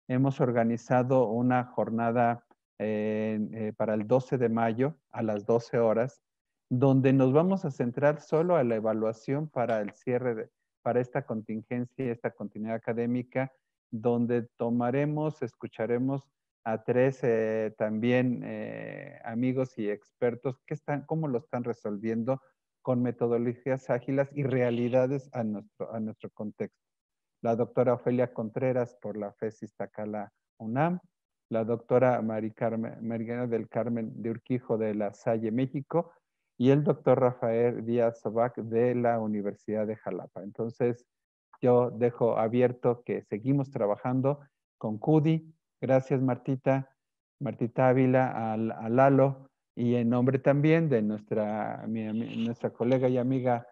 Hemos organizado una jornada eh, para el 12 de mayo a las 12 horas, donde nos vamos a centrar solo a la evaluación para el cierre de, para esta contingencia y esta continuidad académica, donde tomaremos, escucharemos a tres eh, también eh, amigos y expertos que están, cómo lo están resolviendo con metodologías ágiles y realidades a nuestro, contexto. La doctora Ofelia Contreras por la FESIS Tacala UNAM, la doctora Mary Carmen, del Carmen de Urquijo de la Salle, México, y el doctor Rafael Díaz Sobac de la Universidad de Jalapa. Entonces, yo dejo abierto que seguimos trabajando con CUDI. Gracias, Martita, Martita Ávila, a, Lalo y en nombre también de nuestra, nuestra colega y amiga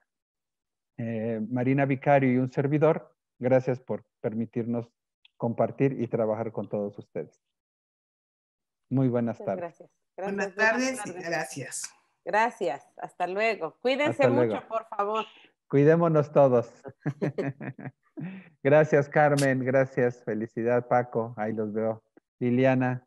eh, Marina Vicario y un servidor. Gracias por permitirnos compartir y trabajar con todos ustedes. Muy buenas tardes. Buenas tardes y gracias. Gracias, hasta luego. Cuídense mucho, por favor. Cuidémonos todos. gracias, Carmen, gracias. Felicidad, Paco. Ahí los veo. Liliana,